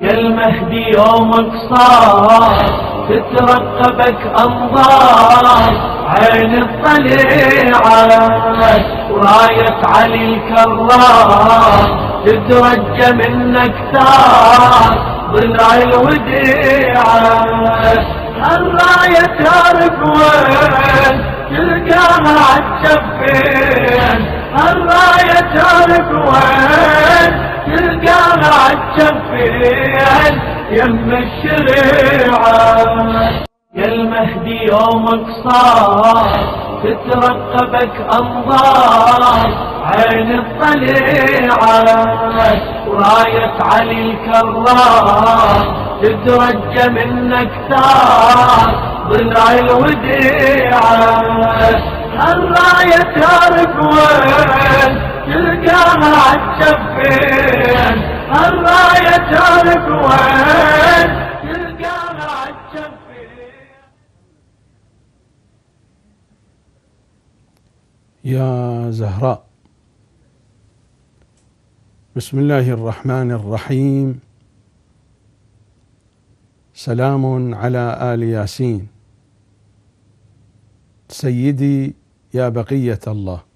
يا المهدي يومك صار تترقبك انظار عين الطليعه ورايت علي الكرار تترجى منك ثار ضلع الوديعه الراية تعرف وين تلقاها عالجبين الراية تعرف وين تلقاها تشفيها يم الشريعة يا المهدي يومك صار تترقبك انظار عين الطليعة راية علي الكرار تترجى منك ثار ضلع الوديعة الراية تعرف وين تلقاها عالشفين الراية تعرف وين يا زهراء بسم الله الرحمن الرحيم سلام على آل ياسين سيدي يا بقية الله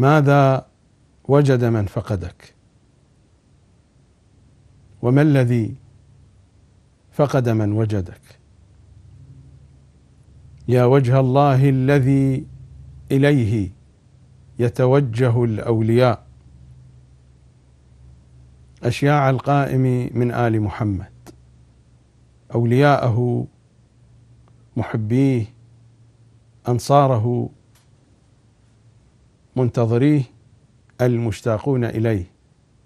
ماذا وجد من فقدك وما الذي فقد من وجدك يا وجه الله الذي اليه يتوجه الاولياء اشياع القائم من ال محمد اولياءه محبيه انصاره منتظريه المشتاقون اليه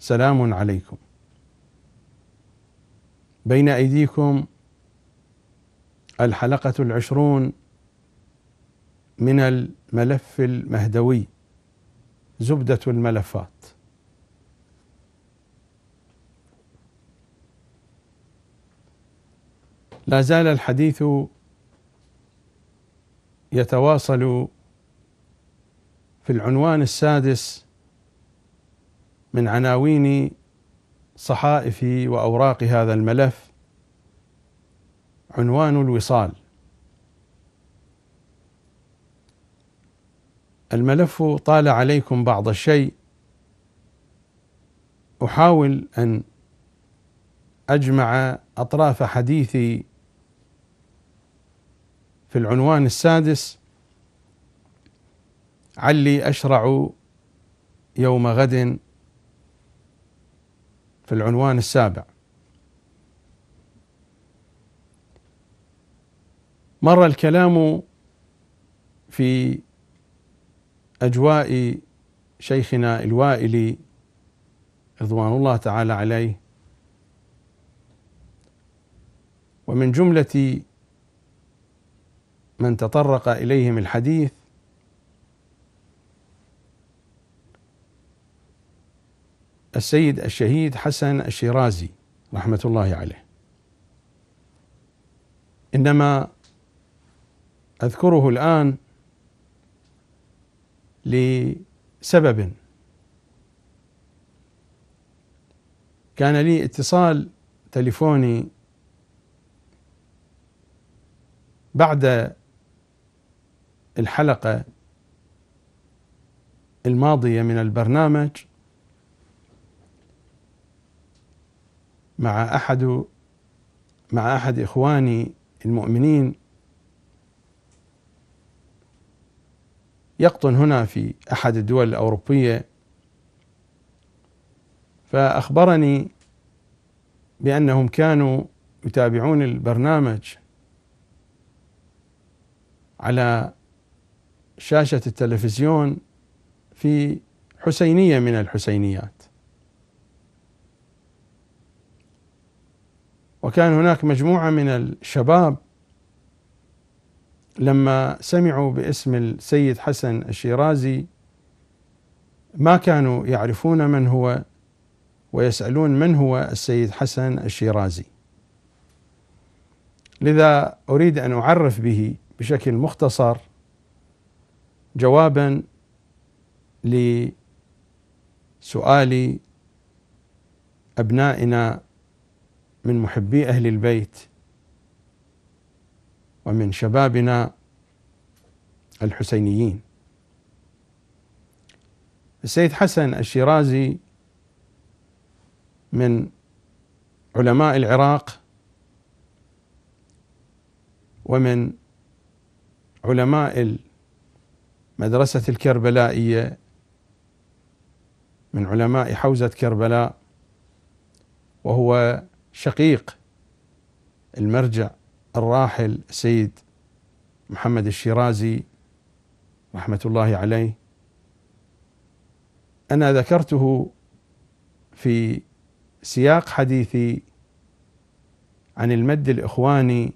سلام عليكم بين ايديكم الحلقه العشرون من الملف المهدوي زبده الملفات لا زال الحديث يتواصل في العنوان السادس من عناوين صحائف واوراق هذا الملف عنوان الوصال الملف طال عليكم بعض الشيء احاول ان اجمع اطراف حديثي في العنوان السادس علي اشرع يوم غد في العنوان السابع مر الكلام في اجواء شيخنا الوائلي رضوان الله تعالى عليه ومن جمله من تطرق اليهم الحديث السيد الشهيد حسن الشيرازي رحمه الله عليه انما اذكره الان لسبب كان لي اتصال تليفوني بعد الحلقه الماضيه من البرنامج مع احد مع احد اخواني المؤمنين يقطن هنا في احد الدول الاوروبيه فاخبرني بانهم كانوا يتابعون البرنامج على شاشه التلفزيون في حسينيه من الحسينيات وكان هناك مجموعة من الشباب لما سمعوا باسم السيد حسن الشيرازي ما كانوا يعرفون من هو ويسألون من هو السيد حسن الشيرازي لذا أريد أن أعرف به بشكل مختصر جوابا لسؤال أبنائنا من محبي اهل البيت ومن شبابنا الحسينيين السيد حسن الشيرازي من علماء العراق ومن علماء المدرسة الكربلائية من علماء حوزة كربلاء وهو شقيق المرجع الراحل السيد محمد الشيرازي رحمة الله عليه أنا ذكرته في سياق حديثي عن المد الإخواني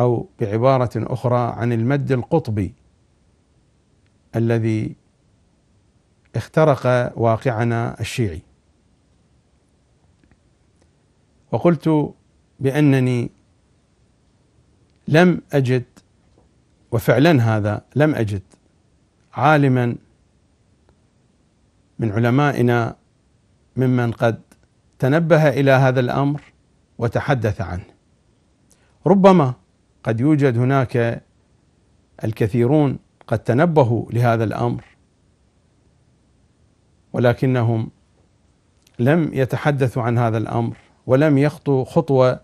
أو بعبارة أخرى عن المد القطبي الذي اخترق واقعنا الشيعي وقلت بأنني لم أجد وفعلا هذا لم أجد عالما من علمائنا ممن قد تنبه إلى هذا الأمر وتحدث عنه ربما قد يوجد هناك الكثيرون قد تنبهوا لهذا الامر ولكنهم لم يتحدثوا عن هذا الامر ولم يخطو خطوه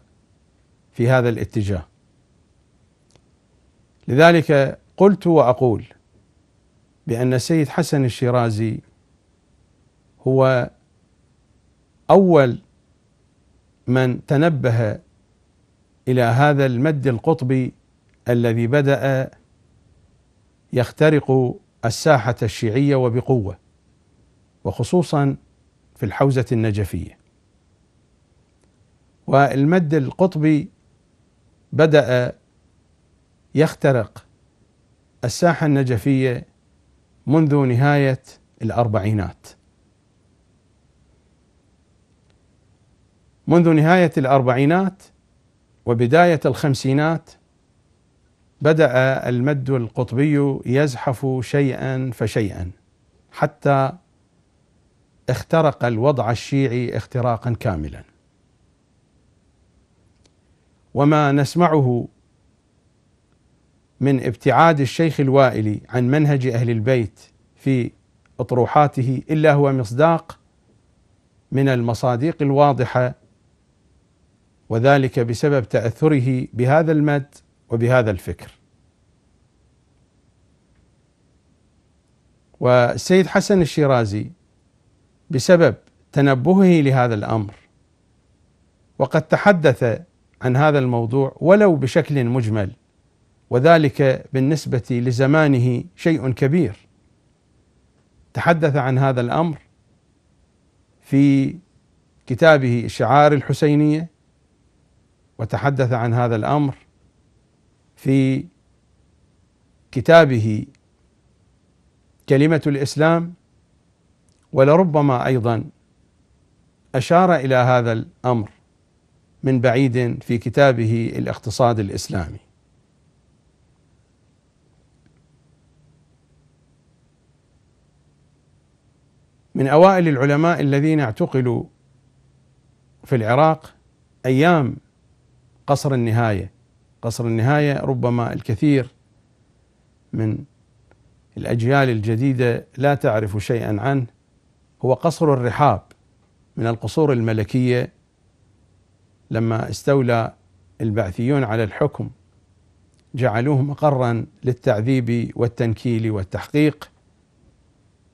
في هذا الاتجاه لذلك قلت واقول بان السيد حسن الشيرازي هو اول من تنبه الى هذا المد القطبي الذي بدا يخترق الساحه الشيعيه وبقوه وخصوصا في الحوزه النجفيه والمد القطبي بدأ يخترق الساحة النجفية منذ نهاية الأربعينات منذ نهاية الأربعينات وبداية الخمسينات بدأ المد القطبي يزحف شيئا فشيئا حتى اخترق الوضع الشيعي اختراقا كاملا وما نسمعه من ابتعاد الشيخ الوائلي عن منهج اهل البيت في اطروحاته الا هو مصداق من المصادق الواضحه وذلك بسبب تاثره بهذا المد وبهذا الفكر. والسيد حسن الشيرازي بسبب تنبهه لهذا الامر وقد تحدث عن هذا الموضوع ولو بشكل مجمل وذلك بالنسبه لزمانه شيء كبير تحدث عن هذا الامر في كتابه شعار الحسينيه وتحدث عن هذا الامر في كتابه كلمه الاسلام ولربما ايضا اشار الى هذا الامر من بعيد في كتابه الاقتصاد الاسلامي. من اوائل العلماء الذين اعتقلوا في العراق ايام قصر النهايه، قصر النهايه ربما الكثير من الاجيال الجديده لا تعرف شيئا عنه هو قصر الرحاب من القصور الملكيه لما استولى البعثيون على الحكم جعلوه مقرا للتعذيب والتنكيل والتحقيق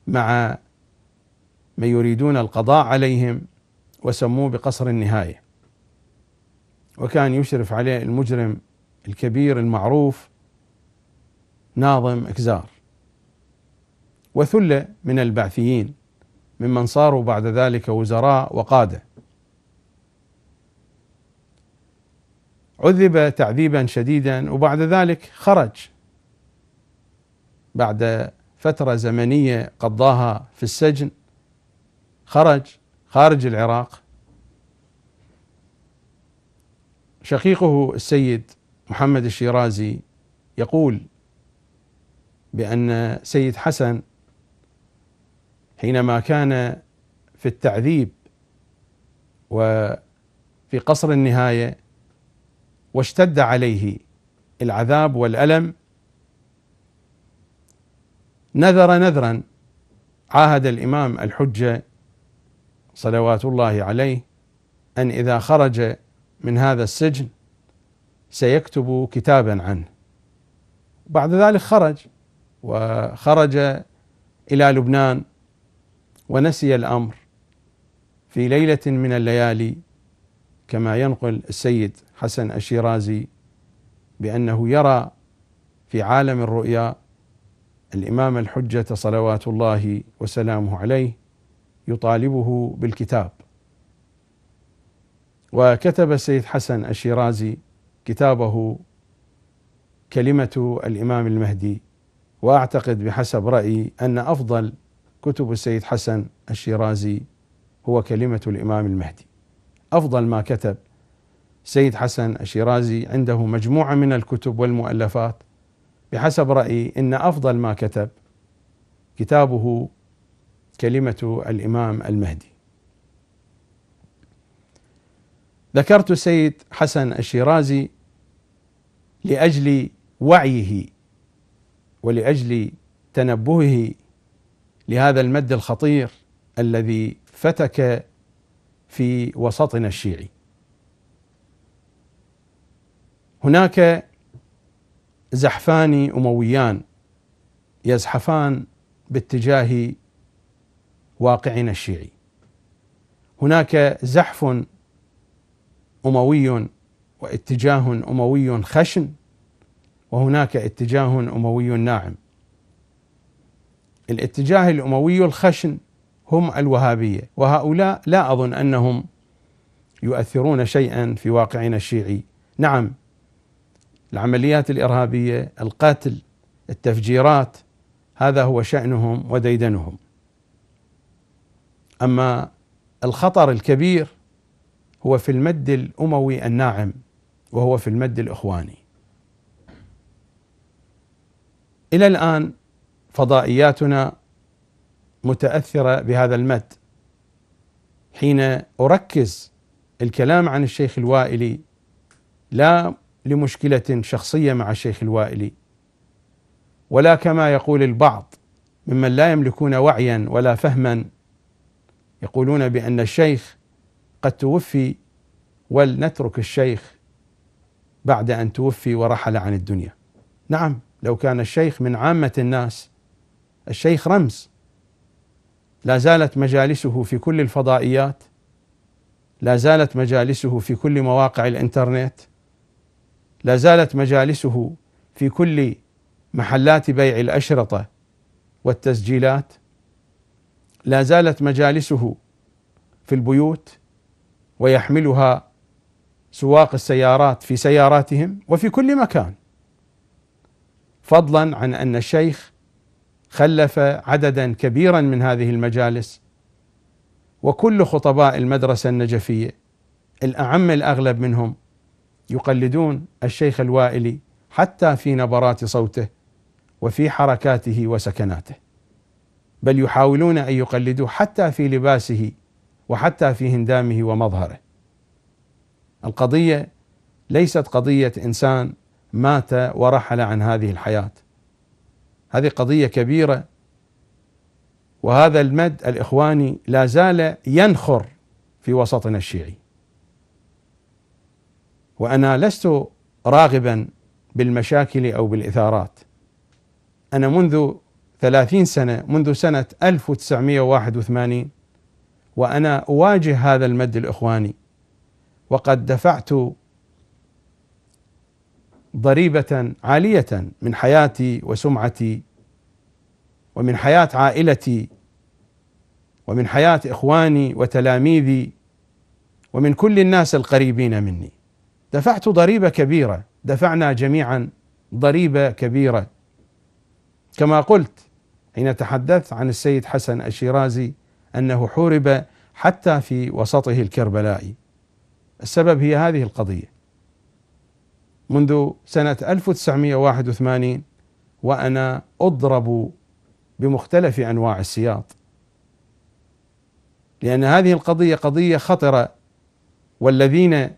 مع من يريدون القضاء عليهم وسموه بقصر النهايه وكان يشرف عليه المجرم الكبير المعروف ناظم اكزار وثله من البعثيين ممن صاروا بعد ذلك وزراء وقاده عذب تعذيبا شديدا وبعد ذلك خرج بعد فتره زمنيه قضاها في السجن خرج خارج العراق شقيقه السيد محمد الشيرازي يقول بان سيد حسن حينما كان في التعذيب وفي قصر النهايه واشتد عليه العذاب والألم نذر نذرا عاهد الإمام الحجة صلوات الله عليه أن إذا خرج من هذا السجن سيكتب كتابا عنه بعد ذلك خرج وخرج إلى لبنان ونسي الأمر في ليلة من الليالي كما ينقل السيد حسن الشيرازي بأنه يرى في عالم الرؤيا الإمام الحجة صلوات الله وسلامه عليه يطالبه بالكتاب وكتب السيد حسن الشيرازي كتابه كلمة الإمام المهدي وأعتقد بحسب رأيي أن أفضل كتب السيد حسن الشيرازي هو كلمة الإمام المهدي أفضل ما كتب سيد حسن الشيرازي عنده مجموعة من الكتب والمؤلفات بحسب رأيي إن أفضل ما كتب كتابه كلمة الإمام المهدي ذكرت السيد حسن الشيرازي لأجل وعيه ولأجل تنبهه لهذا المد الخطير الذي فتك في وسطنا الشيعي هناك زحفان امويان يزحفان باتجاه واقعنا الشيعي هناك زحف اموي واتجاه اموي خشن وهناك اتجاه اموي ناعم الاتجاه الاموي الخشن هم الوهابيه وهؤلاء لا اظن انهم يؤثرون شيئا في واقعنا الشيعي نعم العمليات الارهابيه، القتل، التفجيرات هذا هو شانهم وديدنهم. اما الخطر الكبير هو في المد الاموي الناعم وهو في المد الاخواني. الى الان فضائياتنا متاثره بهذا المد حين اركز الكلام عن الشيخ الوائلي لا لمشكلة شخصية مع الشيخ الوائلي ولا كما يقول البعض ممن لا يملكون وعيا ولا فهما يقولون بأن الشيخ قد توفي ولنترك الشيخ بعد أن توفي ورحل عن الدنيا نعم لو كان الشيخ من عامة الناس الشيخ رمز لا زالت مجالسه في كل الفضائيات لا زالت مجالسه في كل مواقع الانترنت لا زالت مجالسه في كل محلات بيع الاشرطه والتسجيلات لا زالت مجالسه في البيوت ويحملها سواق السيارات في سياراتهم وفي كل مكان فضلا عن ان الشيخ خلف عددا كبيرا من هذه المجالس وكل خطباء المدرسه النجفيه الاعم الاغلب منهم يقلدون الشيخ الوائلي حتى في نبرات صوته وفي حركاته وسكناته بل يحاولون ان يقلدوه حتى في لباسه وحتى في هندامه ومظهره القضيه ليست قضيه انسان مات ورحل عن هذه الحياه هذه قضيه كبيره وهذا المد الاخواني لا زال ينخر في وسطنا الشيعي وانا لست راغبا بالمشاكل او بالاثارات انا منذ ثلاثين سنه منذ سنه 1981 وانا اواجه هذا المد الاخواني وقد دفعت ضريبه عاليه من حياتي وسمعتي ومن حياه عائلتي ومن حياه اخواني وتلاميذي ومن كل الناس القريبين مني دفعت ضريبة كبيرة دفعنا جميعا ضريبة كبيرة كما قلت حين تحدثت عن السيد حسن الشيرازي أنه حورب حتى في وسطه الكربلائي السبب هي هذه القضية منذ سنة 1981 وأنا أضرب بمختلف أنواع السياط لأن هذه القضية قضية خطرة والذين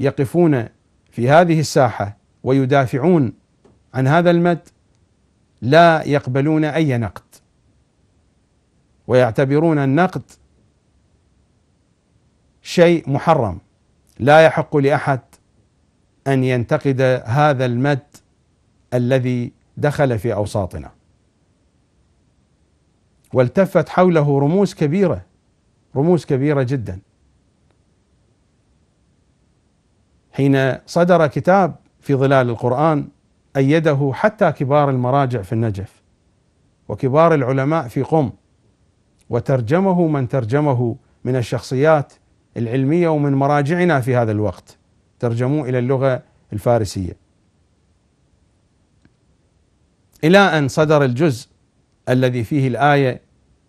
يقفون في هذه الساحه ويدافعون عن هذا المد لا يقبلون اي نقد ويعتبرون النقد شيء محرم لا يحق لاحد ان ينتقد هذا المد الذي دخل في اوساطنا والتفت حوله رموز كبيره رموز كبيره جدا حين صدر كتاب في ظلال القرآن أيده حتى كبار المراجع في النجف وكبار العلماء في قم وترجمه من ترجمه من الشخصيات العلمية ومن مراجعنا في هذا الوقت ترجموه إلى اللغة الفارسية إلى أن صدر الجزء الذي فيه الآية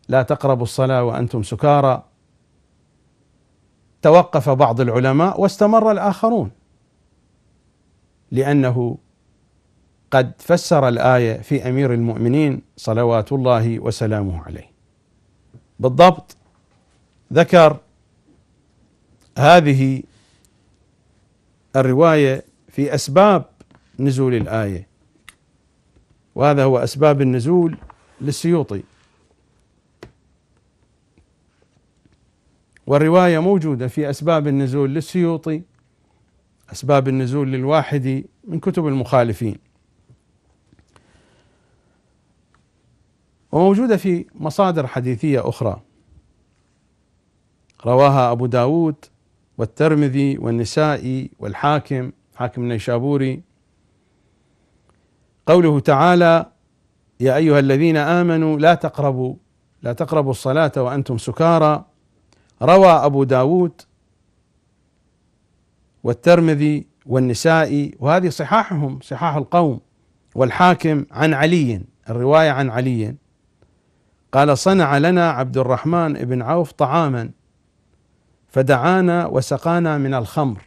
لا تقربوا الصلاة وأنتم سكارى توقف بعض العلماء واستمر الاخرون لانه قد فسر الايه في امير المؤمنين صلوات الله وسلامه عليه بالضبط ذكر هذه الروايه في اسباب نزول الايه وهذا هو اسباب النزول للسيوطي والرواية موجودة في أسباب النزول للسيوطي أسباب النزول للواحدي من كتب المخالفين وموجودة في مصادر حديثية أخرى رواها أبو داود والترمذي والنسائي والحاكم حاكم النيشابوري قوله تعالى يا أيها الذين آمنوا لا تقربوا لا تقربوا الصلاة وأنتم سكارى روى أبو داود والترمذي والنسائي وهذه صحاحهم صحاح القوم والحاكم عن علي الرواية عن علي قال صنع لنا عبد الرحمن بن عوف طعاما فدعانا وسقانا من الخمر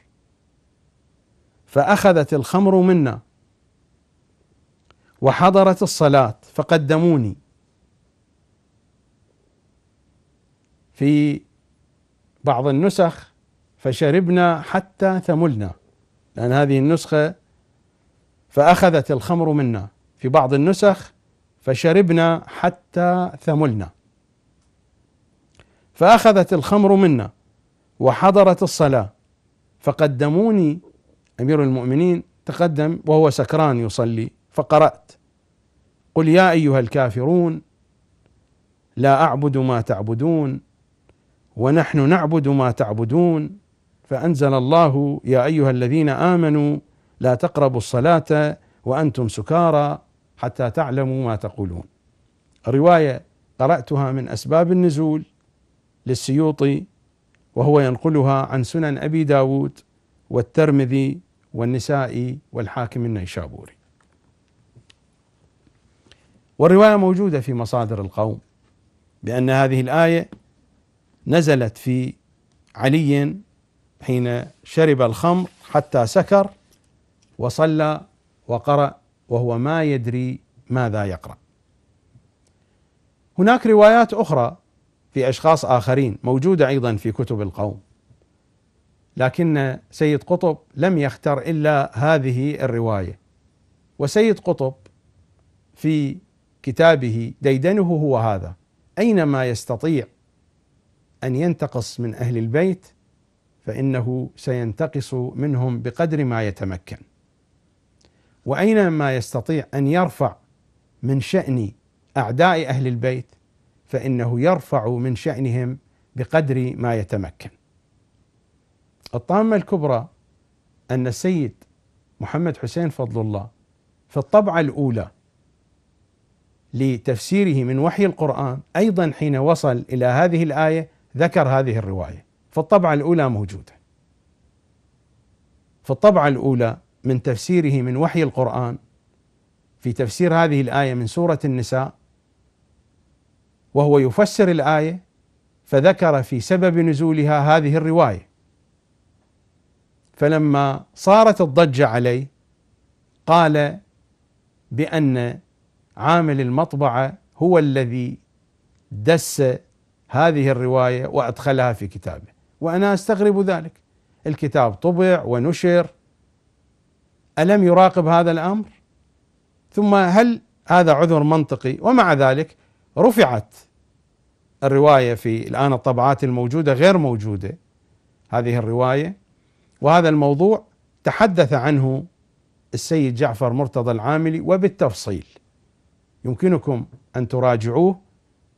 فأخذت الخمر منا وحضرت الصلاة فقدموني في بعض النسخ فشربنا حتى ثملنا لأن هذه النسخة فأخذت الخمر منا في بعض النسخ فشربنا حتى ثملنا فأخذت الخمر منا وحضرت الصلاة فقدموني أمير المؤمنين تقدم وهو سكران يصلي فقرأت قل يا أيها الكافرون لا أعبد ما تعبدون ونحن نعبد ما تعبدون فانزل الله يا ايها الذين امنوا لا تقربوا الصلاه وانتم سكارى حتى تعلموا ما تقولون. روايه قراتها من اسباب النزول للسيوطي وهو ينقلها عن سنن ابي داود والترمذي والنسائي والحاكم النيشابوري. والروايه موجوده في مصادر القوم بان هذه الايه نزلت في علي حين شرب الخمر حتى سكر وصلى وقرأ وهو ما يدري ماذا يقرأ. هناك روايات أخرى في أشخاص آخرين موجودة أيضا في كتب القوم. لكن سيد قطب لم يختر إلا هذه الرواية. وسيد قطب في كتابه ديدنه هو هذا أينما يستطيع أن ينتقص من أهل البيت فإنه سينتقص منهم بقدر ما يتمكن واينما يستطيع أن يرفع من شأن أعداء أهل البيت فإنه يرفع من شأنهم بقدر ما يتمكن الطامة الكبرى أن السيد محمد حسين فضل الله في الطبعة الأولى لتفسيره من وحي القرآن أيضا حين وصل إلى هذه الآية ذكر هذه الرواية في الطبعة الأولى موجودة في الطبعة الأولى من تفسيره من وحي القرآن في تفسير هذه الآية من سورة النساء وهو يفسر الآية فذكر في سبب نزولها هذه الرواية فلما صارت الضجة عليه قال بأن عامل المطبعة هو الذي دس هذه الروايه وادخلها في كتابه وانا استغرب ذلك الكتاب طبع ونشر الم يراقب هذا الامر ثم هل هذا عذر منطقي ومع ذلك رفعت الروايه في الان الطبعات الموجوده غير موجوده هذه الروايه وهذا الموضوع تحدث عنه السيد جعفر مرتضى العاملي وبالتفصيل يمكنكم ان تراجعوه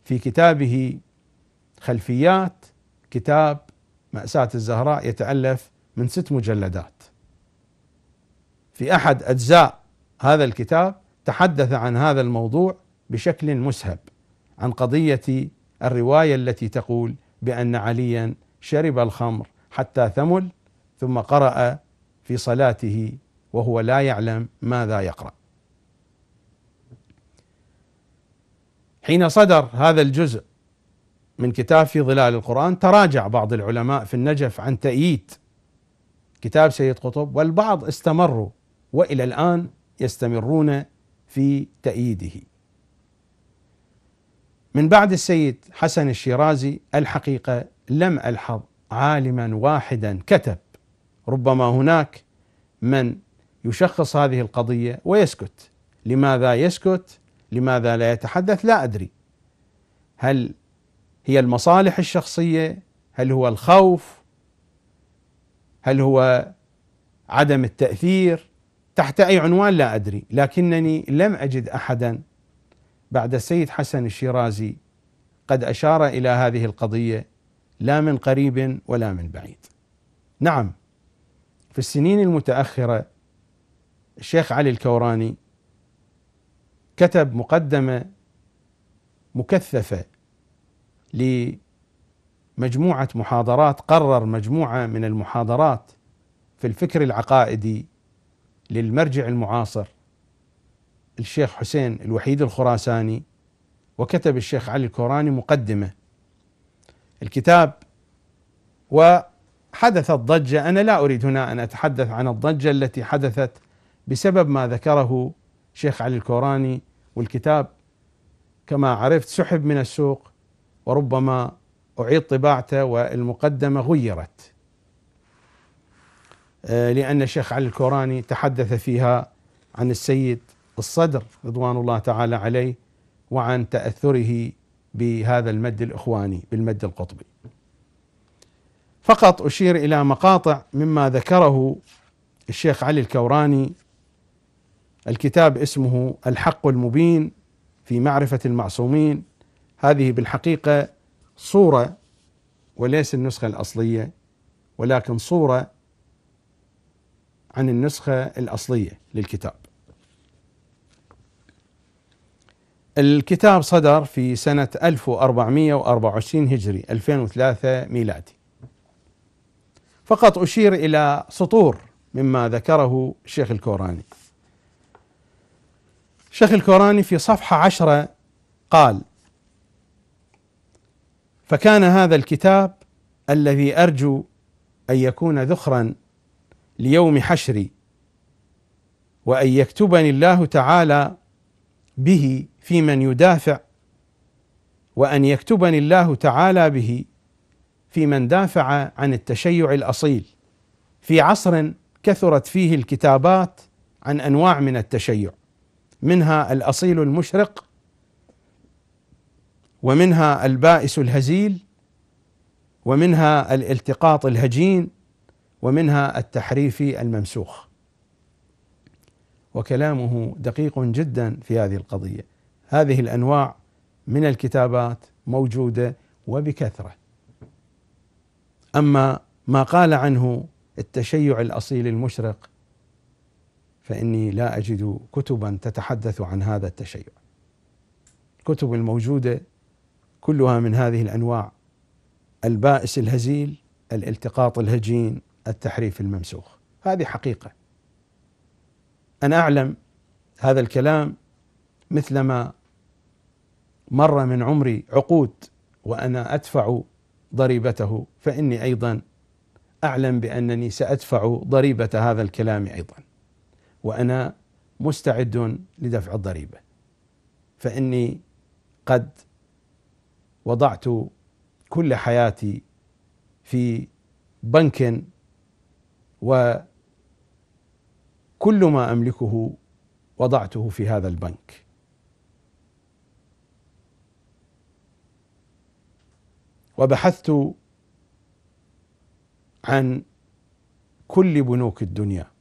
في كتابه خلفيات كتاب مأساة الزهراء يتألف من ست مجلدات في أحد أجزاء هذا الكتاب تحدث عن هذا الموضوع بشكل مسهب عن قضية الرواية التي تقول بأن عليا شرب الخمر حتى ثمل ثم قرأ في صلاته وهو لا يعلم ماذا يقرأ. حين صدر هذا الجزء من كتاب في ظلال القرآن تراجع بعض العلماء في النجف عن تأييد كتاب سيد قطب والبعض استمروا والى الان يستمرون في تأييده. من بعد السيد حسن الشيرازي الحقيقه لم الحظ عالما واحدا كتب ربما هناك من يشخص هذه القضيه ويسكت لماذا يسكت؟ لماذا لا يتحدث؟ لا ادري. هل هي المصالح الشخصيه هل هو الخوف هل هو عدم التاثير تحت اي عنوان لا ادري لكنني لم اجد احدا بعد السيد حسن الشيرازي قد اشار الى هذه القضيه لا من قريب ولا من بعيد نعم في السنين المتاخره الشيخ علي الكوراني كتب مقدمه مكثفه لمجموعة محاضرات قرر مجموعة من المحاضرات في الفكر العقائدي للمرجع المعاصر الشيخ حسين الوحيد الخراساني وكتب الشيخ علي الكوراني مقدمة الكتاب وحدثت ضجة أنا لا أريد هنا أن أتحدث عن الضجة التي حدثت بسبب ما ذكره شيخ علي الكوراني والكتاب كما عرفت سحب من السوق وربما أعيد طباعته والمقدمة غيرت آه، لأن الشيخ علي الكوراني تحدث فيها عن السيد الصدر رضوان الله تعالى عليه وعن تأثره بهذا المد الإخواني بالمد القطبي فقط أشير إلى مقاطع مما ذكره الشيخ علي الكوراني الكتاب اسمه الحق المبين في معرفة المعصومين هذه بالحقيقة صورة وليس النسخة الأصلية ولكن صورة عن النسخة الأصلية للكتاب الكتاب صدر في سنة 1424 هجري 2003 ميلادي فقط أشير إلى سطور مما ذكره الشيخ الكوراني الشيخ الكوراني في صفحة عشرة قال فكان هذا الكتاب الذي ارجو ان يكون ذخرا ليوم حشري وان يكتبني الله تعالى به في من يدافع وان يكتبني الله تعالى به في من دافع عن التشيع الاصيل في عصر كثرت فيه الكتابات عن انواع من التشيع منها الاصيل المشرق ومنها البائس الهزيل ومنها الالتقاط الهجين ومنها التحريف الممسوخ وكلامه دقيق جدا في هذه القضيه هذه الانواع من الكتابات موجوده وبكثره اما ما قال عنه التشيع الاصيل المشرق فاني لا اجد كتبا تتحدث عن هذا التشيع الكتب الموجوده كلها من هذه الانواع البائس الهزيل الالتقاط الهجين التحريف الممسوخ هذه حقيقه انا اعلم هذا الكلام مثلما مر من عمري عقود وانا ادفع ضريبته فاني ايضا اعلم بانني سادفع ضريبه هذا الكلام ايضا وانا مستعد لدفع الضريبه فاني قد وضعت كل حياتي في بنك وكل ما املكه وضعته في هذا البنك وبحثت عن كل بنوك الدنيا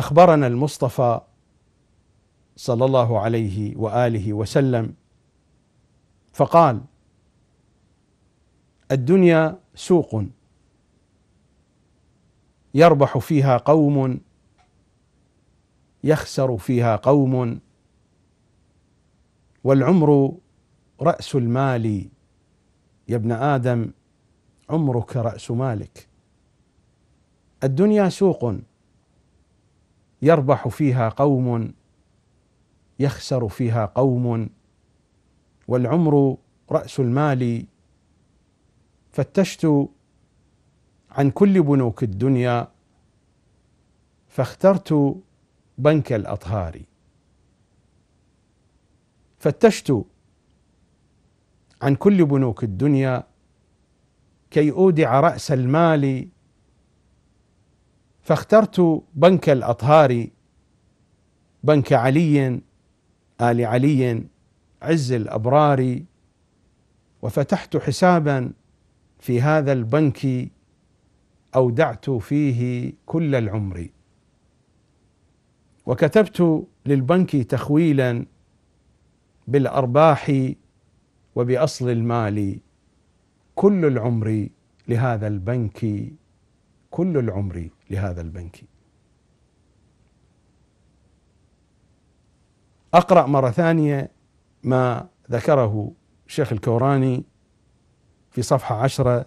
اخبرنا المصطفى صلى الله عليه واله وسلم فقال الدنيا سوق يربح فيها قوم يخسر فيها قوم والعمر راس المال يا ابن ادم عمرك راس مالك الدنيا سوق يربح فيها قوم يخسر فيها قوم والعمر راس المال فتشت عن كل بنوك الدنيا فاخترت بنك الاطهار فتشت عن كل بنوك الدنيا كي اودع راس المال فاخترت بنك الأطهار بنك علي آل علي عز الأبرار وفتحت حسابا في هذا البنك أودعت فيه كل العمر وكتبت للبنك تخويلا بالأرباح وبأصل المال كل العمر لهذا البنك كل العمر لهذا البنك اقرا مره ثانيه ما ذكره الشيخ الكوراني في صفحه عشره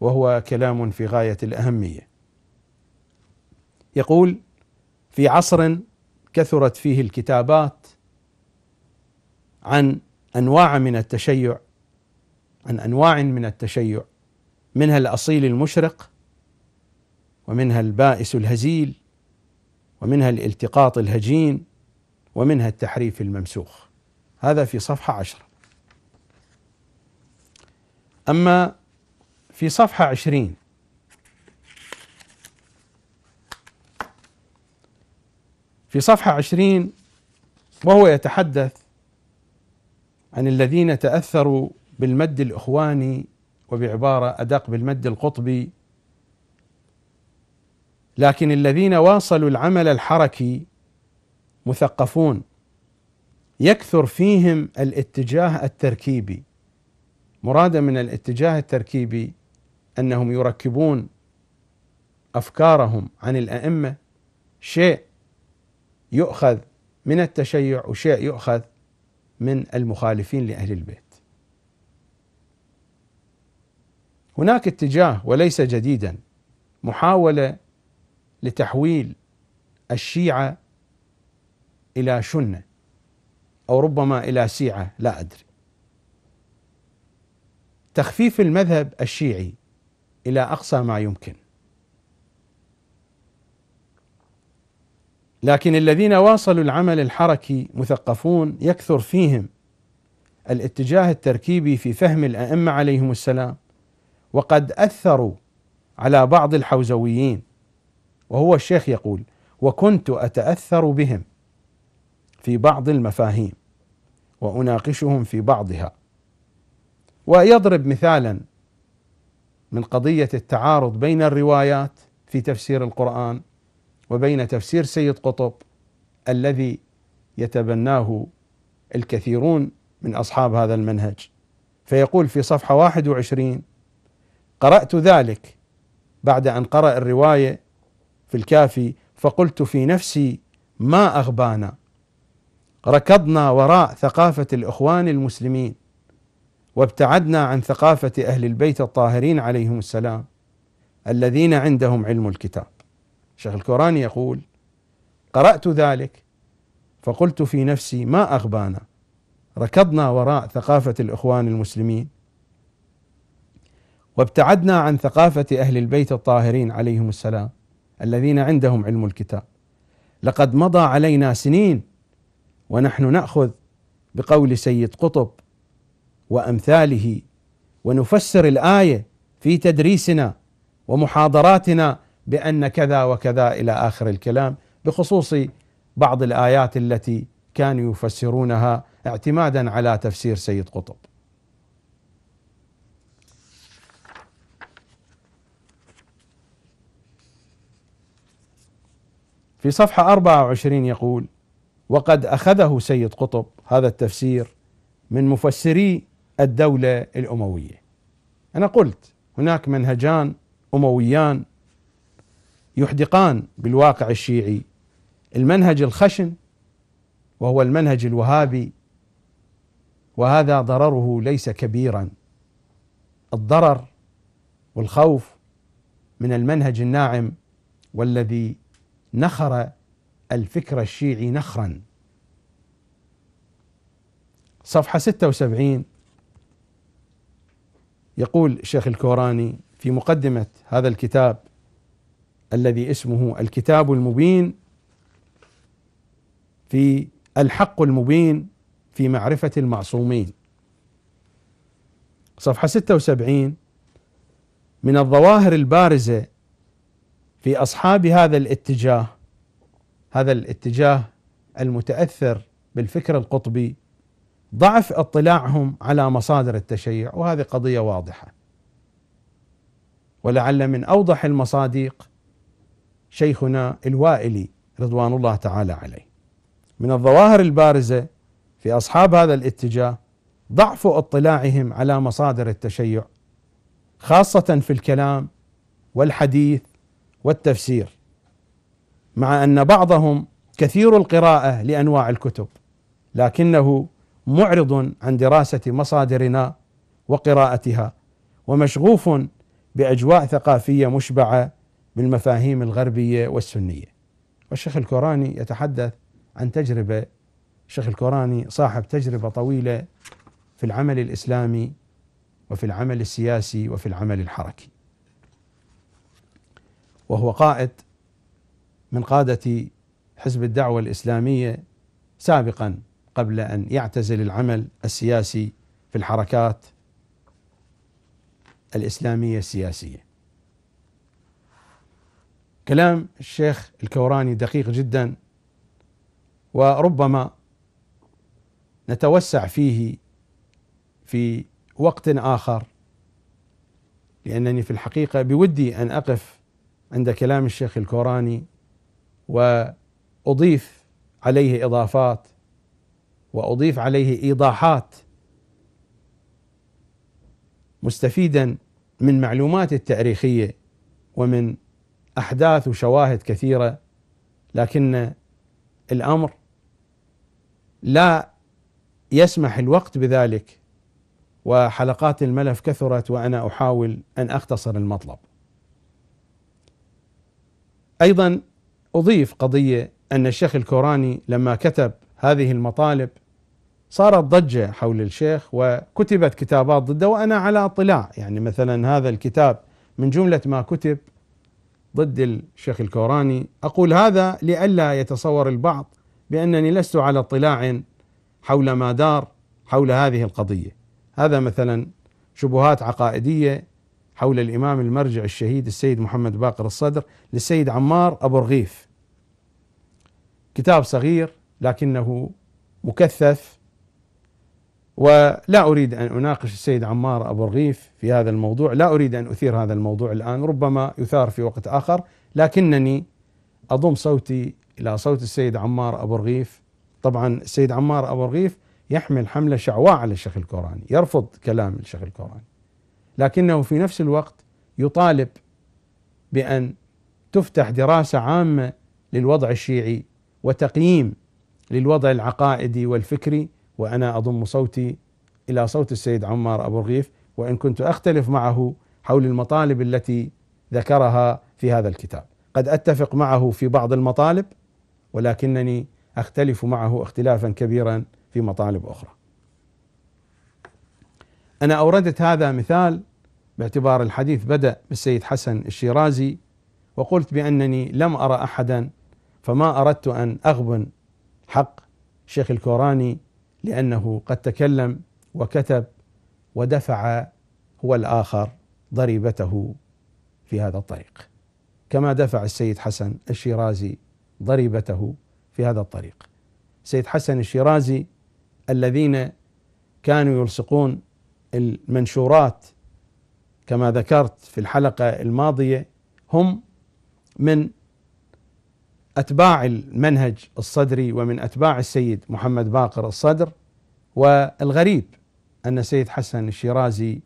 وهو كلام في غايه الاهميه يقول في عصر كثرت فيه الكتابات عن انواع من التشيع عن انواع من التشيع منها الاصيل المشرق ومنها البائس الهزيل ومنها الالتقاط الهجين ومنها التحريف الممسوخ هذا في صفحة عشرة أما في صفحة عشرين في صفحة عشرين وهو يتحدث عن الذين تأثروا بالمد الإخواني وبعبارة أدق بالمد القطبي لكن الذين واصلوا العمل الحركي مثقفون يكثر فيهم الاتجاه التركيبي مرادا من الاتجاه التركيبي انهم يركبون افكارهم عن الائمه شيء يؤخذ من التشيع وشيء يؤخذ من المخالفين لاهل البيت. هناك اتجاه وليس جديدا محاوله لتحويل الشيعة إلى شنة أو ربما إلى سيعة لا أدري تخفيف المذهب الشيعي إلى أقصى ما يمكن لكن الذين واصلوا العمل الحركي مثقفون يكثر فيهم الاتجاه التركيبي في فهم الائمه عليهم السلام وقد اثروا على بعض الحوزويين وهو الشيخ يقول وكنت اتاثر بهم في بعض المفاهيم واناقشهم في بعضها ويضرب مثالا من قضيه التعارض بين الروايات في تفسير القران وبين تفسير سيد قطب الذي يتبناه الكثيرون من اصحاب هذا المنهج فيقول في صفحه 21 قرات ذلك بعد ان قرأ الروايه في الكافي فقلت في نفسي ما اغبانا ركضنا وراء ثقافه الاخوان المسلمين وابتعدنا عن ثقافه اهل البيت الطاهرين عليهم السلام الذين عندهم علم الكتاب شيخ الكوراني يقول قرات ذلك فقلت في نفسي ما اغبانا ركضنا وراء ثقافه الاخوان المسلمين وابتعدنا عن ثقافه اهل البيت الطاهرين عليهم السلام الذين عندهم علم الكتاب لقد مضى علينا سنين ونحن ناخذ بقول سيد قطب وامثاله ونفسر الايه في تدريسنا ومحاضراتنا بان كذا وكذا الى اخر الكلام بخصوص بعض الايات التي كانوا يفسرونها اعتمادا على تفسير سيد قطب في صفحة 24 يقول وقد أخذه سيد قطب هذا التفسير من مفسري الدولة الأموية أنا قلت هناك منهجان أمويان يحدقان بالواقع الشيعي المنهج الخشن وهو المنهج الوهابي وهذا ضرره ليس كبيرا الضرر والخوف من المنهج الناعم والذي نخر الفكر الشيعي نخرا صفحة 76 يقول الشيخ الكوراني في مقدمة هذا الكتاب الذي اسمه الكتاب المبين في الحق المبين في معرفة المعصومين صفحة 76 من الظواهر البارزة في اصحاب هذا الاتجاه هذا الاتجاه المتاثر بالفكر القطبي ضعف اطلاعهم على مصادر التشيع وهذه قضيه واضحه ولعل من اوضح المصادق شيخنا الوائلي رضوان الله تعالى عليه من الظواهر البارزه في اصحاب هذا الاتجاه ضعف اطلاعهم على مصادر التشيع خاصه في الكلام والحديث والتفسير مع ان بعضهم كثير القراءه لانواع الكتب لكنه معرض عن دراسه مصادرنا وقراءتها ومشغوف باجواء ثقافيه مشبعه بالمفاهيم الغربيه والسنيه والشيخ الكوراني يتحدث عن تجربه الشيخ الكوراني صاحب تجربه طويله في العمل الاسلامي وفي العمل السياسي وفي العمل الحركي وهو قائد من قادة حزب الدعوة الإسلامية سابقا قبل أن يعتزل العمل السياسي في الحركات الإسلامية السياسية كلام الشيخ الكوراني دقيق جدا وربما نتوسع فيه في وقت آخر لأنني في الحقيقة بودي أن أقف عند كلام الشيخ الكوراني واضيف عليه اضافات واضيف عليه ايضاحات مستفيدا من معلومات التاريخيه ومن احداث وشواهد كثيره لكن الامر لا يسمح الوقت بذلك وحلقات الملف كثرت وانا احاول ان اختصر المطلب أيضا أضيف قضية أن الشيخ الكوراني لما كتب هذه المطالب صارت ضجة حول الشيخ وكتبت كتابات ضده وأنا على اطلاع يعني مثلا هذا الكتاب من جملة ما كتب ضد الشيخ الكوراني أقول هذا لئلا يتصور البعض بأنني لست على اطلاع حول ما دار حول هذه القضية هذا مثلا شبهات عقائدية حول الإمام المرجع الشهيد السيد محمد باقر الصدر للسيد عمار أبو رغيف كتاب صغير لكنه مكثف ولا أريد أن أناقش السيد عمار أبو رغيف في هذا الموضوع لا أريد أن أثير هذا الموضوع الآن ربما يثار في وقت آخر لكنني أضم صوتي إلى صوت السيد عمار أبو رغيف طبعا السيد عمار أبو رغيف يحمل حملة شعواء على الشيخ الكوراني يرفض كلام الشيخ الكوراني لكنه في نفس الوقت يطالب بأن تفتح دراسة عامة للوضع الشيعي وتقييم للوضع العقائدي والفكري وأنا أضم صوتي إلى صوت السيد عمار أبو رغيف وإن كنت أختلف معه حول المطالب التي ذكرها في هذا الكتاب قد أتفق معه في بعض المطالب ولكنني أختلف معه اختلافا كبيرا في مطالب أخرى أنا أوردت هذا مثال باعتبار الحديث بدأ بالسيد حسن الشيرازي وقلت بأنني لم أرى أحدا فما أردت أن أغبن حق الشيخ الكوراني لأنه قد تكلم وكتب ودفع هو الآخر ضريبته في هذا الطريق كما دفع السيد حسن الشيرازي ضريبته في هذا الطريق سيد حسن الشيرازي الذين كانوا يلصقون المنشورات كما ذكرت في الحلقه الماضيه هم من اتباع المنهج الصدري ومن اتباع السيد محمد باقر الصدر والغريب ان السيد حسن الشيرازي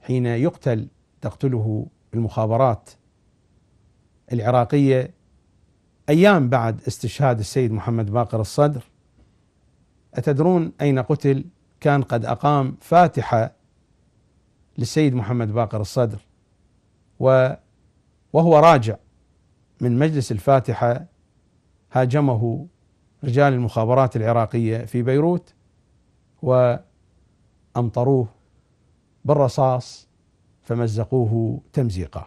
حين يقتل تقتله المخابرات العراقيه ايام بعد استشهاد السيد محمد باقر الصدر اتدرون اين قتل كان قد أقام فاتحة للسيد محمد باقر الصدر و وهو راجع من مجلس الفاتحة هاجمه رجال المخابرات العراقية في بيروت وأمطروه بالرصاص فمزقوه تمزيقا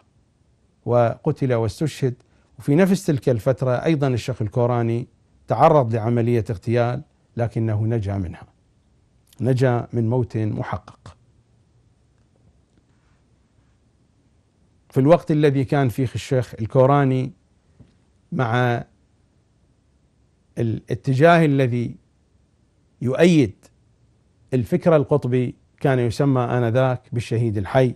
وقتل واستشهد وفي نفس تلك الفترة أيضا الشيخ الكوراني تعرض لعملية اغتيال لكنه نجا منها نجا من موت محقق في الوقت الذي كان فيه الشيخ الكوراني مع الاتجاه الذي يؤيد الفكر القطبي كان يسمى آنذاك بالشهيد الحي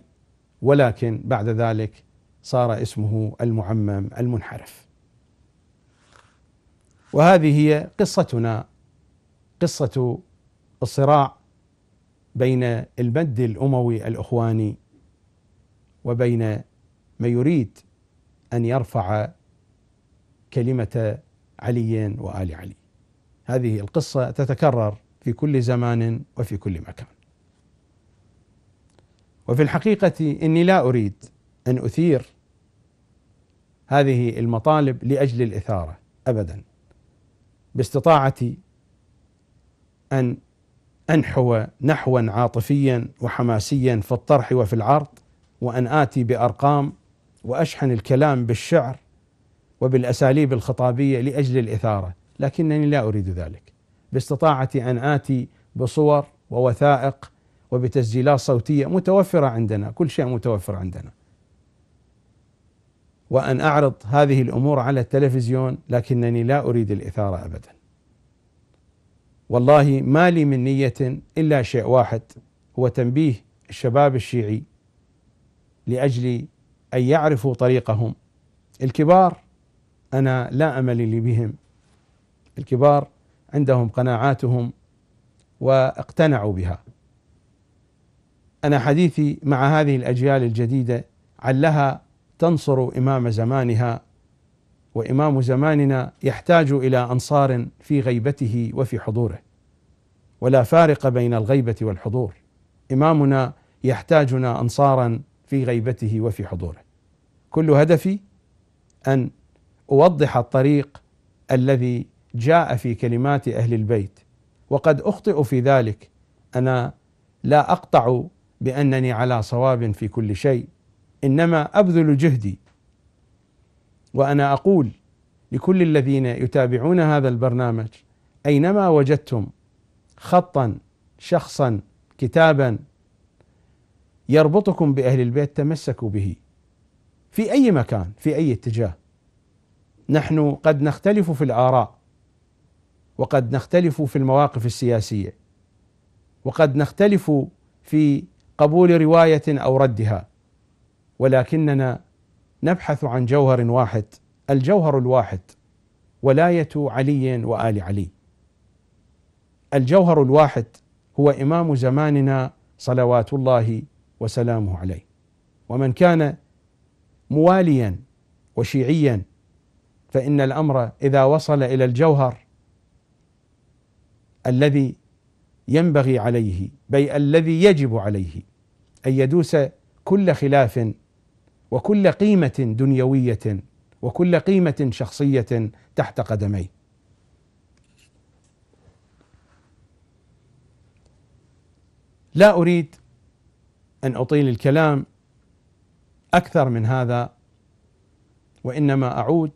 ولكن بعد ذلك صار اسمه المعمم المنحرف وهذه هي قصتنا قصة الصراع بين المد الاموي الاخواني وبين من يريد ان يرفع كلمه علي وال علي. هذه القصه تتكرر في كل زمان وفي كل مكان. وفي الحقيقه اني لا اريد ان اثير هذه المطالب لاجل الاثاره ابدا. باستطاعتي ان أنحو نحوا عاطفيا وحماسيا في الطرح وفي العرض وأن آتي بأرقام وأشحن الكلام بالشعر وبالأساليب الخطابية لأجل الإثارة لكنني لا أريد ذلك باستطاعتي أن آتي بصور ووثائق وبتسجيلات صوتية متوفرة عندنا كل شيء متوفر عندنا وأن أعرض هذه الأمور على التلفزيون لكنني لا أريد الإثارة أبداً والله ما لي من نية إلا شيء واحد هو تنبيه الشباب الشيعي لأجل أن يعرفوا طريقهم الكبار أنا لا أمل لي بهم الكبار عندهم قناعاتهم واقتنعوا بها أنا حديثي مع هذه الأجيال الجديدة علها تنصر إمام زمانها وامام زماننا يحتاج الى انصار في غيبته وفي حضوره ولا فارق بين الغيبه والحضور امامنا يحتاجنا انصارا في غيبته وفي حضوره كل هدفي ان اوضح الطريق الذي جاء في كلمات اهل البيت وقد اخطئ في ذلك انا لا اقطع بانني على صواب في كل شيء انما ابذل جهدي وانا اقول لكل الذين يتابعون هذا البرنامج اينما وجدتم خطا شخصا كتابا يربطكم باهل البيت تمسكوا به في اي مكان في اي اتجاه نحن قد نختلف في الاراء وقد نختلف في المواقف السياسيه وقد نختلف في قبول روايه او ردها ولكننا نبحث عن جوهر واحد الجوهر الواحد ولايه علي وال علي الجوهر الواحد هو امام زماننا صلوات الله وسلامه عليه ومن كان مواليا وشيعيا فان الامر اذا وصل الى الجوهر الذي ينبغي عليه بل الذي يجب عليه ان يدوس كل خلاف وكل قيمة دنيوية وكل قيمة شخصية تحت قدميه. لا أريد أن أطيل الكلام أكثر من هذا وإنما أعود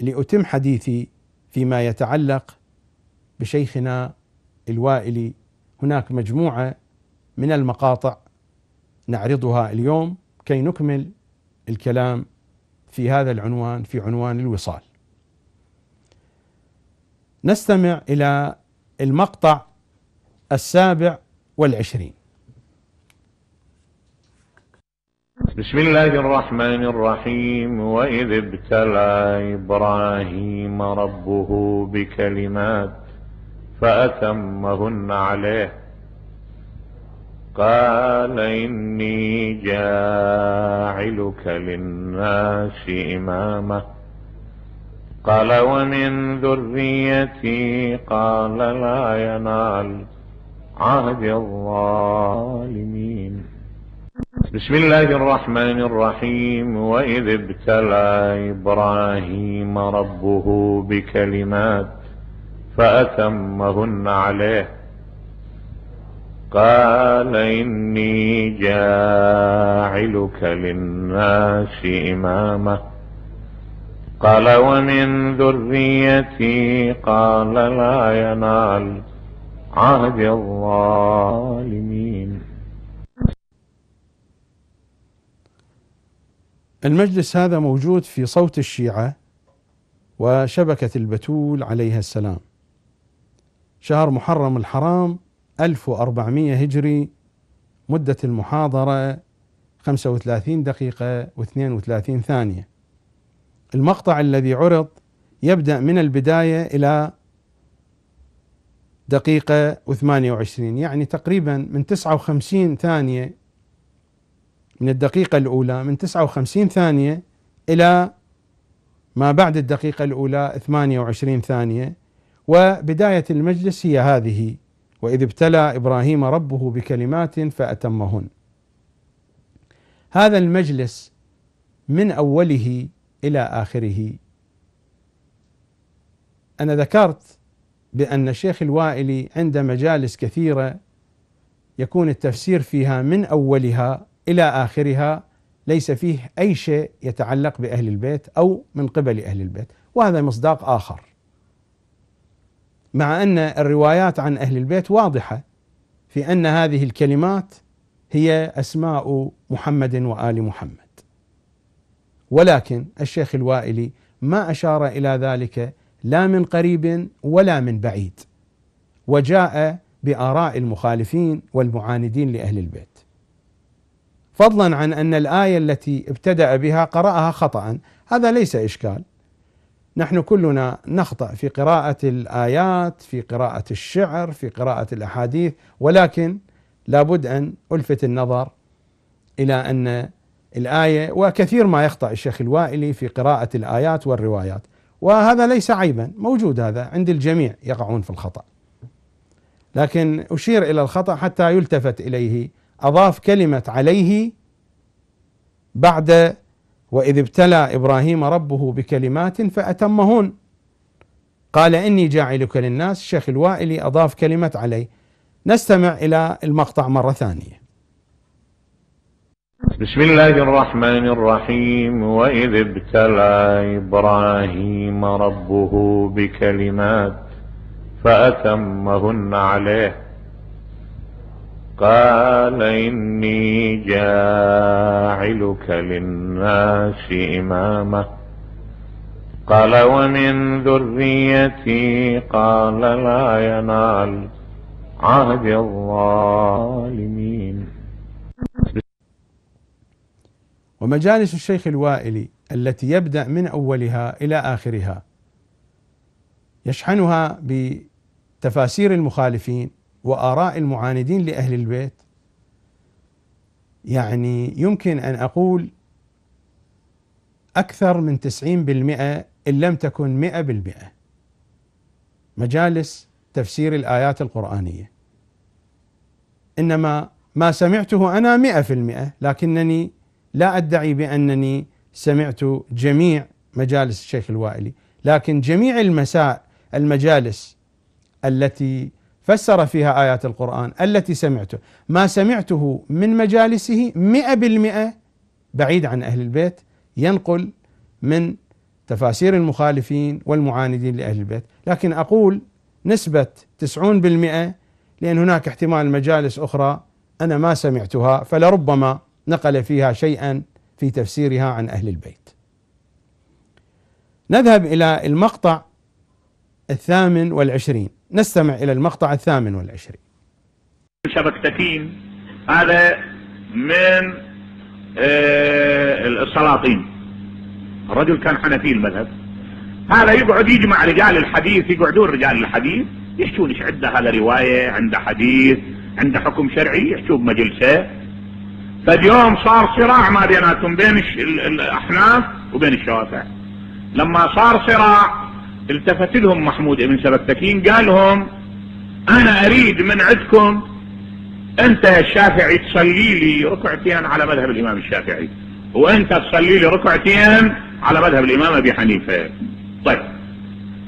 لأتم حديثي فيما يتعلق بشيخنا الوائلي هناك مجموعة من المقاطع نعرضها اليوم كي نكمل الكلام في هذا العنوان في عنوان الوصال. نستمع إلى المقطع السابع والعشرين. بسم الله الرحمن الرحيم وإذ ابتلى إبراهيم ربه بكلمات فأتمهن عليه قال إني جاعلك للناس إماما قال ومن ذريتي قال لا ينال عهد الظالمين بسم الله الرحمن الرحيم وإذ ابتلى إبراهيم ربه بكلمات فأتمهن عليه قال إني جاعلك للناس إماماً قال ومن ذريتي قال لا ينال عهد الظالمين المجلس هذا موجود في صوت الشيعة وشبكة البتول عليها السلام شهر محرم الحرام 1400 هجري مدة المحاضرة 35 دقيقة و32 ثانية. المقطع الذي عرض يبدأ من البداية إلى دقيقة و28 يعني تقريبا من 59 ثانية من الدقيقة الأولى من 59 ثانية إلى ما بعد الدقيقة الأولى 28 ثانية وبداية المجلس هي هذه واذ ابتلى ابراهيم ربه بكلمات فاتمهن. هذا المجلس من اوله الى اخره انا ذكرت بان الشيخ الوائلي عند مجالس كثيره يكون التفسير فيها من اولها الى اخرها ليس فيه اي شيء يتعلق باهل البيت او من قبل اهل البيت وهذا مصداق اخر مع ان الروايات عن اهل البيت واضحه في ان هذه الكلمات هي اسماء محمد وال محمد ولكن الشيخ الوائلي ما اشار الى ذلك لا من قريب ولا من بعيد وجاء باراء المخالفين والمعاندين لاهل البيت فضلا عن ان الايه التي ابتدا بها قراها خطا هذا ليس اشكال نحن كلنا نخطأ في قراءة الآيات في قراءة الشعر في قراءة الأحاديث ولكن لابد أن ألفت النظر إلى أن الآية وكثير ما يخطأ الشيخ الوائلي في قراءة الآيات والروايات وهذا ليس عيبا موجود هذا عند الجميع يقعون في الخطأ لكن أشير إلى الخطأ حتى يلتفت إليه أضاف كلمة عليه بعد واذ ابتلى ابراهيم ربه بكلمات فاتمهن قال اني جاعلك للناس الشيخ الوائلي اضاف كلمه علي نستمع الى المقطع مره ثانيه بسم الله الرحمن الرحيم واذ ابتلى ابراهيم ربه بكلمات فاتمهن عليه قال إني جاعلك للناس إماما قال ومن ذريتي قال لا ينال عهد الظالمين ومجالس الشيخ الوائلي التي يبدأ من أولها إلى آخرها يشحنها بتفاسير المخالفين واراء المعاندين لاهل البيت يعني يمكن ان اقول اكثر من 90% ان لم تكن 100% مجالس تفسير الايات القرانيه انما ما سمعته انا 100% لكنني لا ادعي بانني سمعت جميع مجالس الشيخ الوائلي لكن جميع المساء المجالس التي فسر فيها آيات القرآن التي سمعته ما سمعته من مجالسه مئة بالمئة بعيد عن أهل البيت ينقل من تفاسير المخالفين والمعاندين لأهل البيت لكن أقول نسبة 90% لأن هناك احتمال مجالس أخرى أنا ما سمعتها فلربما نقل فيها شيئا في تفسيرها عن أهل البيت نذهب إلى المقطع الثامن والعشرين نستمع إلى المقطع الثامن والعشرين شبكتين هذا من آه، السلاطين الرجل كان حنفي المذهب هذا يقعد يجمع رجال الحديث يقعدون رجال الحديث يحشون ايش عنده هذا روايه عنده حديث عنده حكم شرعي يحشون بمجلسه فاليوم صار صراع ما بيناتهم بين الاحناف وبين الشوافع لما صار صراع التفت لهم محمود بن سبكتكين قال لهم انا اريد من عندكم انت يا الشافعي تصلي لي ركعتين على مذهب الامام الشافعي وانت تصلي لي ركعتين على مذهب الامام ابي حنيفة طيب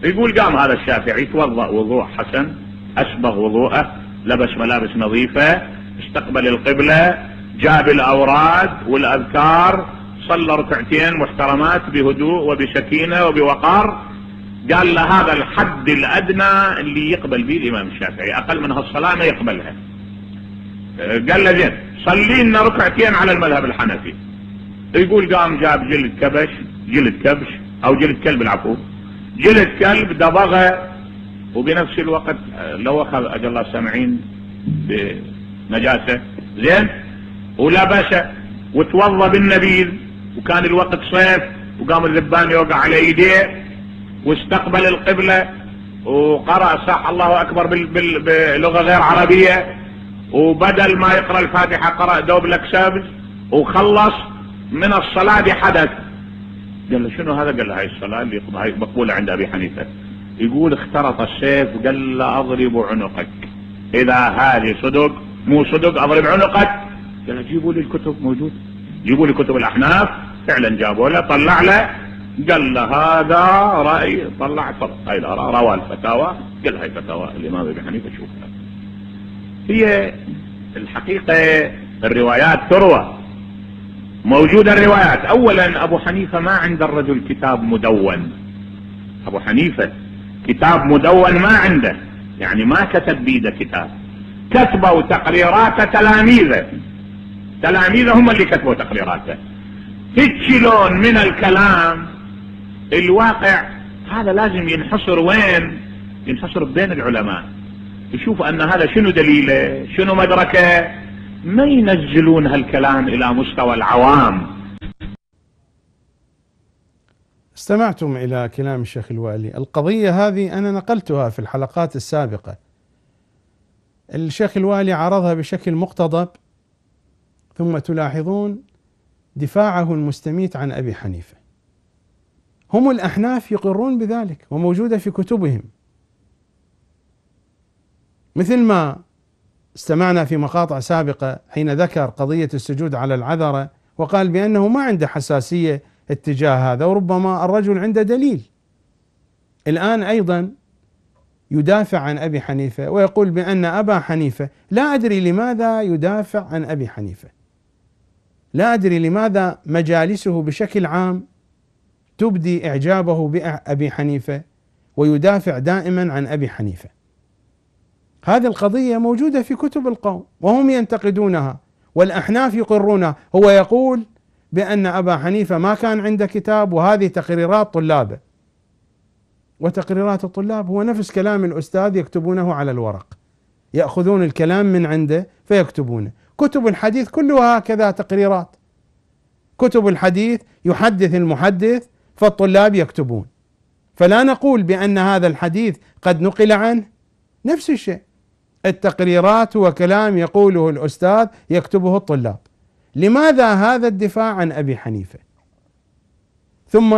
يقول قام هذا الشافعي توضأ وضوء حسن اسبغ وضوءه لبس ملابس نظيفة استقبل القبلة جاب الاوراد والاذكار صلى ركعتين محترمات بهدوء وبسكينة وبوقار قال له هذا الحد الأدنى اللي يقبل به الإمام الشافعي أقل من هالصلاة ما يقبلها قال له زين صلي لنا ركعتين على المذهب الحنفي يقول قام جاب جلد كبش جلد كبش أو جلد كلب العفو جلد كلب دبغه وبنفس الوقت لو أخذ أجل الله سامعين بنجاسة زين ولبسه وتوضا بالنبيذ وكان الوقت صيف وقام الذبان يوقع على ايديه واستقبل القبلة وقرأ صح الله أكبر بلغة غير عربية وبدل ما يقرأ الفاتحة قرأ دوب لك سابز وخلص من الصلاة بحدث قال له شنو هذا قال له هاي الصلاة اللي هاي مقبولة عند أبي حنيفة يقول اخترط السيف قال له أضرب عنقك إذا هذه صدق مو صدق أضرب عنقك قال له جيبوا لي الكتب موجود جيبوا لي كتب الأحناف فعلا جابوا له طلع له قال له هذا رأي طلع فرق هاي روى الفتاوى قال هاي فتاوى الإمام أبي حنيفة شوفها هي الحقيقة الروايات تروى موجودة الروايات أولا أبو حنيفة ما عند الرجل كتاب مدون أبو حنيفة كتاب مدون ما عنده يعني ما كتب بيده كتاب كتبوا تقريرات تلاميذه تلاميذه هم اللي كتبوا تقريراته هيك من الكلام الواقع هذا لازم ينحصر وين ينحصر بين العلماء يشوفوا ان هذا شنو دليله شنو مدركه ما ينزلون هالكلام الى مستوى العوام استمعتم الى كلام الشيخ الوالي القضيه هذه انا نقلتها في الحلقات السابقه الشيخ الوالي عرضها بشكل مقتضب ثم تلاحظون دفاعه المستميت عن ابي حنيفه هم الأحناف يقرون بذلك وموجودة في كتبهم مثل ما استمعنا في مقاطع سابقة حين ذكر قضية السجود على العذرة وقال بأنه ما عنده حساسية اتجاه هذا وربما الرجل عنده دليل الآن أيضا يدافع عن أبي حنيفة ويقول بأن أبا حنيفة لا أدري لماذا يدافع عن أبي حنيفة لا أدري لماذا مجالسه بشكل عام تبدي إعجابه بأبي حنيفة ويدافع دائما عن أبي حنيفة هذه القضية موجودة في كتب القوم وهم ينتقدونها والأحناف يقرونها هو يقول بأن أبا حنيفة ما كان عنده كتاب وهذه تقريرات طلابه وتقريرات الطلاب هو نفس كلام الأستاذ يكتبونه على الورق يأخذون الكلام من عنده فيكتبونه كتب الحديث كلها هكذا تقريرات كتب الحديث يحدث المحدث فالطلاب يكتبون فلا نقول بأن هذا الحديث قد نقل عنه نفس الشيء التقريرات وكلام يقوله الأستاذ يكتبه الطلاب لماذا هذا الدفاع عن أبي حنيفة ثم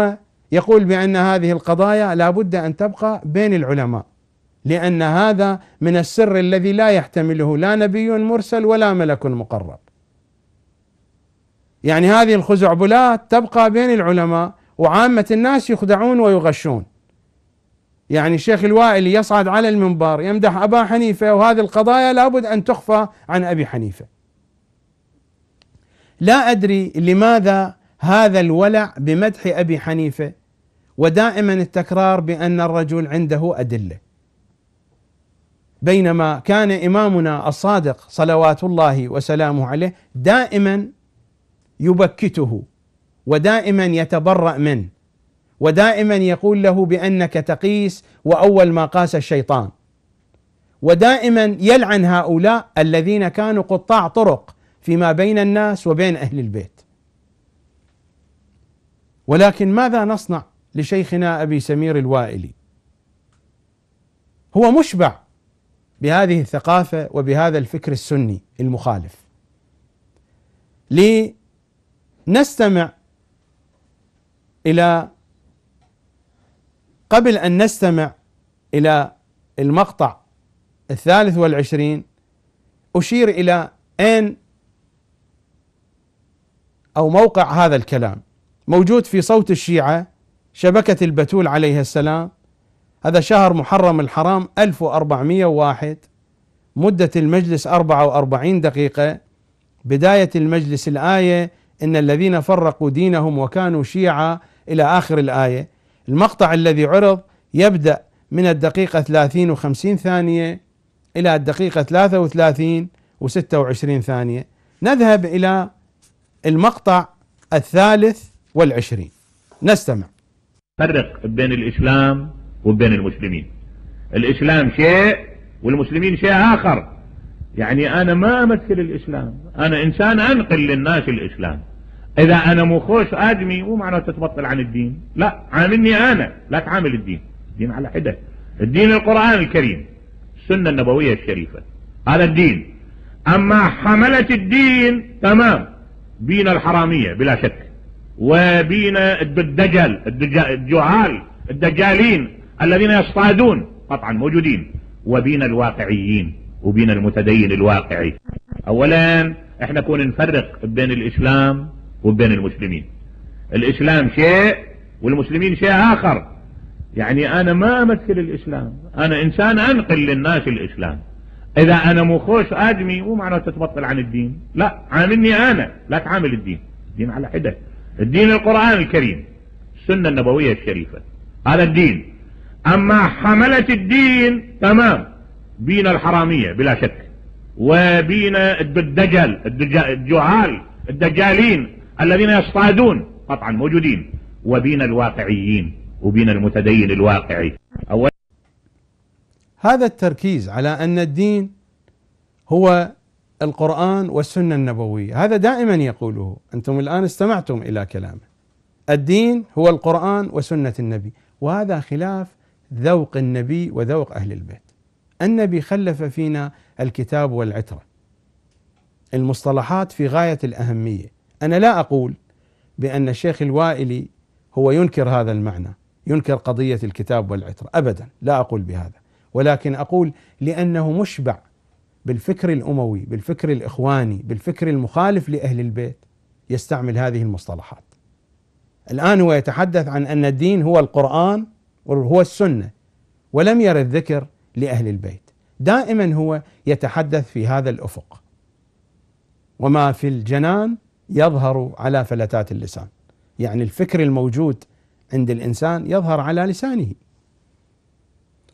يقول بأن هذه القضايا لابد أن تبقى بين العلماء لأن هذا من السر الذي لا يحتمله لا نبي مرسل ولا ملك مقرب يعني هذه الخزعبلات تبقى بين العلماء وعامة الناس يخدعون ويغشون يعني الشيخ الوائلي يصعد على المنبر يمدح أبا حنيفة وهذه القضايا لابد أن تخفى عن أبي حنيفة لا أدري لماذا هذا الولع بمدح أبي حنيفة ودائما التكرار بأن الرجل عنده أدلة بينما كان إمامنا الصادق صلوات الله وسلامه عليه دائما يبكته ودائما يتبرأ منه ودائما يقول له بأنك تقيس وأول ما قاس الشيطان ودائما يلعن هؤلاء الذين كانوا قطاع طرق فيما بين الناس وبين أهل البيت ولكن ماذا نصنع لشيخنا أبي سمير الوائلي هو مشبع بهذه الثقافة وبهذا الفكر السني المخالف لنستمع إلى قبل أن نستمع إلى المقطع الثالث والعشرين أشير إلى أين أو موقع هذا الكلام موجود في صوت الشيعة شبكة البتول عليه السلام هذا شهر محرم الحرام 1401 مدة المجلس 44 دقيقة بداية المجلس الآية إن الذين فرقوا دينهم وكانوا شيعا إلى آخر الآية المقطع الذي عرض يبدأ من الدقيقة 30 و 50 ثانية إلى الدقيقة 33 و 26 ثانية نذهب إلى المقطع الثالث والعشرين نستمع فرق بين الإسلام وبين المسلمين الإسلام شيء والمسلمين شيء آخر يعني أنا ما أمثل الإسلام أنا إنسان أنقل للناس الإسلام اذا انا مخوش ادمي مو معناته تبطل عن الدين لا عاملني انا لا تعامل الدين الدين على حده الدين القرآن الكريم السنة النبوية الشريفة هذا الدين اما حملة الدين تمام بين الحرامية بلا شك وبين الدجل الجهال الدجالين الذين يصطادون قطعا موجودين وبين الواقعيين وبين المتدين الواقعي اولا احنا كون نفرق بين الاسلام وبين المسلمين الإسلام شيء والمسلمين شيء آخر يعني أنا ما أمثل الإسلام أنا إنسان أنقل للناس الإسلام إذا أنا مخوش آدمي مو معناته تبطل عن الدين لا عاملني أنا لا تعامل الدين الدين على حدة الدين القرآن الكريم السنة النبوية الشريفة هذا الدين أما حملة الدين تمام بين الحرامية بلا شك وبين الدجل الدجال الدجالين الذين يصطادون قطعا موجودين وبين الواقعيين وبين المتدين الواقعي أولا هذا التركيز على أن الدين هو القرآن والسنة النبوية هذا دائما يقوله أنتم الآن استمعتم إلى كلامه الدين هو القرآن وسنة النبي وهذا خلاف ذوق النبي وذوق أهل البيت النبي خلف فينا الكتاب والعترة المصطلحات في غاية الأهمية أنا لا أقول بأن الشيخ الوائلي هو ينكر هذا المعنى ينكر قضية الكتاب والعترة أبدا لا أقول بهذا ولكن أقول لأنه مشبع بالفكر الأموي بالفكر الإخواني بالفكر المخالف لأهل البيت يستعمل هذه المصطلحات الآن هو يتحدث عن أن الدين هو القرآن وهو السنة ولم ير الذكر لأهل البيت دائما هو يتحدث في هذا الأفق وما في الجنان يظهر على فلتات اللسان يعني الفكر الموجود عند الانسان يظهر على لسانه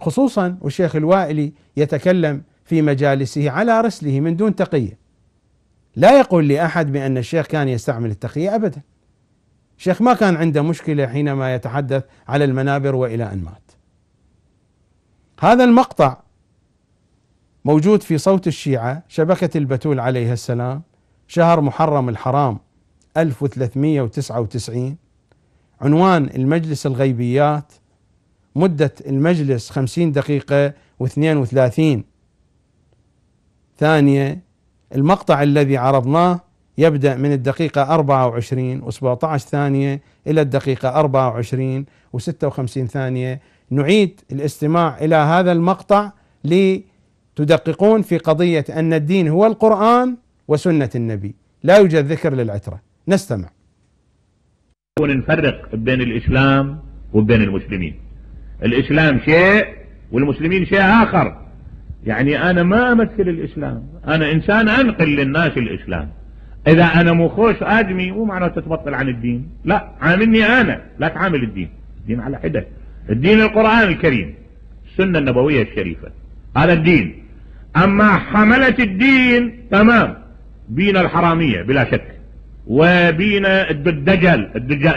خصوصا والشيخ الوائلي يتكلم في مجالسه على رسله من دون تقيه لا يقول لاحد بان الشيخ كان يستعمل التقيه ابدا الشيخ ما كان عنده مشكله حينما يتحدث على المنابر والى ان مات هذا المقطع موجود في صوت الشيعه شبكه البتول عليها السلام شهر محرم الحرام 1399 عنوان المجلس الغيبيات مدة المجلس 50 دقيقة و32 ثانية المقطع الذي عرضناه يبدأ من الدقيقة 24 و17 ثانية إلى الدقيقة 24 و56 ثانية نعيد الاستماع إلى هذا المقطع لتدققون في قضية أن الدين هو القرآن وسنة النبي لا يوجد ذكر للعترة نستمع ونفرق بين الإسلام وبين المسلمين الإسلام شيء والمسلمين شيء آخر يعني أنا ما أمثل الإسلام أنا إنسان أنقل للناس الإسلام إذا أنا مخوش آدمي مو معناته تبطل عن الدين لا عاملني أنا لا تعامل الدين الدين على حدة الدين القرآن الكريم السنة النبوية الشريفة هذا الدين أما حملة الدين تمام بين الحرامية بلا شك وبين الدجال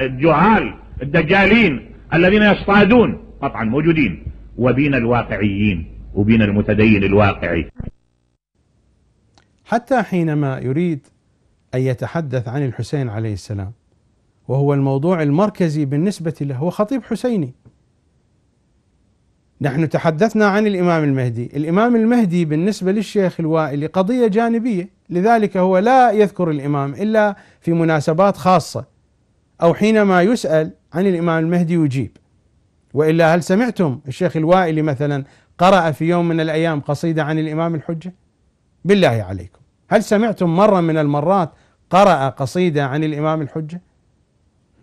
الجهال الدجالين الذين يصطادون قطعا موجودين وبين الواقعيين وبين المتدين الواقعي حتى حينما يريد أن يتحدث عن الحسين عليه السلام وهو الموضوع المركزي بالنسبة له هو خطيب حسيني نحن تحدثنا عن الامام المهدي، الامام المهدي بالنسبه للشيخ الوائلي قضيه جانبيه، لذلك هو لا يذكر الامام الا في مناسبات خاصه او حينما يسال عن الامام المهدي يجيب. والا هل سمعتم الشيخ الوائلي مثلا قرأ في يوم من الايام قصيده عن الامام الحجه؟ بالله عليكم، هل سمعتم مره من المرات قرأ قصيده عن الامام الحجه؟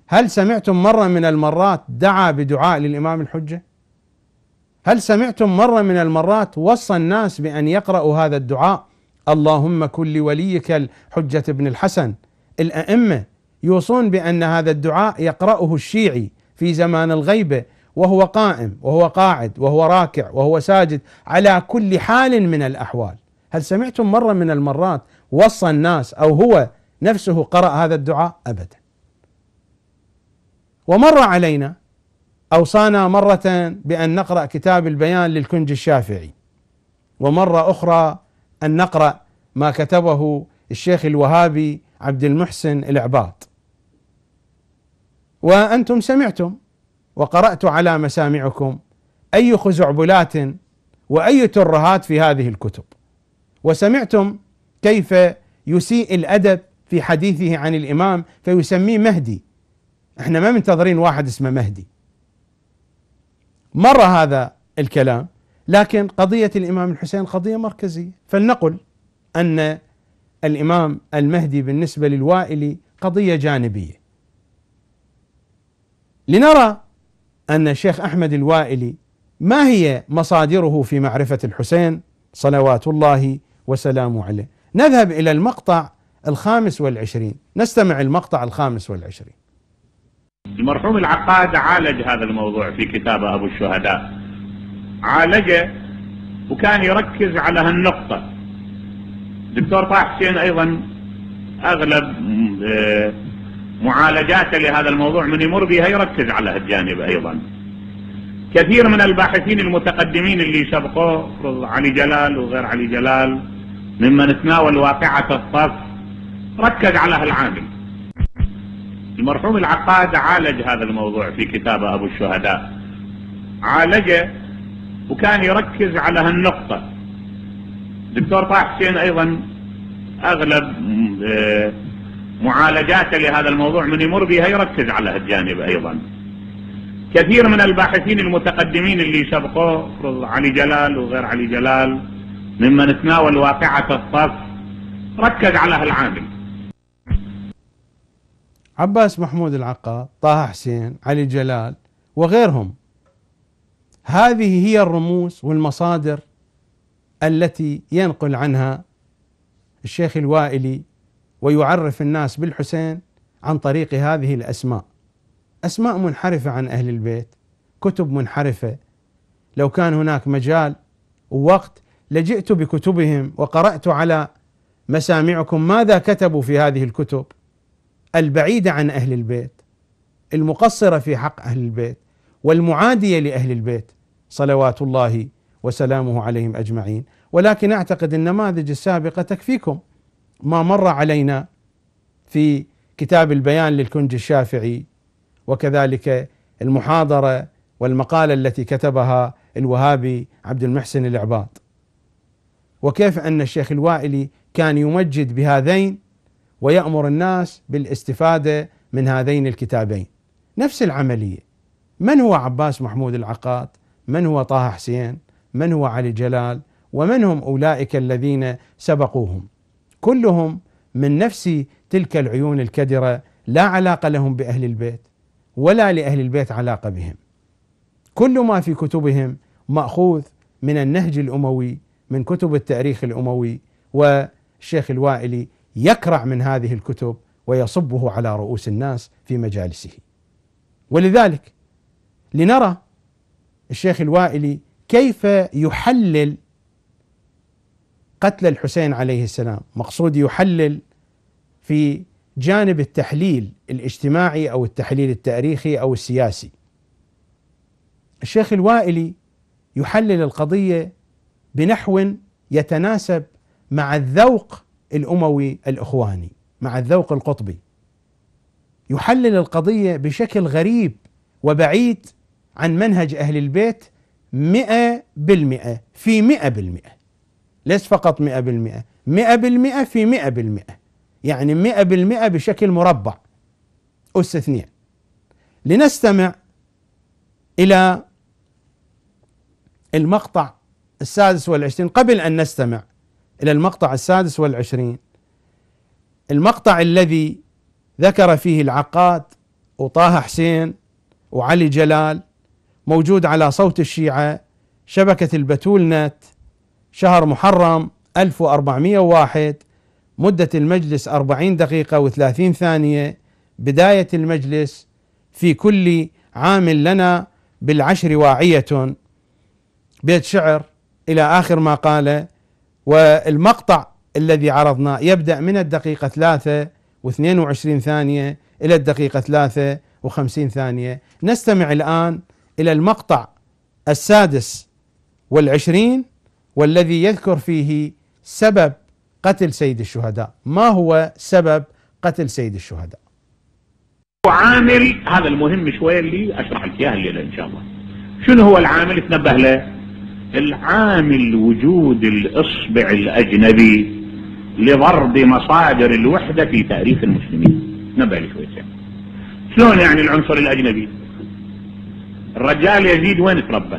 هل سمعتم مره من المرات دعا بدعاء للامام الحجه؟ هل سمعتم مرة من المرات وصى الناس بأن يقرأوا هذا الدعاء اللهم كن لوليك الحجة بن الحسن الأئمة يوصون بأن هذا الدعاء يقرأه الشيعي في زمان الغيبة وهو قائم وهو قاعد وهو راكع وهو ساجد على كل حال من الأحوال هل سمعتم مرة من المرات وصى الناس أو هو نفسه قرأ هذا الدعاء أبدا ومر علينا اوصانا مره بان نقرا كتاب البيان للكنج الشافعي ومره اخرى ان نقرا ما كتبه الشيخ الوهابي عبد المحسن العباط وانتم سمعتم وقرات على مسامعكم اي خزعبلات واي ترهات في هذه الكتب وسمعتم كيف يسيء الادب في حديثه عن الامام فيسميه مهدي احنا ما منتظرين واحد اسمه مهدي مر هذا الكلام لكن قضية الإمام الحسين قضية مركزية فلنقل أن الإمام المهدي بالنسبة للوائلي قضية جانبية لنرى أن الشيخ أحمد الوائلي ما هي مصادره في معرفة الحسين صلوات الله وسلامه عليه نذهب إلى المقطع الخامس والعشرين نستمع المقطع الخامس والعشرين المرحوم العقاد عالج هذا الموضوع في كتابه أبو الشهداء عالجه وكان يركز على هالنقطة دكتور طه حسين أيضا أغلب آه، معالجاته لهذا الموضوع من يمر بها يركز على هالجانب أيضا كثير من الباحثين المتقدمين اللي سبقوه علي جلال وغير علي جلال ممن تناول واقعة الطف ركز على هالعامل المرحوم العقاد عالج هذا الموضوع في كتابه أبو الشهداء عالجه وكان يركز على هالنقطة دكتور طه حسين أيضا أغلب آه، معالجاته لهذا الموضوع من يمر بها يركز على هالجانب أيضا كثير من الباحثين المتقدمين اللي سبقوه علي جلال وغير علي جلال ممن تناول واقعة الصف ركز على هالعامل عباس محمود العقاد طه حسين علي جلال وغيرهم هذه هي الرموز والمصادر التي ينقل عنها الشيخ الوائلي ويعرف الناس بالحسين عن طريق هذه الاسماء اسماء منحرفه عن اهل البيت كتب منحرفه لو كان هناك مجال ووقت لجئت بكتبهم وقرات على مسامعكم ماذا كتبوا في هذه الكتب البعيده عن اهل البيت المقصره في حق اهل البيت والمعاديه لاهل البيت صلوات الله وسلامه عليهم اجمعين ولكن اعتقد النماذج السابقه تكفيكم ما مر علينا في كتاب البيان للكنج الشافعي وكذلك المحاضره والمقاله التي كتبها الوهابي عبد المحسن العباط وكيف ان الشيخ الوائلي كان يمجد بهذين ويأمر الناس بالاستفادة من هذين الكتابين نفس العملية من هو عباس محمود العقاد من هو طه حسين من هو علي جلال ومن هم أولئك الذين سبقوهم كلهم من نفس تلك العيون الكدرة لا علاقة لهم بأهل البيت ولا لأهل البيت علاقة بهم كل ما في كتبهم مأخوذ من النهج الأموي من كتب التاريخ الأموي والشيخ الوائلي يكرع من هذه الكتب ويصبه على رؤوس الناس في مجالسه ولذلك لنرى الشيخ الوائلي كيف يحلل قتل الحسين عليه السلام مقصود يحلل في جانب التحليل الاجتماعي او التحليل التاريخي او السياسي الشيخ الوائلي يحلل القضيه بنحو يتناسب مع الذوق الأموي الإخواني مع الذوق القطبي يحلل القضية بشكل غريب وبعيد عن منهج أهل البيت مئة بالمئة في مئة بالمئة ليس فقط مئة بالمئة مئة بالمئة في مئة بالمئة يعني مئة بالمئة بشكل مربع أس اثنين لنستمع إلى المقطع السادس والعشرين قبل أن نستمع إلى المقطع السادس والعشرين المقطع الذي ذكر فيه العقاد وطه حسين وعلي جلال موجود على صوت الشيعة شبكة البتول نت شهر محرم 1401 مدة المجلس 40 دقيقة و30 ثانية بداية المجلس في كل عام لنا بالعشر واعية بيت شعر إلى آخر ما قاله والمقطع الذي عرضناه يبدأ من الدقيقة 3 و22 ثانية إلى الدقيقة 3 و50 ثانية نستمع الآن إلى المقطع السادس والعشرين والذي يذكر فيه سبب قتل سيد الشهداء ما هو سبب قتل سيد الشهداء وعامل هذا المهم شوية اللي أشرح لك إياه الليلة إن شاء الله شنو هو العامل تنبه له العامل وجود الاصبع الاجنبي لضرب مصادر الوحدة في تاريخ المسلمين نبه لشوية شلون يعني العنصر الاجنبي الرجال يزيد وين تربى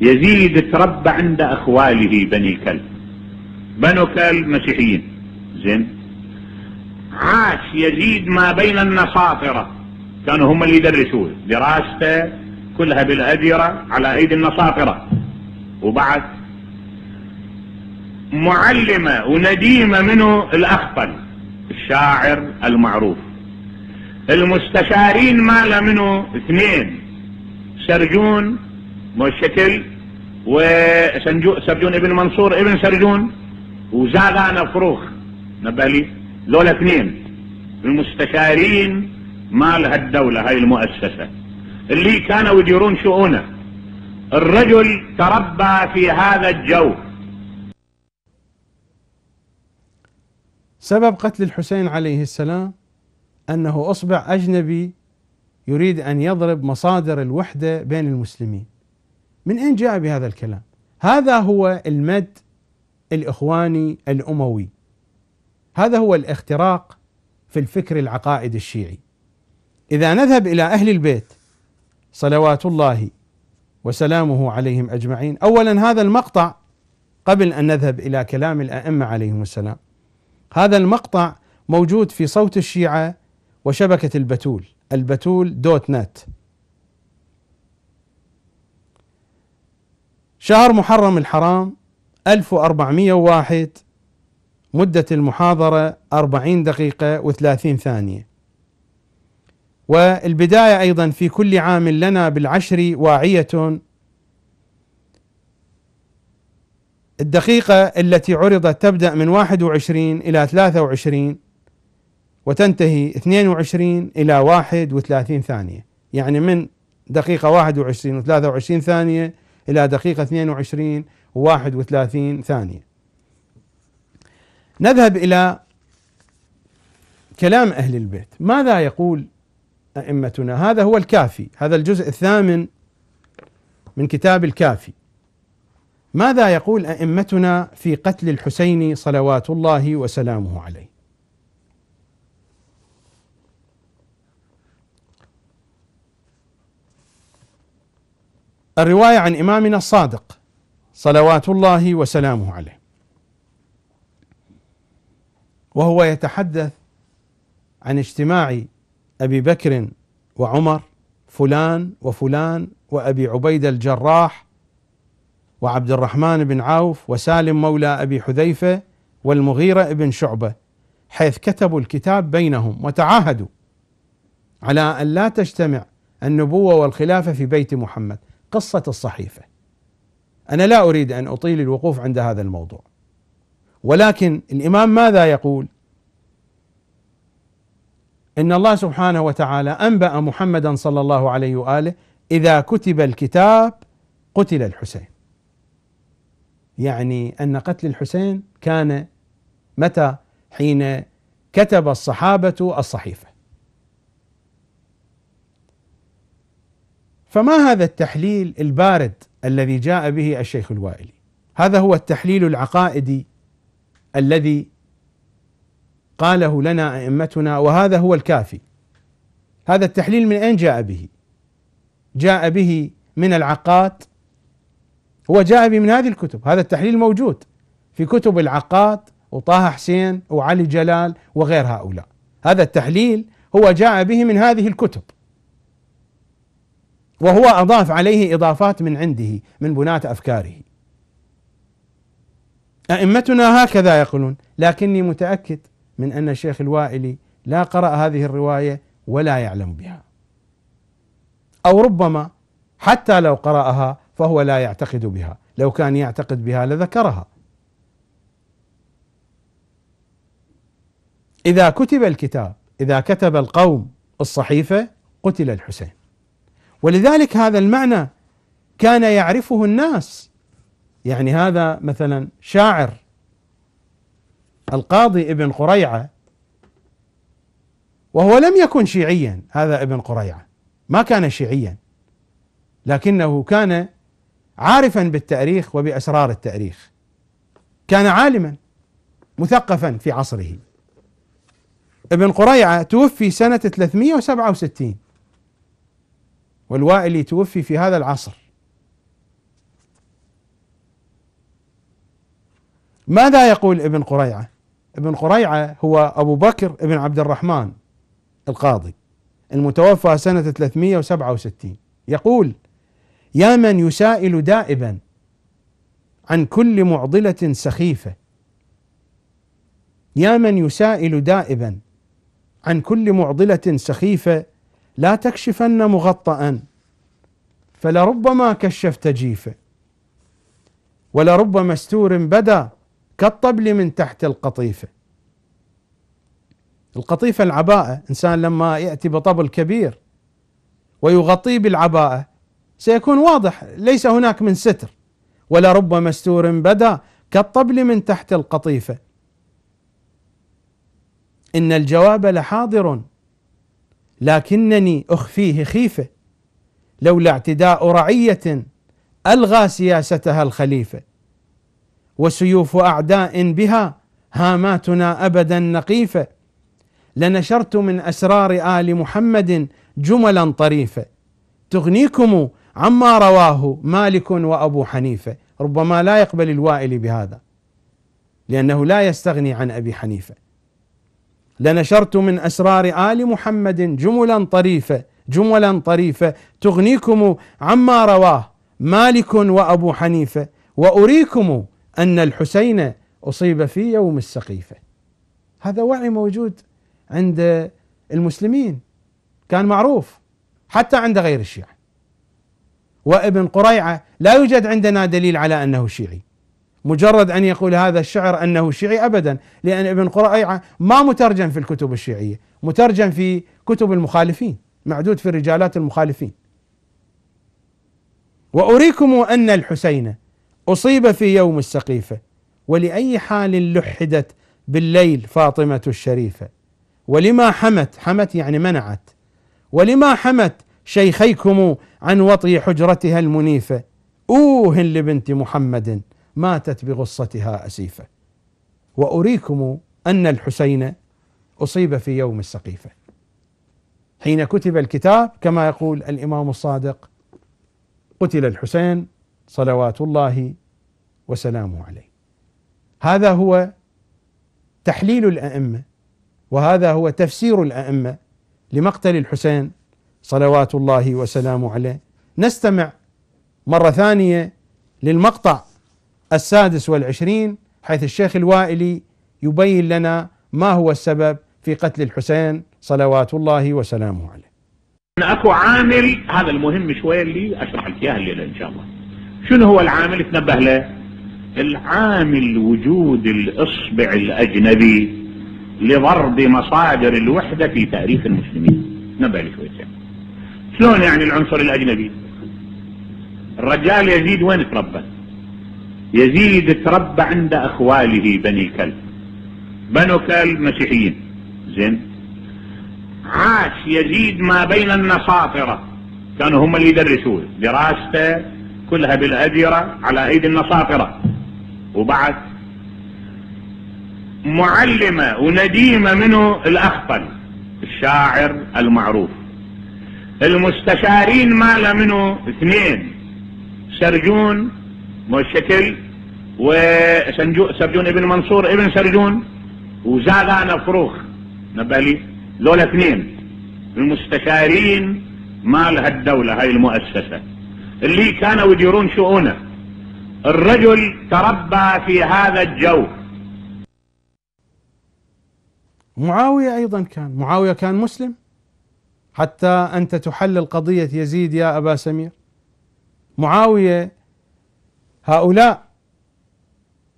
يزيد تربى عند اخواله بني كلب بنو كلب مسيحيين زين عاش يزيد ما بين النصاطرة كانوا هم اللي يدرسوه دراسته كلها بالأديرة على أيدي النصاطرة وبعث معلمة ونديمة منه الأخطل الشاعر المعروف المستشارين ماله منه اثنين سرجون مشكل وسرجون ابن منصور ابن سرجون انا فروخ نبالي لولا اثنين المستشارين مال هالدولة هاي المؤسسة اللي كانوا يديرون شؤونه الرجل تربى في هذا الجو سبب قتل الحسين عليه السلام انه اصبح اجنبي يريد ان يضرب مصادر الوحده بين المسلمين. من اين جاء بهذا الكلام؟ هذا هو المد الاخواني الاموي. هذا هو الاختراق في الفكر العقائدي الشيعي. اذا نذهب الى اهل البيت صلوات الله وسلامه عليهم اجمعين، اولا هذا المقطع قبل ان نذهب الى كلام الائمه عليهم السلام. هذا المقطع موجود في صوت الشيعه وشبكه البتول، البتول دوت نت. شهر محرم الحرام 1401 مدة المحاضرة 40 دقيقة و30 ثانية والبداية أيضا في كل عام لنا بالعشر واعية الدقيقة التي عرضت تبدأ من 21 إلى 23 وتنتهي 22 إلى 31 ثانية يعني من دقيقة 21 و 23 ثانية إلى دقيقة 22 و 31 ثانية نذهب إلى كلام أهل البيت ماذا يقول أئمتنا هذا هو الكافي هذا الجزء الثامن من كتاب الكافي ماذا يقول أئمتنا في قتل الحسين صلوات الله وسلامه عليه الرواية عن إمامنا الصادق صلوات الله وسلامه عليه وهو يتحدث عن اجتماع أبي بكر وعمر فلان وفلان وأبي عبيدة الجراح وعبد الرحمن بن عوف وسالم مولى أبي حذيفة والمغيرة بن شعبة حيث كتبوا الكتاب بينهم وتعاهدوا على أن لا تجتمع النبوة والخلافة في بيت محمد قصة الصحيفة أنا لا أريد أن أطيل الوقوف عند هذا الموضوع ولكن الإمام ماذا يقول إن الله سبحانه وتعالى أنبأ محمدا صلى الله عليه وآله إذا كتب الكتاب قتل الحسين يعني أن قتل الحسين كان متى حين كتب الصحابة الصحيفة فما هذا التحليل البارد الذي جاء به الشيخ الوائلي هذا هو التحليل العقائدي الذي قاله لنا ائمتنا وهذا هو الكافي هذا التحليل من اين جاء به؟ جاء به من العقاد هو جاء به من هذه الكتب هذا التحليل موجود في كتب العقاد وطه حسين وعلي جلال وغير هؤلاء هذا التحليل هو جاء به من هذه الكتب وهو أضاف عليه إضافات من عنده من بناة أفكاره أئمتنا هكذا يقولون لكني متأكد من أن الشيخ الوائلي لا قرأ هذه الرواية ولا يعلم بها أو ربما حتى لو قرأها فهو لا يعتقد بها لو كان يعتقد بها لذكرها إذا كتب الكتاب إذا كتب القوم الصحيفة قتل الحسين ولذلك هذا المعنى كان يعرفه الناس يعني هذا مثلا شاعر القاضي ابن قريعة وهو لم يكن شيعيا هذا ابن قريعة ما كان شيعيا لكنه كان عارفا بالتاريخ وبأسرار التاريخ كان عالما مثقفا في عصره ابن قريعة توفي سنة 367 والوائلي توفي في هذا العصر ماذا يقول ابن قريعة ابن قريعة هو أبو بكر بن عبد الرحمن القاضي المتوفى سنة 367 يقول يا من يسائل دائبا عن كل معضلة سخيفة يا من يسائل دائبا عن كل معضلة سخيفة لا تكشفن مغطأ فلربما كشفت جيفة ولرب مستور بدا كالطبل من تحت القطيفة القطيفة العباءة إنسان لما يأتي بطبل كبير ويغطيه بالعباءة سيكون واضح ليس هناك من ستر ولرب مستور بدا كالطبل من تحت القطيفة إن الجواب لحاضر لكنني أخفيه خيفة لولا اعتداء رعية ألغى سياستها الخليفة وسيوف اعداء بها هاماتنا ابدا نقيفه لنشرت من اسرار ال محمد جملا طريفه تغنيكم عما رواه مالك وابو حنيفه ربما لا يقبل الوائل بهذا لانه لا يستغني عن ابي حنيفه لنشرت من اسرار ال محمد جملا طريفه جملا طريفه تغنيكم عما رواه مالك وابو حنيفه واريكم أن الحسين أصيب في يوم السقيفة هذا وعي موجود عند المسلمين كان معروف حتى عند غير الشيعة وابن قريعة لا يوجد عندنا دليل على أنه شيعي مجرد أن يقول هذا الشعر أنه شيعي أبدا لأن ابن قريعة ما مترجم في الكتب الشيعية مترجم في كتب المخالفين معدود في الرجالات المخالفين وأريكم أن الحسين أصيب في يوم السقيفة ولأي حال لحدت بالليل فاطمة الشريفة ولما حمت حمت يعني منعت ولما حمت شيخيكم عن وطي حجرتها المنيفة أوه لبنت محمد ماتت بغصتها أسيفة وأريكم أن الحسين أصيب في يوم السقيفة حين كتب الكتاب كما يقول الإمام الصادق قتل الحسين صلوات الله وسلامه عليه هذا هو تحليل الائمه وهذا هو تفسير الائمه لمقتل الحسين صلوات الله وسلامه عليه نستمع مره ثانيه للمقطع السادس والعشرين حيث الشيخ الوائلي يبين لنا ما هو السبب في قتل الحسين صلوات الله وسلامه عليه. اكو عامل هذا المهم شويه اللي اشرح لك اياه الليله ان شاء الله. شنو هو العامل تنبه له العامل وجود الاصبع الاجنبي لضرب مصادر الوحدة في تاريخ المسلمين نبه لي شوية شلون يعني العنصر الاجنبي الرجال يزيد وين تربى يزيد تربى عند اخواله بني كلب بنو كلب مسيحيين زين عاش يزيد ما بين النصافرة كانوا هم اللي يدرسوه دراسته كلها بالهديرة على ايدي النصاقرة وبعد معلمة ونديمة منه الاخطل الشاعر المعروف المستشارين ماله منه اثنين سرجون والشكل وسرجون ابن منصور ابن سرجون وزاد انا فروخ نبالي ذولا اثنين المستشارين مال هالدولة هاي المؤسسة اللي كانوا يديرون شؤونه الرجل تربى في هذا الجو معاوية أيضا كان معاوية كان مسلم حتى أنت تحلل قضية يزيد يا أبا سمير معاوية هؤلاء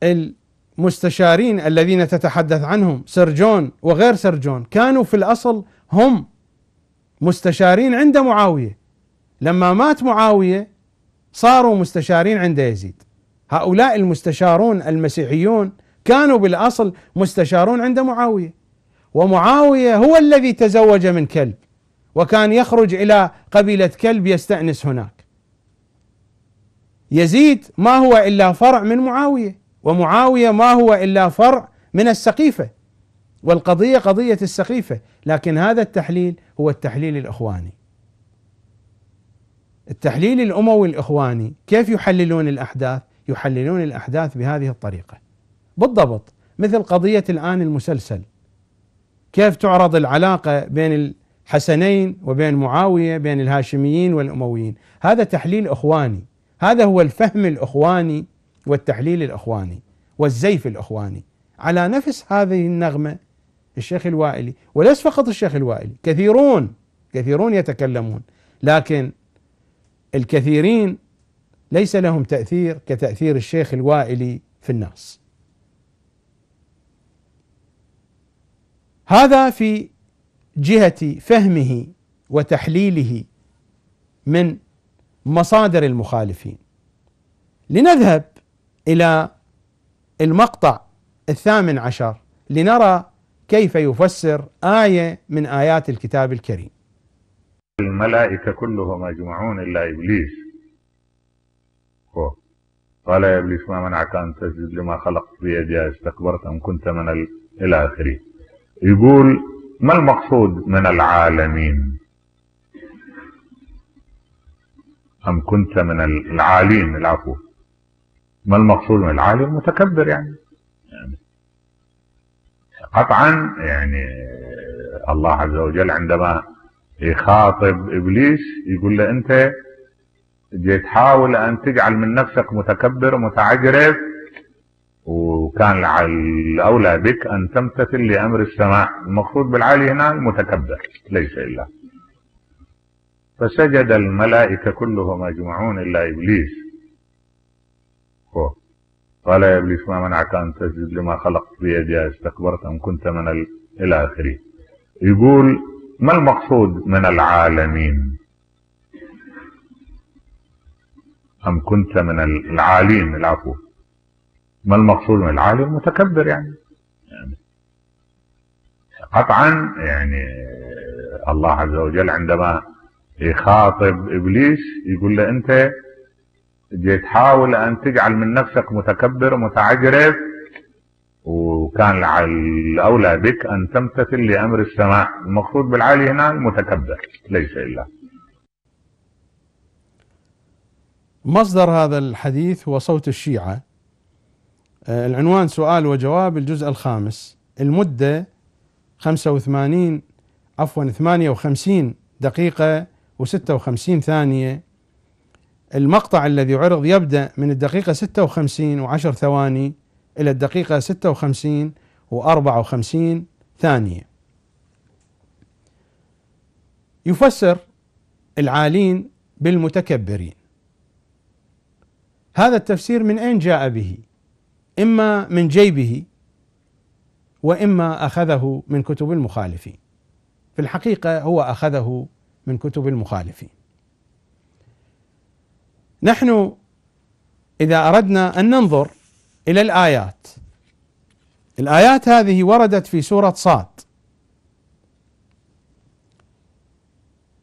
المستشارين الذين تتحدث عنهم سرجون وغير سرجون كانوا في الأصل هم مستشارين عند معاوية لما مات معاوية صاروا مستشارين عند يزيد هؤلاء المستشارون المسيحيون كانوا بالاصل مستشارون عند معاويه ومعاويه هو الذي تزوج من كلب وكان يخرج الى قبيله كلب يستانس هناك يزيد ما هو الا فرع من معاويه ومعاويه ما هو الا فرع من السقيفه والقضيه قضيه السقيفه لكن هذا التحليل هو التحليل الاخواني التحليل الأموي الإخواني كيف يحللون الأحداث يحللون الأحداث بهذه الطريقة بالضبط مثل قضية الآن المسلسل كيف تعرض العلاقة بين الحسنين وبين معاوية بين الهاشميين والأمويين هذا تحليل إخواني هذا هو الفهم الإخواني والتحليل الإخواني والزيف الإخواني على نفس هذه النغمة الشيخ الوائلي وليس فقط الشيخ الوائلي كثيرون كثيرون يتكلمون لكن الكثيرين ليس لهم تأثير كتأثير الشيخ الوائلي في الناس هذا في جهة فهمه وتحليله من مصادر المخالفين لنذهب إلى المقطع الثامن عشر لنرى كيف يفسر آية من آيات الكتاب الكريم الملائكة كلهم أجمعون إلا إبليس قال يا إبليس ما منعك أن تسجد لما خلقت بيدي استكبرت أم كنت من ال... إلى آخره يقول ما المقصود من العالمين أم كنت من العالين العفو ما المقصود من العالم المتكبر يعني. يعني قطعا يعني آه، الله عز وجل عندما يخاطب ابليس يقول له انت تحاول ان تجعل من نفسك متكبر متعجرف وكان الاولى بك ان تمتثل لامر السماء المقصود بالعالي هنا المتكبر ليس الا فسجد الملائكه كلهم اجمعون الا ابليس قال يا ابليس ما منعك ان تسجد لما خلقت بيدي استكبرت ام كنت من الى اخره يقول ما المقصود من العالمين أم كنت من العالين العفو ما المقصود من العالم متكبر يعني, يعني قطعا يعني الله عز وجل عندما يخاطب إبليس يقول له أنت جيت تحاول أن تجعل من نفسك متكبر متعجرف وكان الأولى بك أن تمتثل لأمر السماع المقصود بالعالي هنا المتكبر ليس إلا مصدر هذا الحديث هو صوت الشيعة آه، العنوان سؤال وجواب الجزء الخامس المدة 85 عفوا 58 دقيقة و56 ثانية المقطع الذي عرض يبدأ من الدقيقة 56 و10 ثواني إلى الدقيقة 56 و54 ثانية يفسر العالين بالمتكبرين هذا التفسير من أين جاء به إما من جيبه وإما أخذه من كتب المخالفين في الحقيقة هو أخذه من كتب المخالفين نحن إذا أردنا أن ننظر إلى الآيات الآيات هذه وردت في سورة صاد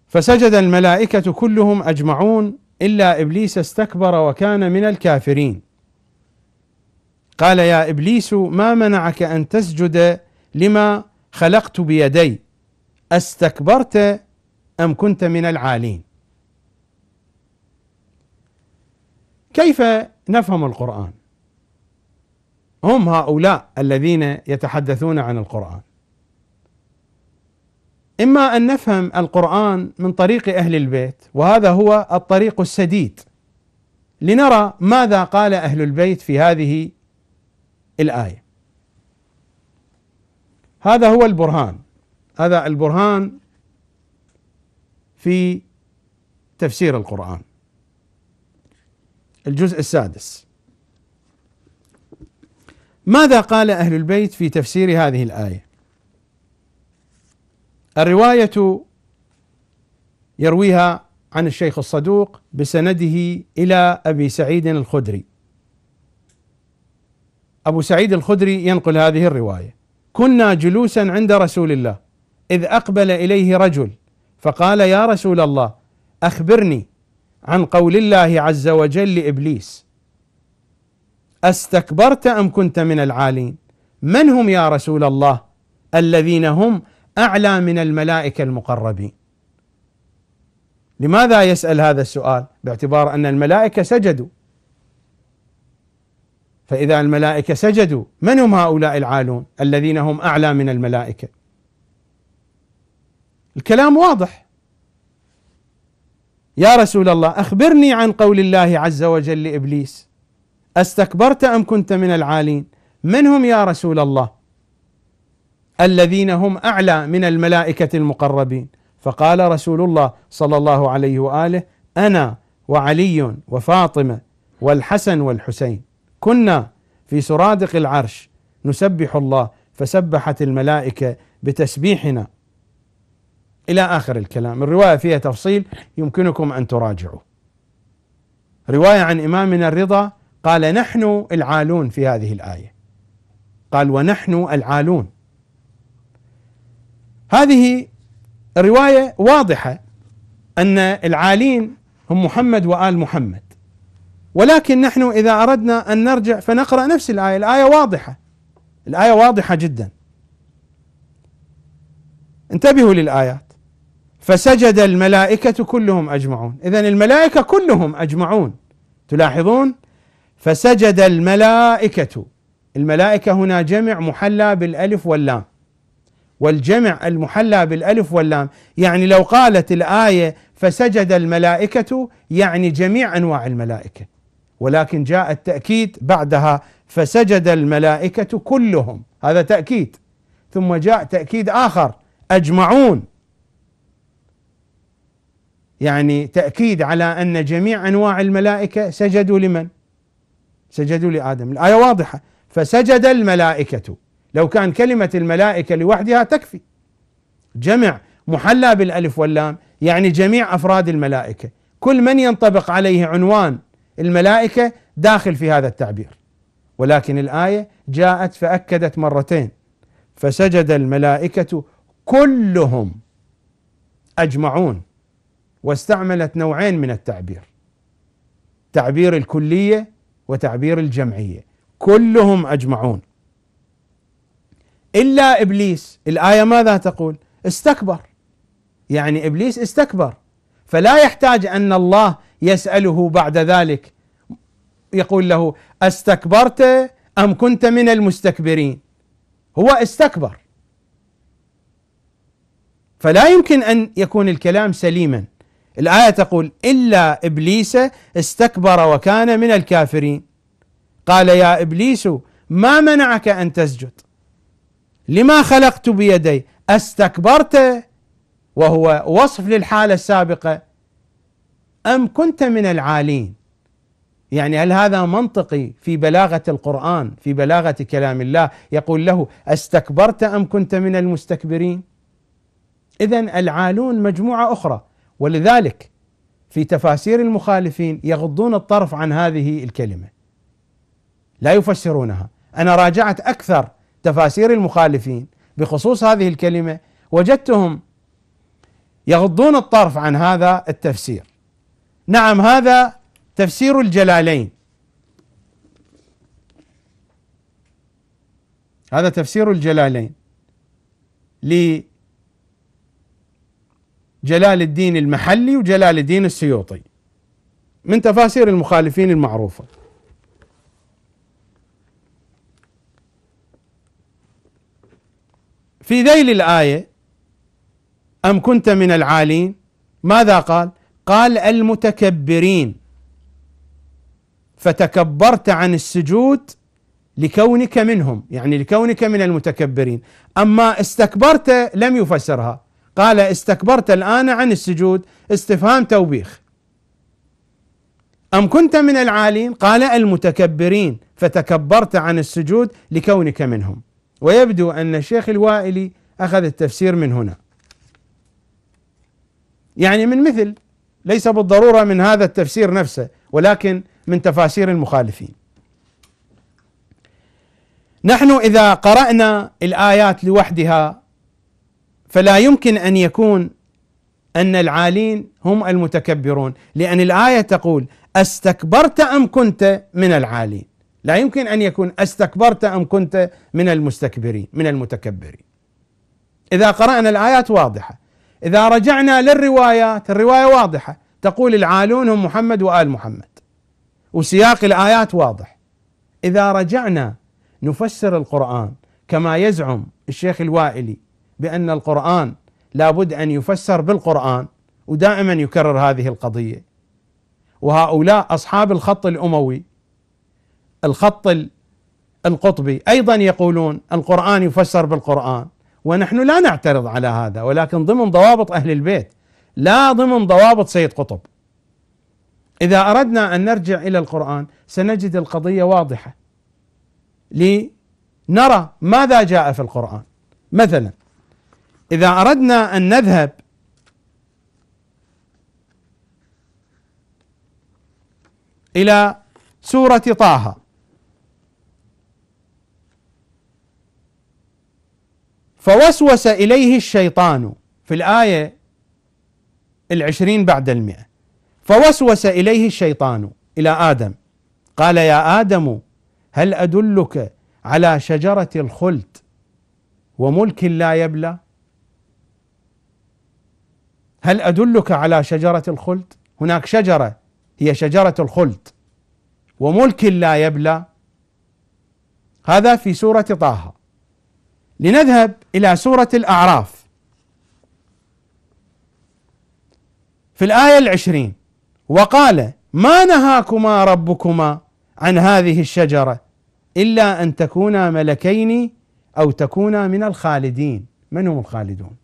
فسجد الملائكة كلهم أجمعون إلا إبليس استكبر وكان من الكافرين قال يا إبليس ما منعك أن تسجد لما خلقت بيدي استكبرت أم كنت من العالين كيف نفهم القرآن هم هؤلاء الذين يتحدثون عن القرآن إما أن نفهم القرآن من طريق أهل البيت وهذا هو الطريق السديد لنرى ماذا قال أهل البيت في هذه الآية هذا هو البرهان هذا البرهان في تفسير القرآن الجزء السادس ماذا قال أهل البيت في تفسير هذه الآية؟ الرواية يرويها عن الشيخ الصدوق بسنده إلى أبي سعيد الخدري أبو سعيد الخدري ينقل هذه الرواية كنا جلوسا عند رسول الله إذ أقبل إليه رجل فقال يا رسول الله أخبرني عن قول الله عز وجل لإبليس استكبرت ام كنت من العالين من هم يا رسول الله الذين هم اعلى من الملائكه المقربين لماذا يسال هذا السؤال باعتبار ان الملائكه سجدوا فاذا الملائكه سجدوا من هم هؤلاء العالون الذين هم اعلى من الملائكه الكلام واضح يا رسول الله اخبرني عن قول الله عز وجل لابليس استكبرت ام كنت من العالين من هم يا رسول الله الذين هم اعلى من الملائكه المقربين فقال رسول الله صلى الله عليه واله انا وعلي وفاطمه والحسن والحسين كنا في سرادق العرش نسبح الله فسبحت الملائكه بتسبيحنا الى اخر الكلام، الروايه فيها تفصيل يمكنكم ان تراجعوا. روايه عن امامنا الرضا قال نحن العالون في هذه الايه قال ونحن العالون هذه الروايه واضحه ان العالين هم محمد وال محمد ولكن نحن اذا اردنا ان نرجع فنقرا نفس الايه الايه واضحه الايه واضحه جدا انتبهوا للايات فسجد الملائكه كلهم اجمعون اذا الملائكه كلهم اجمعون تلاحظون فسجد الملائكة الملائكة هنا جمع محلى بالألف واللام والجمع المحلى بالألف واللام يعني لو قالت الآية فسجد الملائكة يعني جميع أنواع الملائكة ولكن جاء التأكيد بعدها فسجد الملائكة كلهم هذا تأكيد ثم جاء تأكيد آخر أجمعون يعني تأكيد على أن جميع أنواع الملائكة سجدوا لمن؟ سجدوا لآدم الآية واضحة فسجد الملائكة لو كان كلمة الملائكة لوحدها تكفي جمع محلى بالألف واللام يعني جميع أفراد الملائكة كل من ينطبق عليه عنوان الملائكة داخل في هذا التعبير ولكن الآية جاءت فأكدت مرتين فسجد الملائكة كلهم أجمعون واستعملت نوعين من التعبير تعبير الكلية وتعبير الجمعيه كلهم اجمعون الا ابليس الايه ماذا تقول؟ استكبر يعني ابليس استكبر فلا يحتاج ان الله يساله بعد ذلك يقول له استكبرت ام كنت من المستكبرين؟ هو استكبر فلا يمكن ان يكون الكلام سليما الآية تقول إلا إبليس استكبر وكان من الكافرين قال يا إبليس ما منعك أن تسجد لما خلقت بيدي أستكبرت وهو وصف للحالة السابقة أم كنت من العالين يعني هل هذا منطقي في بلاغة القرآن في بلاغة كلام الله يقول له استكبرت أم كنت من المستكبرين إذا العالون مجموعة أخرى ولذلك في تفاسير المخالفين يغضون الطرف عن هذه الكلمه لا يفسرونها انا راجعت اكثر تفاسير المخالفين بخصوص هذه الكلمه وجدتهم يغضون الطرف عن هذا التفسير نعم هذا تفسير الجلالين هذا تفسير الجلالين لي جلال الدين المحلي وجلال الدين السيوطي من تفاسير المخالفين المعروفه في ذيل الايه ام كنت من العالين ماذا قال قال المتكبرين فتكبرت عن السجود لكونك منهم يعني لكونك من المتكبرين اما استكبرت لم يفسرها قال استكبرت الآن عن السجود استفهام توبيخ أم كنت من العالين قال المتكبرين فتكبرت عن السجود لكونك منهم ويبدو أن الشيخ الوائلي أخذ التفسير من هنا يعني من مثل ليس بالضرورة من هذا التفسير نفسه ولكن من تفاسير المخالفين نحن إذا قرأنا الآيات لوحدها فلا يمكن ان يكون ان العالين هم المتكبرون لان الايه تقول استكبرت ام كنت من العالين لا يمكن ان يكون استكبرت ام كنت من المستكبرين من المتكبرين اذا قرانا الايات واضحه اذا رجعنا للروايات الروايه واضحه تقول العالون هم محمد وال محمد وسياق الايات واضح اذا رجعنا نفسر القران كما يزعم الشيخ الوائلي بأن القرآن لابد أن يفسر بالقرآن ودائما يكرر هذه القضية وهؤلاء أصحاب الخط الأموي الخط القطبي أيضا يقولون القرآن يفسر بالقرآن ونحن لا نعترض على هذا ولكن ضمن ضوابط أهل البيت لا ضمن ضوابط سيد قطب إذا أردنا أن نرجع إلى القرآن سنجد القضية واضحة لنرى ماذا جاء في القرآن مثلا إذا أردنا أن نذهب إلى سورة طه فوسوس إليه الشيطان في الآية العشرين بعد المئة فوسوس إليه الشيطان إلى آدم قال يا آدم هل أدلك على شجرة الخلد وملك لا يبلى هل أدلك على شجرة الخلد هناك شجرة هي شجرة الخلد وملك لا يبلى هذا في سورة طه لنذهب إلى سورة الأعراف في الآية العشرين وقال ما نهاكما ربكما عن هذه الشجرة إلا أن تكونا ملكين أو تكونا من الخالدين من هم الخالدون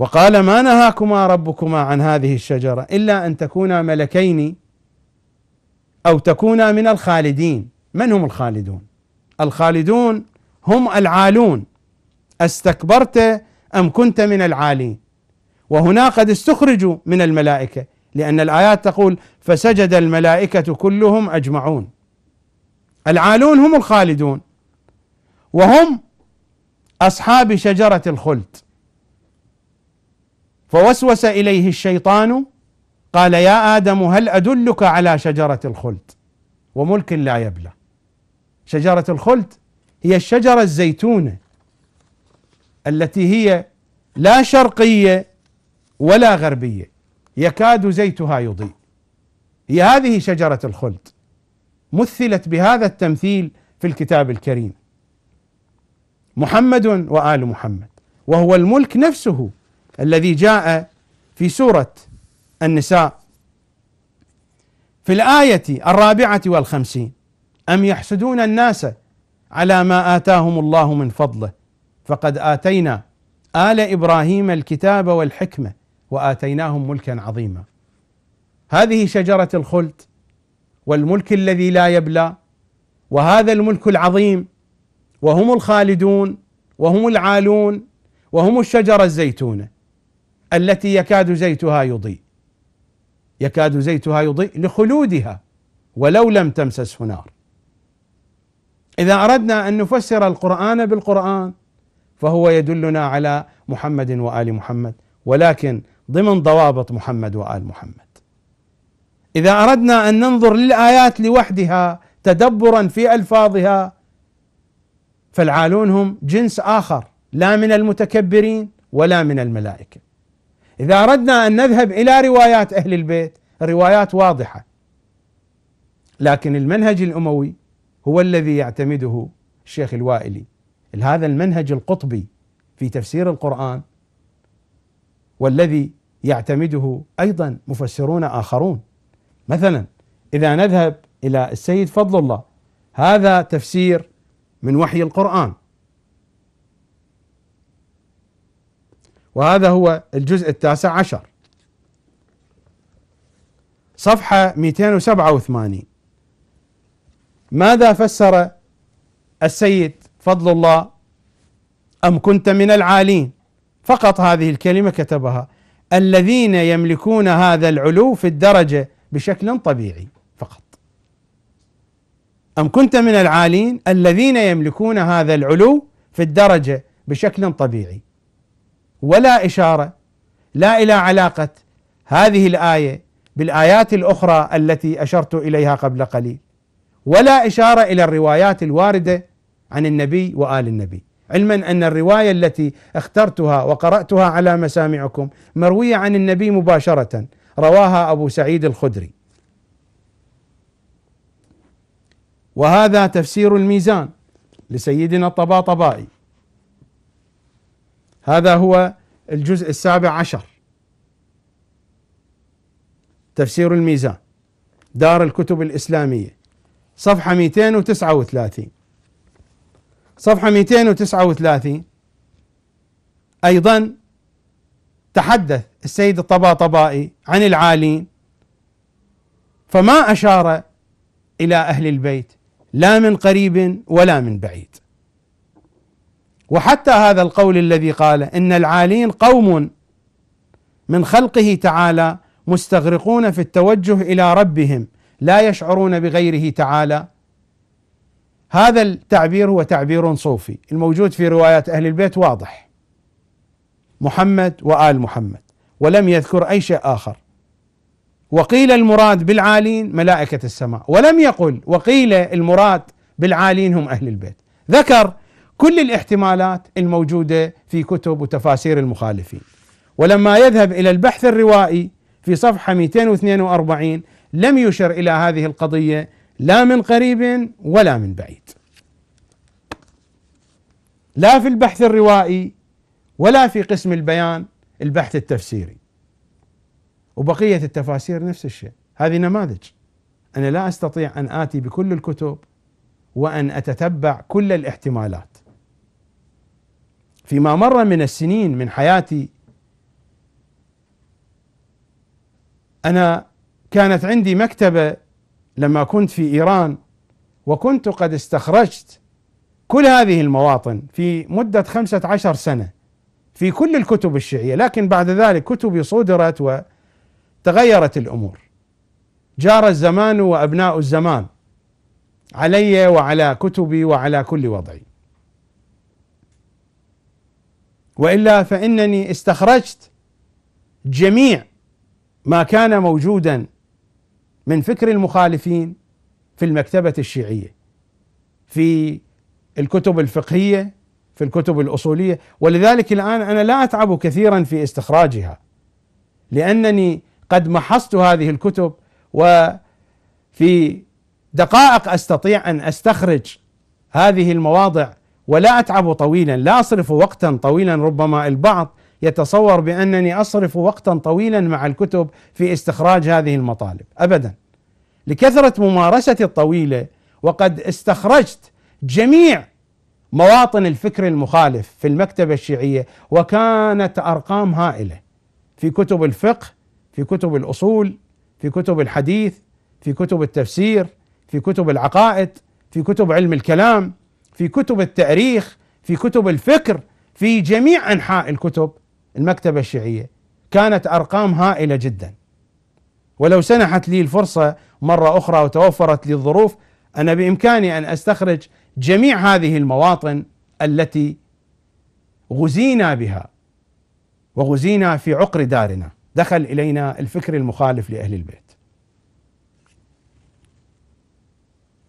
وقال ما نهاكما ربكما عن هذه الشجره الا ان تكونا ملكين او تكونا من الخالدين من هم الخالدون الخالدون هم العالون استكبرت ام كنت من العالين وهنا قد استخرجوا من الملائكه لان الايات تقول فسجد الملائكه كلهم اجمعون العالون هم الخالدون وهم اصحاب شجره الخلد فوسوس اليه الشيطان قال يا ادم هل ادلك على شجره الخلد وملك لا يبلى شجره الخلد هي الشجره الزيتونه التي هي لا شرقيه ولا غربيه يكاد زيتها يضيء هي هذه شجره الخلد مثلت بهذا التمثيل في الكتاب الكريم محمد وال محمد وهو الملك نفسه الذي جاء في سورة النساء في الآية الرابعة والخمسين أم يحسدون الناس على ما آتاهم الله من فضله فقد آتينا آل إبراهيم الكتاب والحكمة وآتيناهم ملكا عظيما هذه شجرة الخلد والملك الذي لا يبلى وهذا الملك العظيم وهم الخالدون وهم العالون وهم الشجرة الزيتونه التي يكاد زيتها يضيء يكاد زيتها يضيء لخلودها ولو لم تمسسه نار اذا اردنا ان نفسر القران بالقران فهو يدلنا على محمد وال محمد ولكن ضمن ضوابط محمد وال محمد اذا اردنا ان ننظر للايات لوحدها تدبرا في الفاظها فالعالون هم جنس اخر لا من المتكبرين ولا من الملائكه إذا أردنا أن نذهب إلى روايات أهل البيت الروايات واضحة لكن المنهج الأموي هو الذي يعتمده الشيخ الوائلي هذا المنهج القطبي في تفسير القرآن والذي يعتمده أيضا مفسرون آخرون مثلا إذا نذهب إلى السيد فضل الله هذا تفسير من وحي القرآن وهذا هو الجزء التاسع عشر صفحة 287 ماذا فسر السيد فضل الله أم كنت من العالين فقط هذه الكلمة كتبها الذين يملكون هذا العلو في الدرجة بشكل طبيعي فقط أم كنت من العالين الذين يملكون هذا العلو في الدرجة بشكل طبيعي ولا اشاره لا الى علاقه هذه الايه بالايات الاخرى التي اشرت اليها قبل قليل ولا اشاره الى الروايات الوارده عن النبي وال النبي علما ان الروايه التي اخترتها وقراتها على مسامعكم مرويه عن النبي مباشره رواها ابو سعيد الخدري وهذا تفسير الميزان لسيدنا الطباطبائي هذا هو الجزء السابع عشر تفسير الميزان دار الكتب الإسلامية صفحة 239 صفحة 239 أيضا تحدث السيد الطباطبائي عن العالين فما أشار إلى أهل البيت لا من قريب ولا من بعيد وحتى هذا القول الذي قال ان العالين قوم من خلقه تعالى مستغرقون في التوجه الى ربهم لا يشعرون بغيره تعالى هذا التعبير هو تعبير صوفي الموجود في روايات اهل البيت واضح محمد وال محمد ولم يذكر اي شيء اخر وقيل المراد بالعالين ملائكه السماء ولم يقل وقيل المراد بالعالين هم اهل البيت ذكر كل الاحتمالات الموجوده في كتب وتفاسير المخالفين ولما يذهب الى البحث الروائي في صفحه 242 لم يشر الى هذه القضيه لا من قريب ولا من بعيد لا في البحث الروائي ولا في قسم البيان البحث التفسيري وبقيه التفاسير نفس الشيء هذه نماذج انا لا استطيع ان اتي بكل الكتب وان اتتبع كل الاحتمالات فيما مر من السنين من حياتي انا كانت عندي مكتبه لما كنت في ايران وكنت قد استخرجت كل هذه المواطن في مدة خمسة عشر سنة في كل الكتب الشيعية لكن بعد ذلك كتبي صدرت وتغيرت الأمور جار الزمان وأبناء الزمان علي وعلى كتبي وعلى كل وضعي والا فانني استخرجت جميع ما كان موجودا من فكر المخالفين في المكتبه الشيعيه في الكتب الفقهيه في الكتب الاصوليه ولذلك الان انا لا اتعب كثيرا في استخراجها لانني قد محصت هذه الكتب وفي دقائق استطيع ان استخرج هذه المواضع ولا أتعب طويلا لا أصرف وقتا طويلا ربما البعض يتصور بأنني أصرف وقتا طويلا مع الكتب في استخراج هذه المطالب أبدا لكثرة ممارستي الطويلة وقد استخرجت جميع مواطن الفكر المخالف في المكتبة الشيعية وكانت أرقام هائلة في كتب الفقه في كتب الأصول في كتب الحديث في كتب التفسير في كتب العقائد في كتب علم الكلام في كتب التاريخ في كتب الفكر في جميع انحاء الكتب المكتبه الشيعيه كانت ارقام هائله جدا ولو سنحت لي الفرصه مره اخرى وتوفرت لي الظروف انا بامكاني ان استخرج جميع هذه المواطن التي غزينا بها وغزينا في عقر دارنا دخل الينا الفكر المخالف لاهل البيت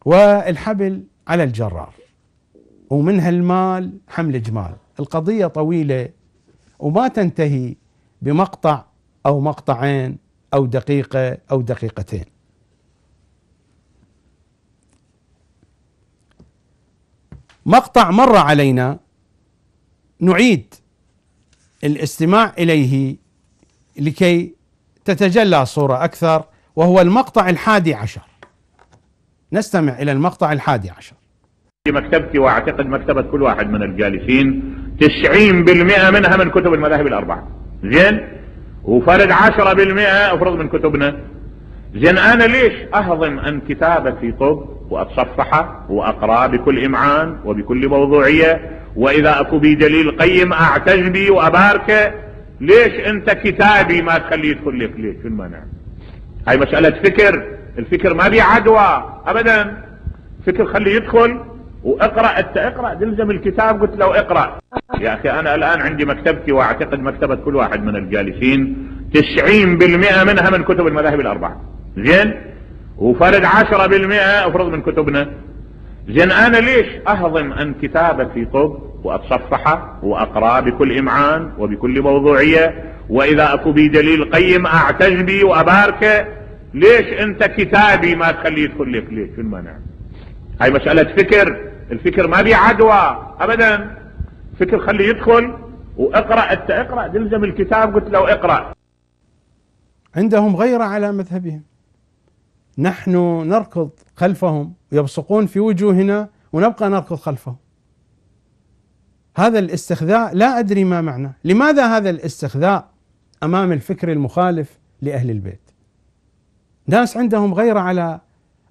والحبل على الجرار ومن هالمال حمل جمال القضية طويلة وما تنتهي بمقطع أو مقطعين أو دقيقة أو دقيقتين مقطع مر علينا نعيد الاستماع اليه لكي تتجلى الصوره اكثر وهو المقطع الحادي عشر نستمع الى المقطع الحادي عشر في مكتبتي واعتقد مكتبة كل واحد من الجالسين تسعين بالمئة منها من كتب المذاهب الاربعة زين وفرد عشرة بالمئة افرض من كتبنا زين انا ليش اهضم ان كتابتي طب واتصفحه واقراه بكل امعان وبكل موضوعية واذا اكو بي دليل قيم اعتز بي واباركه ليش انت كتابي ما تخليه يدخل لك ليش شو المانع هاي مسألة فكر الفكر ما بي عدوى ابدا فكر خليه يدخل واقرا انت اقرا تلزم الكتاب قلت له اقرا يا اخي انا الان عندي مكتبتي واعتقد مكتبه كل واحد من الجالسين 90% منها من كتب المذاهب الاربعه زين وفرد 10% افرض من كتبنا زين انا ليش اهضم ان كتابه في طب واتصفحه واقراه بكل امعان وبكل موضوعيه واذا اكو بي دليل قيم اعتز به واباركه ليش انت كتابي ما تخليه يدخل لك ليش شو المانع هاي مساله فكر الفكر ما بيه عدوى ابدا فكر خليه يدخل واقرا انت اقرا تلزم الكتاب قلت له اقرا عندهم غيره على مذهبهم نحن نركض خلفهم يبصقون في وجوهنا ونبقى نركض خلفهم هذا الاستخذاء لا ادري ما معناه لماذا هذا الاستخذاء امام الفكر المخالف لاهل البيت ناس عندهم غيره على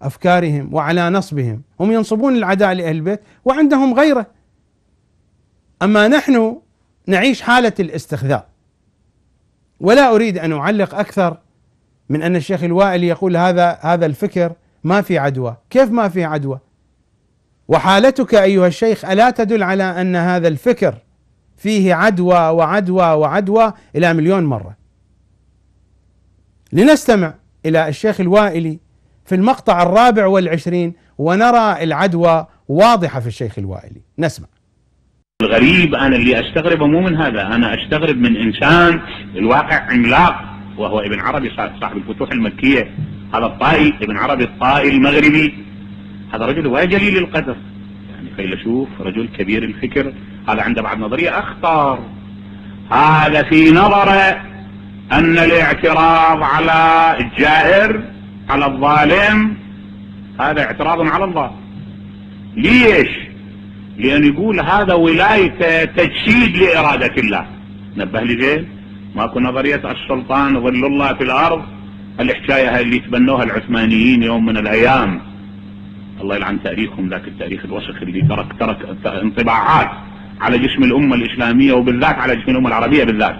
أفكارهم وعلى نصبهم هم ينصبون العداء لأهل البيت وعندهم غيره أما نحن نعيش حالة الاستخذاء ولا أريد أن أعلق أكثر من أن الشيخ الوائل يقول هذا هذا الفكر ما في عدوى كيف ما في عدوى وحالتك أيها الشيخ ألا تدل على أن هذا الفكر فيه عدوى وعدوى وعدوى إلى مليون مرة لنستمع إلى الشيخ الوائلي في المقطع الرابع والعشرين ونرى العدوى واضحة في الشيخ الوائلي نسمع الغريب أنا اللي أستغربه مو من هذا أنا أستغرب من إنسان الواقع عملاق وهو ابن عربي صاحب الفتوح المكية هذا الطائي ابن عربي الطائي المغربي هذا رجل واجلي القدر يعني فيلسوف رجل كبير الفكر هذا عنده بعد نظرية أخطر هذا في نظره أن الاعتراض على الجائر على الظالم هذا اعتراض على الله ليش لأن يقول هذا ولاية تجسيد لإرادة الله نبه لي زين ماكو نظرية السلطان ظل الله في الأرض الحكاية اللي تبنوها العثمانيين يوم من الأيام الله يلعن تاريخهم ذاك التاريخ الوسخ اللي ترك ترك انطباعات على جسم الأمة الإسلامية وبالذات على جسم الأمة العربية بالذات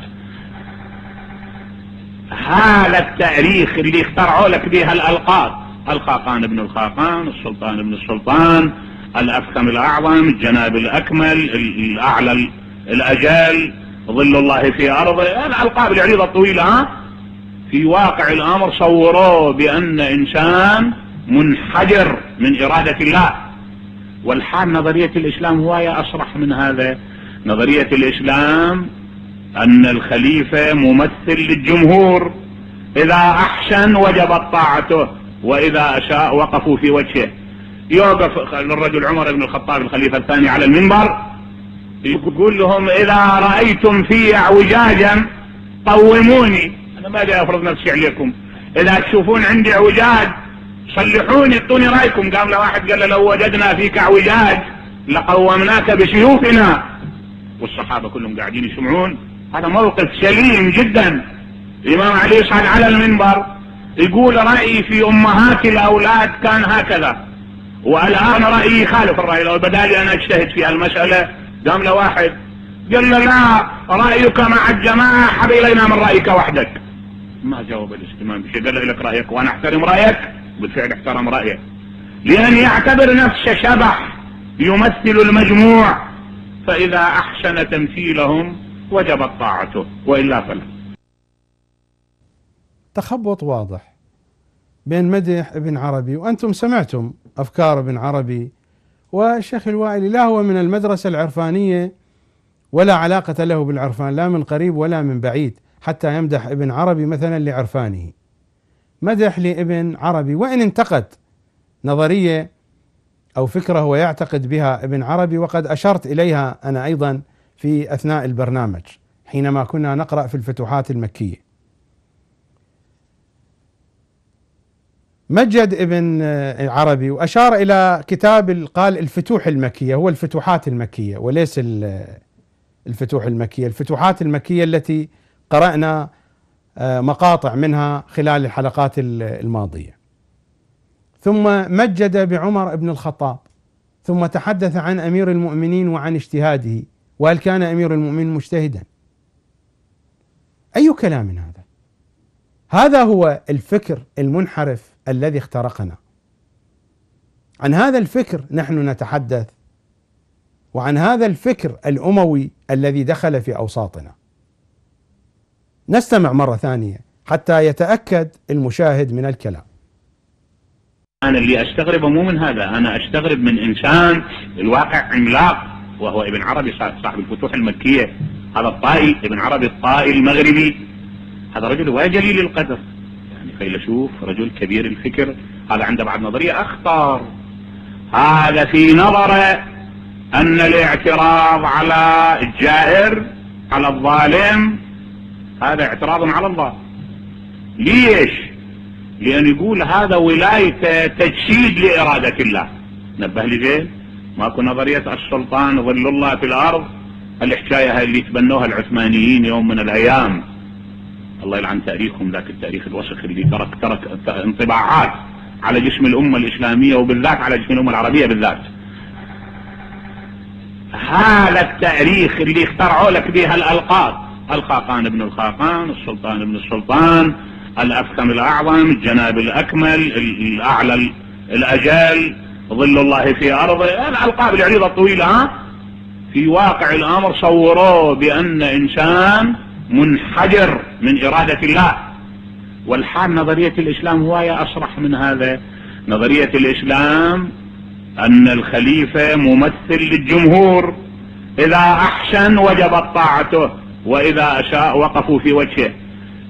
هذا التاريخ اللي اخترعوا لك بها الألقاب القاقان بن القاقان السلطان بن السلطان الأفخم الأعظم الجناب الأكمل الأعلى الأجل ظل الله في أرضه الألقاب العريضة الطويلة ها في واقع الأمر صوروه بأن إنسان منحجر من إرادة الله والحال نظرية الإسلام هواية أصرح من هذا نظرية الإسلام ان الخليفة ممثل للجمهور اذا احسن وجبت طاعته واذا اشاء وقفوا في وجهه يوقف الرجل عمر بن الخطاب الخليفة الثاني على المنبر يقول لهم اذا رأيتم في اعوجاجا قوموني انا ما جاي افرض نفسي عليكم اذا تشوفون عندي اعوجاج صلحوني اعطوني رايكم قام له واحد قال له لو وجدنا فيك اعوجاج لقومناك بسيوفنا والصحابة كلهم قاعدين يسمعون هذا موقف سليم جدا الإمام علي صعد على المنبر يقول رأيي في أمهات الأولاد كان هكذا والآن رأيي خالف الرأي لو بدالي أنا أجتهد في المسألة قام له واحد قال له لا رأيك مع الجماعة حب إلينا من رأيك وحدك ما جاوب الاهتمام بشيء قال لك رأيك وأنا أحترم رأيك بالفعل احترم رأيك لأن يعتبر نفسه شبح يمثل المجموع فإذا أحسن تمثيلهم وجبت طاعته وإلا فلا تخبط واضح بين مدح ابن عربي وأنتم سمعتم أفكار ابن عربي والشيخ الوائلي لا هو من المدرسة العرفانية ولا علاقة له بالعرفان لا من قريب ولا من بعيد حتى يمدح ابن عربي مثلا لعرفانه مدح لابن عربي وإن انتقد نظرية أو فكرة هو يعتقد بها ابن عربي وقد أشرت إليها أنا أيضا في اثناء البرنامج حينما كنا نقرا في الفتوحات المكيه. مجد ابن العربي واشار الى كتاب قال الفتوح المكيه هو الفتوحات المكيه وليس الفتوح المكيه، الفتوحات المكيه التي قرانا آه، مقاطع منها خلال الحلقات الماضيه. ثم مجد بعمر بن الخطاب ثم تحدث عن امير المؤمنين وعن اجتهاده وهل كان امير المؤمنين مجتهدا؟ اي كلام هذا؟ هذا هو الفكر المنحرف الذي اخترقنا. عن هذا الفكر نحن نتحدث وعن هذا الفكر الاموي الذي دخل في اوساطنا. نستمع مره ثانيه حتى يتاكد المشاهد من الكلام. انا اللي استغربه مو من هذا، انا استغرب من انسان الواقع عملاق وهو ابن عربي صاحب الفتوح المكية هذا الطائي ابن عربي الطائي المغربي هذا رجل ولا القدر يعني فيلسوف رجل كبير الفكر هذا عنده بعد نظرية أخطر هذا في نظره أن الاعتراض على الجائر على الظالم هذا اعتراض على الله ليش لأن يقول هذا ولايته تجسيد لإرادة الله نبه لي جيل ماكو نظرية السلطان ظل الله في الارض الحكاية هاي اللي تبنوها العثمانيين يوم من الايام الله يلعن تاريخهم ذاك التاريخ الوسخ اللي ترك ترك انطباعات على جسم الامة الاسلامية وبالذات على جسم الامة العربية بالذات هذا التاريخ اللي اخترعوا لك بها الالقاب الخاقان ابن الخاقان السلطان ابن السلطان الافخم الاعظم الجناب الاكمل الاعلى الاجل ظل الله في أرضه الألقاب يعني العريضة الطويلة ها في واقع الأمر صوروه بأن إنسان منحجر من إرادة الله والحال نظرية الإسلام هواية أصرح من هذا نظرية الإسلام أن الخليفة ممثل للجمهور إذا أحسن وجبت طاعته وإذا أشاء وقفوا في وجهه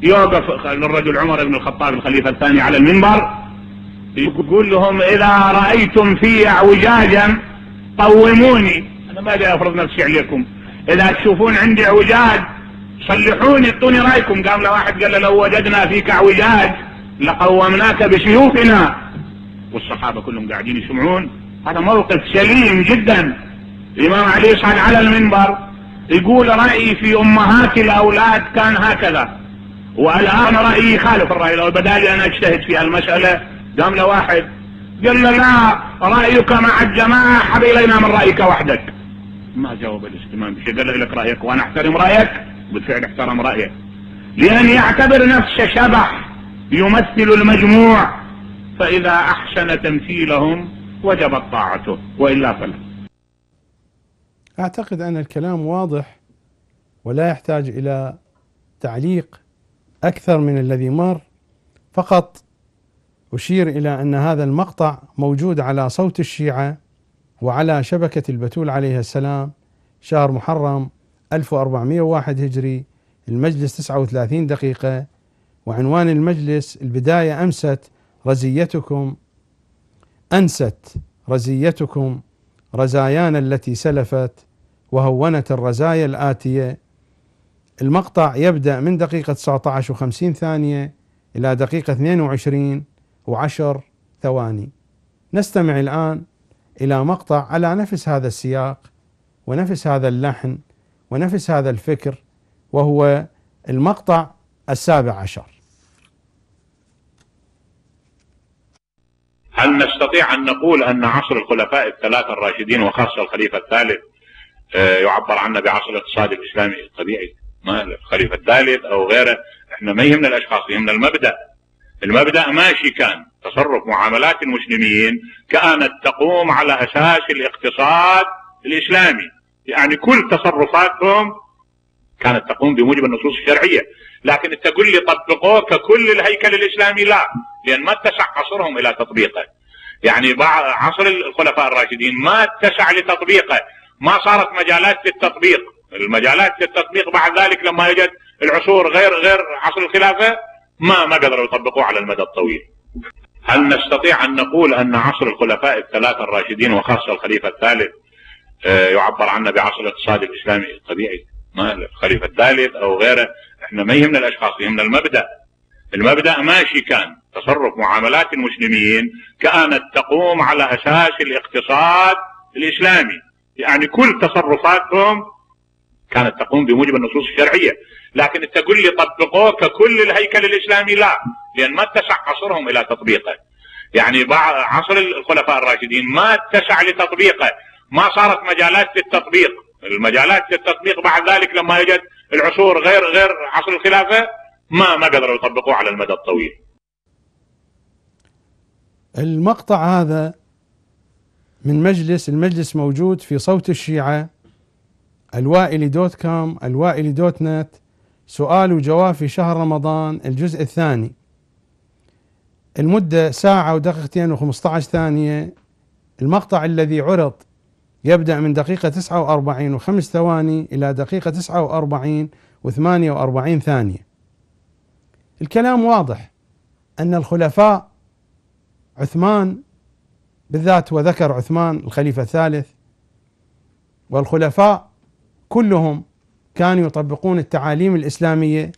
يوقف الرجل عمر بن الخطاب الخليفة الثاني على المنبر يقول لهم اذا رأيتم في اعوجاجا قوموني انا ما جاي افرض نفسي عليكم اذا تشوفون عندي اعوجاج صلحوني اعطوني رايكم قام له واحد قال له لو وجدنا فيك اعوجاج لقومناك بسيوفنا والصحابة كلهم قاعدين يسمعون هذا موقف سليم جدا الامام علي يصعد على المنبر يقول رأيي في امهات الاولاد كان هكذا والان رأيي خالف الرأي لو بدالي انا اجتهد في المسألة قام له واحد قال له لا رأيك مع الجماعة حب إلينا من رأيك وحدك ما جاوب الاجتماع بشيء قال لك رأيك وأنا أحترم رأيك بالفعل احترم رأيك لأن يعتبر نفسه شبح يمثل المجموع فإذا أحسن تمثيلهم وجبت طاعته وإلا فلا أعتقد أن الكلام واضح ولا يحتاج إلى تعليق أكثر من الذي مر فقط أشير إلى أن هذا المقطع موجود على صوت الشيعة وعلى شبكة البتول عليه السلام شهر محرم 1401 هجري المجلس 39 دقيقة وعنوان المجلس البداية أمست رزيتكم أنست رزيتكم رزايانا التي سلفت وهونت الرزايا الآتية المقطع يبدأ من دقيقة 19 و50 ثانية إلى دقيقة 22 وعشر ثواني نستمع الآن إلى مقطع على نفس هذا السياق ونفس هذا اللحن ونفس هذا الفكر وهو المقطع السابع عشر هل نستطيع أن نقول أن عصر الخلفاء الثلاثة الراشدين وخاصة الخليفة الثالث آه، يعبر عنا بعصر الاقتصاد الإسلامي الطبيعي ما الخليفة الثالث أو غيره احنا ما يهمنا الأشخاص يهمنا المبدأ المبدأ ماشي كان تصرف معاملات المسلمين كانت تقوم على أساس الاقتصاد الإسلامي يعني كل تصرفاتهم كانت تقوم بموجب النصوص الشرعية لكن انت تقول لي طبقوه ككل الهيكل الإسلامي لا لأن ما اتسع عصرهم إلى تطبيقه يعني عصر الخلفاء الراشدين ما اتسع لتطبيقه ما صارت مجالات للتطبيق المجالات للتطبيق بعد ذلك لما يجت العصور غير غير عصر الخلافة ما ما قدروا يطبقوه على المدى الطويل هل نستطيع أن نقول أن عصر الخلفاء الثلاثة الراشدين وخاصة الخليفة الثالث آه، يعبر عنه بعصر الاقتصاد الإسلامي الطبيعي ما الخليفة الثالث أو غيره احنا ما يهمنا الأشخاص يهمنا المبدأ المبدأ ماشي كان تصرف معاملات المسلمين كانت تقوم على أساس الاقتصاد الإسلامي يعني كل تصرفاتهم كانت تقوم بموجب النصوص الشرعية لكن انت تقول لي طبقوه ككل الهيكل الاسلامي لا لان ما اتسع عصرهم الى تطبيقه يعني عصر الخلفاء الراشدين ما اتسع لتطبيقه ما صارت مجالات للتطبيق المجالات للتطبيق بعد ذلك لما يجد العصور غير غير عصر الخلافه ما ما قدروا يطبقوه على المدى الطويل المقطع هذا من مجلس المجلس موجود في صوت الشيعة الوائلي دوت كوم الوائلي دوت نت سؤال وجواب في شهر رمضان الجزء الثاني المدة ساعة ودقيقتين و15 ثانية المقطع الذي عرض يبدأ من دقيقة 49 وخمس ثواني إلى دقيقة 49 و48 ثانية الكلام واضح أن الخلفاء عثمان بالذات وذكر عثمان الخليفة الثالث والخلفاء كلهم كانوا يطبقون التعاليم الاسلاميه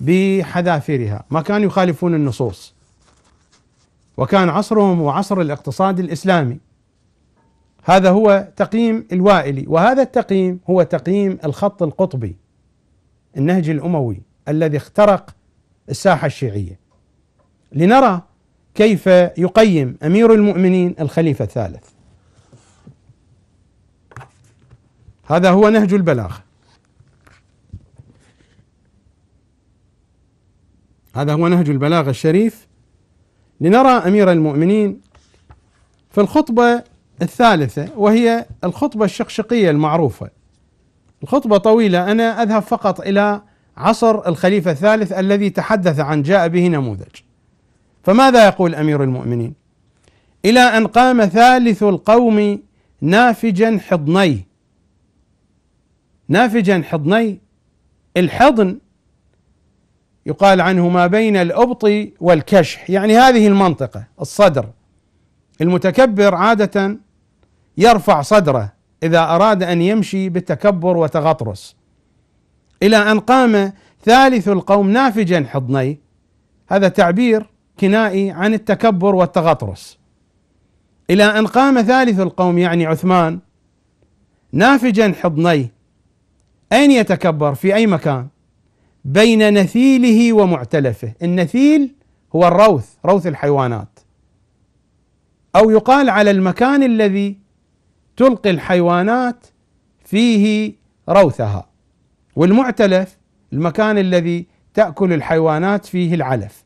بحذافيرها، ما كانوا يخالفون النصوص. وكان عصرهم هو عصر الاقتصاد الاسلامي. هذا هو تقييم الوائلي، وهذا التقييم هو تقييم الخط القطبي النهج الاموي الذي اخترق الساحه الشيعيه. لنرى كيف يقيم امير المؤمنين الخليفه الثالث. هذا هو نهج البلاغه. هذا هو نهج البلاغة الشريف لنرى أمير المؤمنين في الخطبة الثالثة وهي الخطبة الشقشقية المعروفة الخطبة طويلة أنا أذهب فقط إلى عصر الخليفة الثالث الذي تحدث عن جاء به نموذج فماذا يقول أمير المؤمنين إلى أن قام ثالث القوم نافجا حضني نافجا حضني الحضن يقال عنه ما بين الأبط والكشح يعني هذه المنطقة الصدر المتكبر عادة يرفع صدره إذا أراد أن يمشي بالتكبر وتغطرس إلى أن قام ثالث القوم نافجا حضنيه هذا تعبير كنائي عن التكبر والتغطرس إلى أن قام ثالث القوم يعني عثمان نافجا حضنيه أين يتكبر في أي مكان بين نثيله ومعتلفه النثيل هو الروث روث الحيوانات او يقال على المكان الذي تلقي الحيوانات فيه روثها والمعتلف المكان الذي تاكل الحيوانات فيه العلف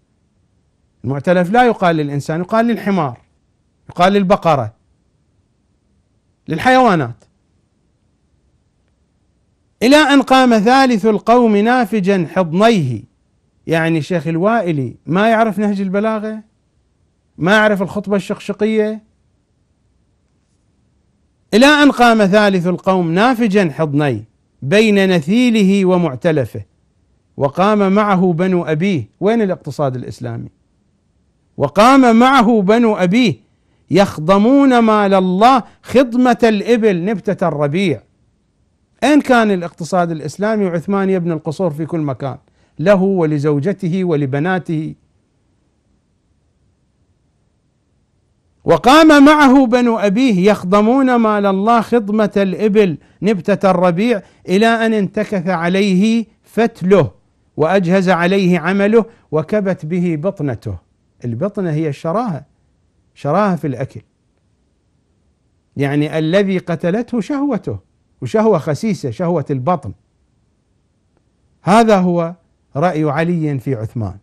المعتلف لا يقال للانسان يقال للحمار يقال للبقره للحيوانات إلى أن قام ثالث القوم نافجا حضنيه يعني الشيخ الوائلي ما يعرف نهج البلاغة ما يعرف الخطبة الشقشقية إلى أن قام ثالث القوم نافجا حضنيه بين نثيله ومعتلفه وقام معه بنو أبيه وين الاقتصاد الإسلامي وقام معه بنو أبيه يخضمون مال الله خضمة الإبل نبتة الربيع أين كان الاقتصاد الإسلامي وعثمان يبني القصور في كل مكان له ولزوجته ولبناته وقام معه بنو أبيه يخضمون مال الله خضمة الإبل نبتة الربيع إلى أن انتكث عليه فتله وأجهز عليه عمله وكبت به بطنته البطنة هي الشراهة شراهة في الأكل يعني الذي قتلته شهوته وشهوة خسيسة شهوة البطن هذا هو رأي علي في عثمان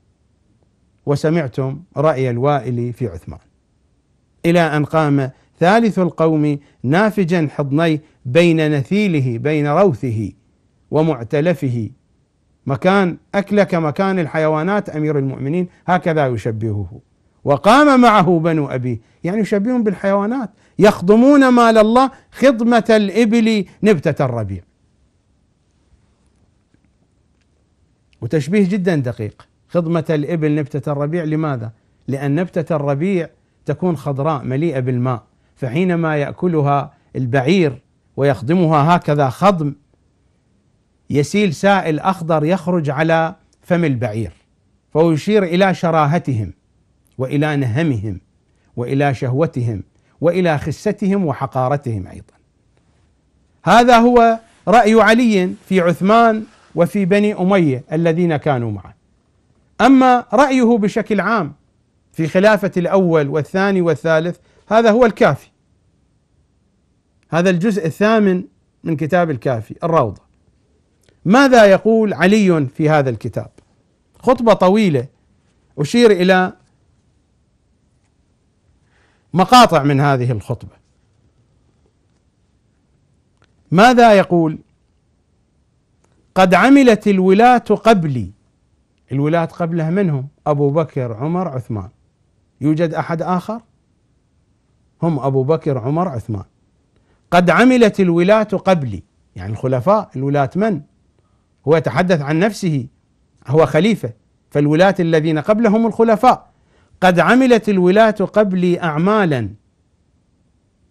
وسمعتم رأي الوائل في عثمان إلى أن قام ثالث القوم نافجا حضنيه بين نثيله بين روثه ومعتلفه مكان أكله كمكان الحيوانات أمير المؤمنين هكذا يشبهه وقام معه بنو أبيه يعني يشبههم بالحيوانات يخضمون مال الله خضمة الإبل نبتة الربيع وتشبيه جدا دقيق خضمة الإبل نبتة الربيع لماذا؟ لأن نبتة الربيع تكون خضراء مليئة بالماء فحينما يأكلها البعير ويخضمها هكذا خضم يسيل سائل أخضر يخرج على فم البعير فهو يشير إلى شراهتهم وإلى نهمهم وإلى شهوتهم والى خستهم وحقارتهم ايضا. هذا هو راي علي في عثمان وفي بني اميه الذين كانوا معه. اما رايه بشكل عام في خلافه الاول والثاني والثالث هذا هو الكافي. هذا الجزء الثامن من كتاب الكافي الروضه. ماذا يقول علي في هذا الكتاب؟ خطبه طويله اشير الى مقاطع من هذه الخطبه ماذا يقول قد عملت الولاة قبلي الولاة قبله منهم أبو بكر عمر عثمان يوجد أحد آخر هم أبو بكر عمر عثمان قد عملت الولاة قبلي يعني الخلفاء الولاة من هو يتحدث عن نفسه هو خليفة فالولاة الذين قبلهم الخلفاء قد عملت الولاة قبلي أعمالا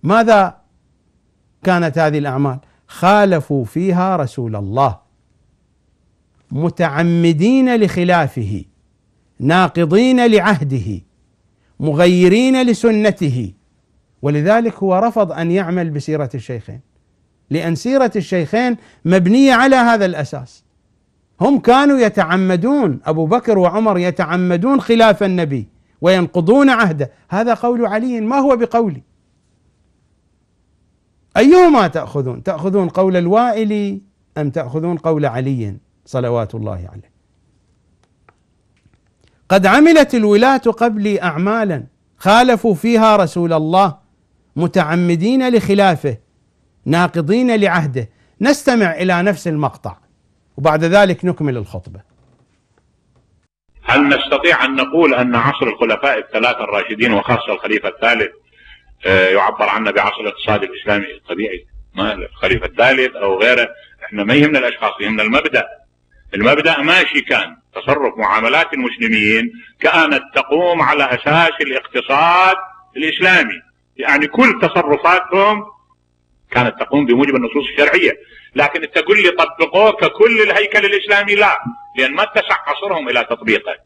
ماذا كانت هذه الأعمال خالفوا فيها رسول الله متعمدين لخلافه ناقضين لعهده مغيرين لسنته ولذلك هو رفض ان يعمل بسيره الشيخين لان سيره الشيخين مبنيه على هذا الاساس هم كانوا يتعمدون ابو بكر وعمر يتعمدون خلاف النبي وينقضون عهده هذا قول علي ما هو بقولي أيهما تأخذون تأخذون قول الوائل أم تأخذون قول علي صلوات الله عليه قد عملت الولاة قبلي أعمالا خالفوا فيها رسول الله متعمدين لخلافه ناقضين لعهده نستمع إلى نفس المقطع وبعد ذلك نكمل الخطبه هل نستطيع أن نقول أن عصر الخلفاء الثلاثة الراشدين وخاصة الخليفة الثالث آه، يعبر عنه بعصر الاقتصاد الإسلامي الطبيعي ما الخليفة الثالث أو غيره احنا ما يهمنا الأشخاص يهمنا المبدأ المبدأ ماشي كان تصرف معاملات المسلمين كانت تقوم على أساس الاقتصاد الإسلامي يعني كل تصرفاتهم كانت تقوم بموجب النصوص الشرعية لكن انت تقول لي طبقوه ككل الهيكل الاسلامي لا لان ما اتسع عصرهم الى تطبيقه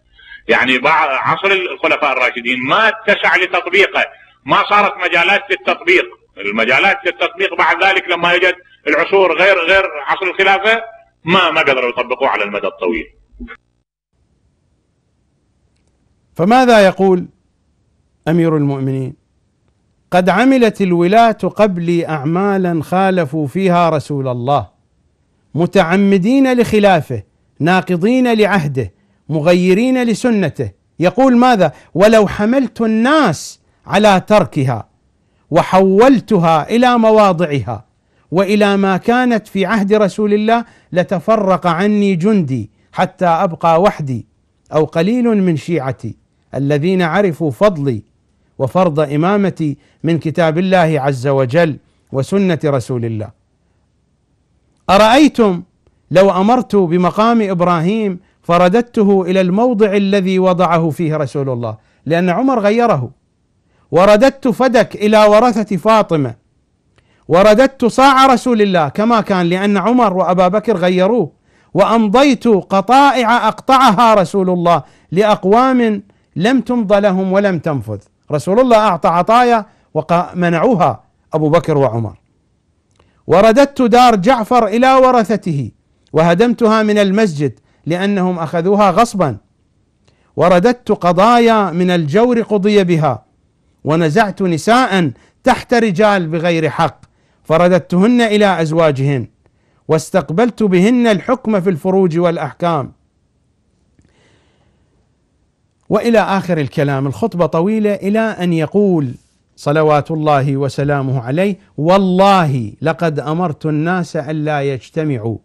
يعني عصر الخلفاء الراشدين ما اتسع لتطبيقه ما صارت مجالات للتطبيق المجالات للتطبيق بعد ذلك لما يجد العصور غير غير عصر الخلافه ما ما قدروا يطبقوه على المدى الطويل فماذا يقول امير المؤمنين قد عملت الولاة قبلي أعمالا خالفوا فيها رسول الله متعمدين لخلافه ناقضين لعهده مغيرين لسنته يقول ماذا ولو حملت الناس على تركها وحولتها الى مواضعها والى ما كانت في عهد رسول الله لتفرق عني جندي حتى ابقى وحدي او قليل من شيعتي الذين عرفوا فضلي وفرض إمامتي من كتاب الله عز وجل وسنة رسول الله أرأيتم لو أمرت بمقام إبراهيم فرددته إلى الموضع الذي وضعه فيه رسول الله لأن عمر غيره ورددت فدك إلى ورثة فاطمة ورددت صاع رسول الله كما كان لأن عمر وأبا بكر غيروه وأمضيت قطائع أقطعها رسول الله لأقوام لم تمض لهم ولم تنفذ رسول الله أعطى عطايا ومنعوها أبو بكر وعمر ورددت دار جعفر إلى ورثته وهدمتها من المسجد لأنهم أخذوها غصبا ورددت قضايا من الجور قضي بها ونزعت نساء تحت رجال بغير حق فرددتهن إلى أزواجهن واستقبلت بهن الحكم في الفروج والأحكام والى اخر الكلام الخطبه طويله الى ان يقول صلوات الله وسلامه عليه والله لقد امرت الناس الا يجتمعوا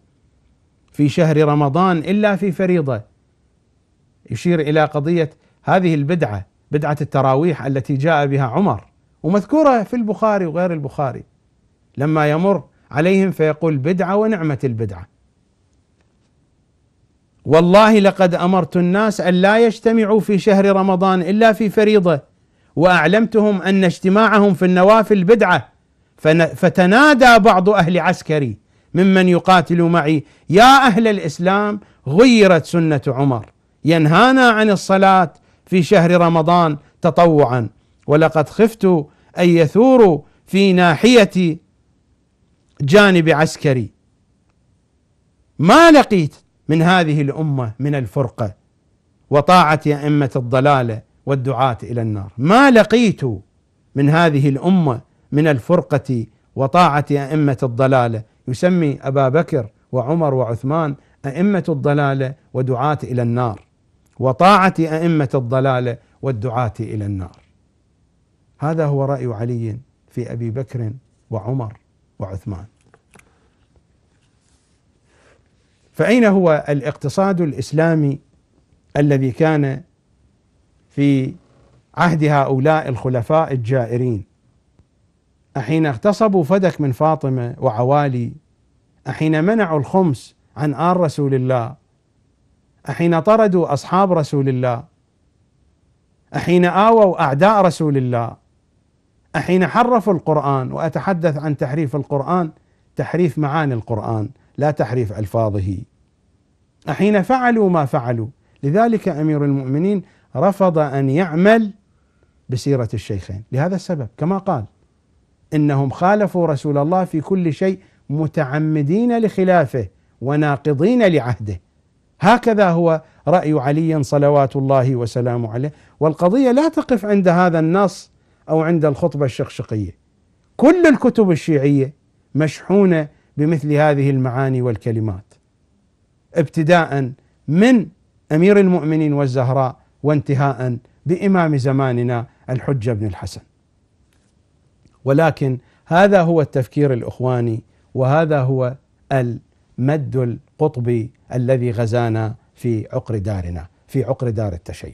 في شهر رمضان الا في فريضه يشير الى قضيه هذه البدعه بدعه التراويح التي جاء بها عمر ومذكوره في البخاري وغير البخاري لما يمر عليهم فيقول بدعه ونعمه البدعه والله لقد امرت الناس ان لا يجتمعوا في شهر رمضان الا في فريضه واعلمتهم ان اجتماعهم في النوافل بدعه فتنادى بعض اهل عسكري ممن يقاتل معي يا اهل الاسلام غيرت سنه عمر ينهانا عن الصلاه في شهر رمضان تطوعا ولقد خفت ان يثوروا في ناحيه جانب عسكري ما لقيت من هذه الامه من الفرقه وطاعه ائمه الضلاله والدعاه الى النار ما لقيت من هذه الامه من الفرقه وطاعه ائمه الضلاله يسمي ابا بكر وعمر وعثمان ائمه الضلاله ودعاه الى النار وطاعه ائمه الضلاله والدعاه الى النار هذا هو راي علي في ابي بكر وعمر وعثمان فأين هو الاقتصاد الإسلامي الذي كان في عهد هؤلاء الخلفاء الجائرين أحين اغتصبوا فدك من فاطمة وعوالي أحين منعوا الخمس عن آل رسول الله أحين طردوا أصحاب رسول الله أحين آووا أعداء رسول الله أحين حرفوا القرآن وأتحدث عن تحريف القرآن تحريف معاني القرآن لا تحريف الفاظه حين فعلوا ما فعلوا لذلك امير المؤمنين رفض ان يعمل بسيره الشيخين لهذا السبب كما قال انهم خالفوا رسول الله في كل شيء متعمدين لخلافه وناقضين لعهده هكذا هو راي علي صلوات الله وسلامه عليه والقضيه لا تقف عند هذا النص او عند الخطبه الشقشقيه كل الكتب الشيعيه مشحونه بمثل هذه المعاني والكلمات ابتداء من امير المؤمنين والزهراء وانتهاء بامام زماننا الحجه بن الحسن ولكن هذا هو التفكير الاخواني وهذا هو المد القطبي الذي غزانا في عقر دارنا في عقر دار التشيع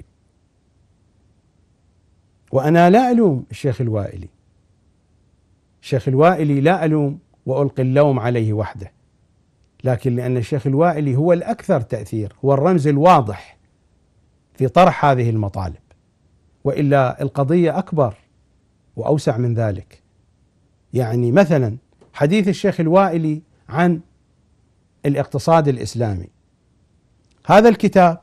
وانا لا الوم الشيخ الوائلي الشيخ الوائلي لا الوم وألقي اللوم عليه وحده لكن لأن الشيخ الوائلي هو الأكثر تأثير هو الرمز الواضح في طرح هذه المطالب وإلا القضية أكبر وأوسع من ذلك يعني مثلا حديث الشيخ الوائلي عن الاقتصاد الإسلامي هذا الكتاب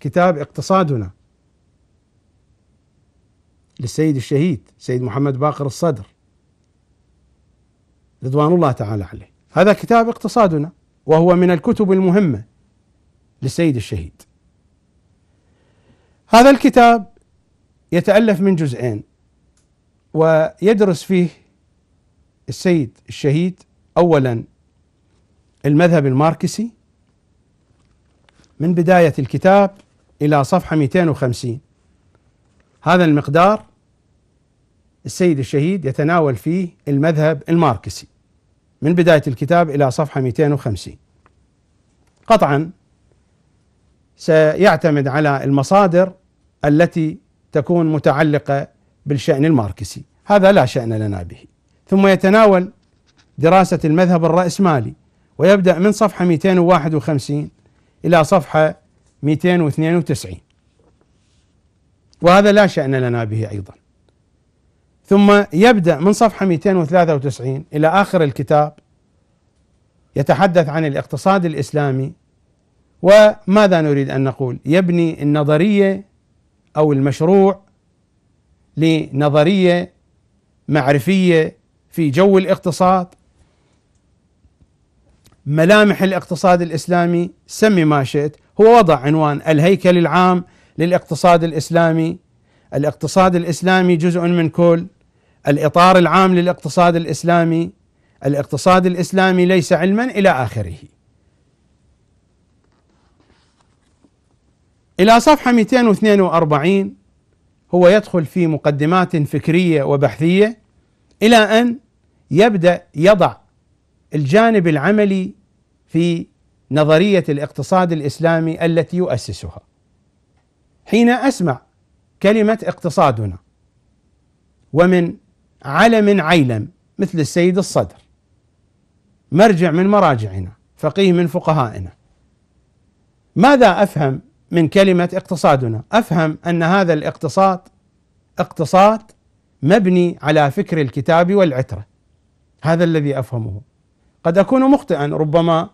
كتاب اقتصادنا للسيد الشهيد سيد محمد باقر الصدر رضوان الله تعالى عليه هذا كتاب اقتصادنا وهو من الكتب المهمة للسيد الشهيد هذا الكتاب يتألف من جزئين ويدرس فيه السيد الشهيد أولا المذهب الماركسي من بداية الكتاب إلى صفحة 250 هذا المقدار السيد الشهيد يتناول فيه المذهب الماركسي من بداية الكتاب إلى صفحة 250 قطعا سيعتمد على المصادر التي تكون متعلقة بالشأن الماركسي هذا لا شأن لنا به ثم يتناول دراسة المذهب الرأسمالي ويبدأ من صفحة 251 إلى صفحة 292 وهذا لا شأن لنا به أيضا ثم يبدأ من صفحة 293 إلى آخر الكتاب يتحدث عن الاقتصاد الإسلامي وماذا نريد أن نقول يبني النظرية أو المشروع لنظرية معرفية في جو الاقتصاد ملامح الاقتصاد الإسلامي سمي ما شئت هو وضع عنوان الهيكل العام للاقتصاد الإسلامي الاقتصاد الإسلامي جزء من كل الإطار العام للاقتصاد الإسلامي الاقتصاد الإسلامي ليس علما إلى آخره إلى صفحة 242 هو يدخل في مقدمات فكرية وبحثية إلى أن يبدأ يضع الجانب العملي في نظرية الاقتصاد الإسلامي التي يؤسسها حين أسمع كلمة اقتصادنا ومن علم عيلم مثل السيد الصدر مرجع من مراجعنا فقيه من فقهائنا ماذا افهم من كلمه اقتصادنا؟ افهم ان هذا الاقتصاد اقتصاد مبني على فكر الكتاب والعتره هذا الذي افهمه قد اكون مخطئا ربما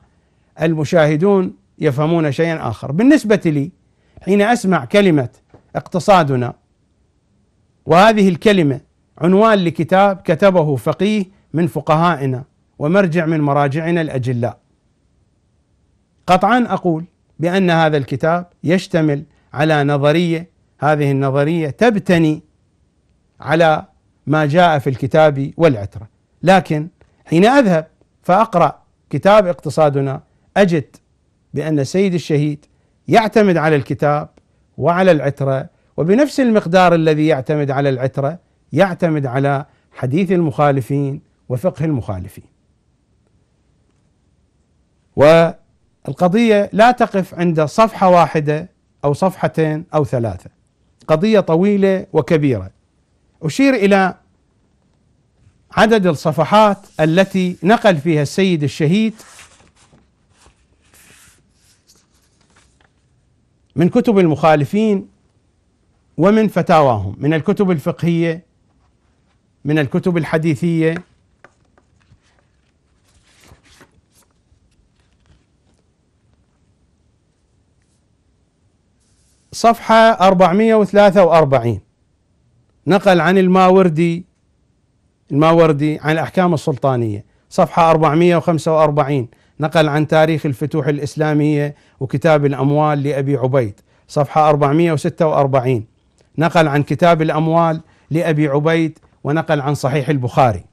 المشاهدون يفهمون شيئا اخر بالنسبه لي حين اسمع كلمه اقتصادنا وهذه الكلمه عنوان لكتاب كتبه فقيه من فقهائنا ومرجع من مراجعنا الاجلاء. قطعا اقول بان هذا الكتاب يشتمل على نظريه هذه النظريه تبتني على ما جاء في الكتاب والعتره، لكن حين اذهب فاقرا كتاب اقتصادنا اجد بان السيد الشهيد يعتمد على الكتاب وعلى العتره وبنفس المقدار الذي يعتمد على العتره يعتمد على حديث المخالفين وفقه المخالفين والقضيه لا تقف عند صفحه واحده او صفحتين او ثلاثه قضيه طويله وكبيره اشير الى عدد الصفحات التي نقل فيها السيد الشهيد من كتب المخالفين ومن فتاواهم من الكتب الفقهيه من الكتب الحديثيه صفحة 443 نقل عن الماوردي الماوردي عن الأحكام السلطانية صفحة 445 نقل عن تاريخ الفتوح الإسلامية وكتاب الأموال لأبي عبيد صفحة 446 نقل عن كتاب الأموال لأبي عبيد ونقل عن صحيح البخاري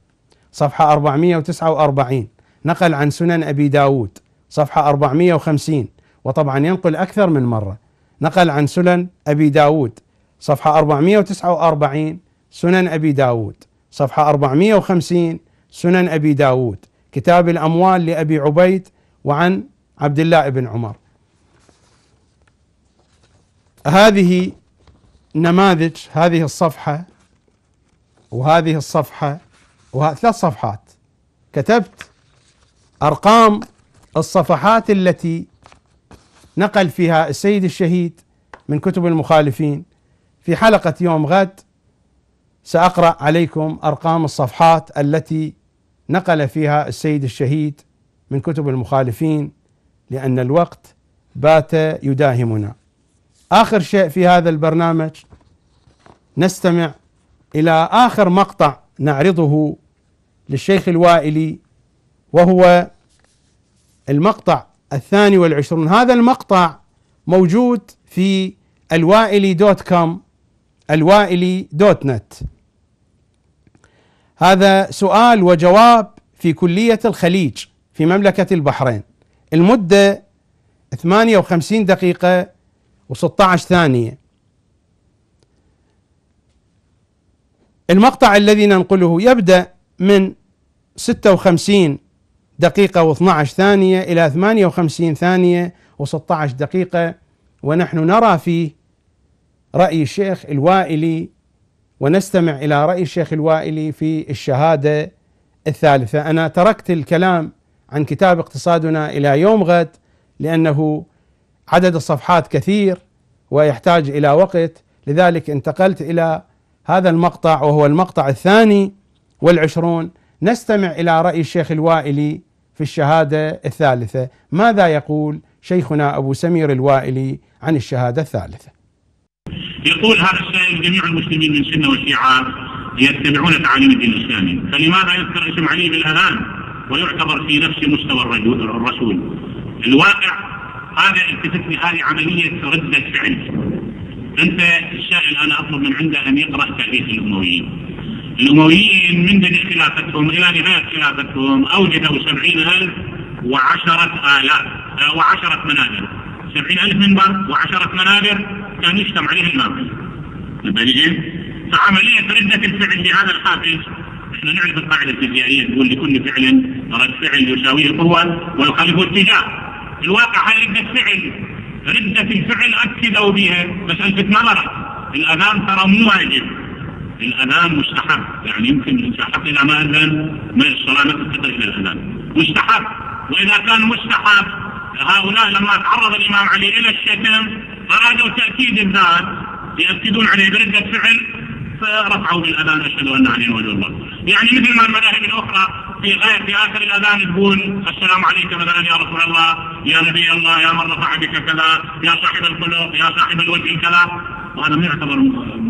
صفحة 449 نقل عن سنن أبي داود صفحة 450 وطبعا ينقل أكثر من مرة نقل عن سنن أبي داود صفحة 449 سنن أبي داود صفحة 450 سنن أبي داود كتاب الأموال لأبي عبيد وعن عبد الله بن عمر هذه نماذج هذه الصفحة وهذه الصفحة وثلاث ثلاث صفحات كتبت أرقام الصفحات التي نقل فيها السيد الشهيد من كتب المخالفين في حلقة يوم غد سأقرأ عليكم أرقام الصفحات التي نقل فيها السيد الشهيد من كتب المخالفين لأن الوقت بات يداهمنا آخر شيء في هذا البرنامج نستمع إلى آخر مقطع نعرضه للشيخ الوائلي وهو المقطع الثاني والعشرون هذا المقطع موجود في الوائلي دوت كوم الوائلي دوت نت هذا سؤال وجواب في كلية الخليج في مملكة البحرين المدة 58 دقيقة و16 ثانية المقطع الذي ننقله يبدأ من 56 دقيقة و12 ثانية إلى 58 ثانية و16 دقيقة ونحن نرى فيه رأي الشيخ الوائلي ونستمع إلى رأي الشيخ الوائلي في الشهادة الثالثة أنا تركت الكلام عن كتاب اقتصادنا إلى يوم غد لأنه عدد الصفحات كثير ويحتاج إلى وقت لذلك انتقلت إلى هذا المقطع وهو المقطع الثاني والعشرون نستمع إلى رأي الشيخ الوائلي في الشهادة الثالثة ماذا يقول شيخنا أبو سمير الوائلي عن الشهادة الثالثة يقول هذا السائل جميع المسلمين من سنة وشيعة يتبعون تعاليم الدين الإسلامي فلماذا يذكر اسم علي بالأذان ويعتبر في نفس مستوى الرسول الواقع هذا التفتني هذه عملية ردة فعل انت الشاعر انا اطلب من عنده ان يقرا تاريخ الامويين. الامويين من بدء خلافتهم الى نهايه خلافتهم اوجدوا 70000 و وعشرة آلاف آه، و10 منابر. 70000 منبر و10 منابر كان يجتمع عليه المامون. فعمليه رده الفعل لهذا الحافز احنا نعرف القاعده الفيزيائيه تقول لكل فعل رد فعل يساويه قوه ويخالفه اتجاه. الواقع هل رده فعل ردة الفعل أكدوا بها مسألة نظرة الأذان ترى مو واجب الأذان مستحب يعني يمكن يستحب إلى ما أذان ما الصلاة ما تتطلق إلى الأذان مستحب وإذا كان مستحب هؤلاء لما تعرض الإمام علي إلى الشتم أرادوا تأكيد الذات يأكدون عليه بردة فعل فرفعوا بالاذان اشهد ان علي وجود الله. يعني مثل ما المذاهب الاخرى في غير في اخر الاذان تقول السلام عليك مثلا يا رسول الله يا نبي الله يا من رفع بك كذا يا صاحب الخلق يا صاحب الوجه كذا وهذا ما يعتبر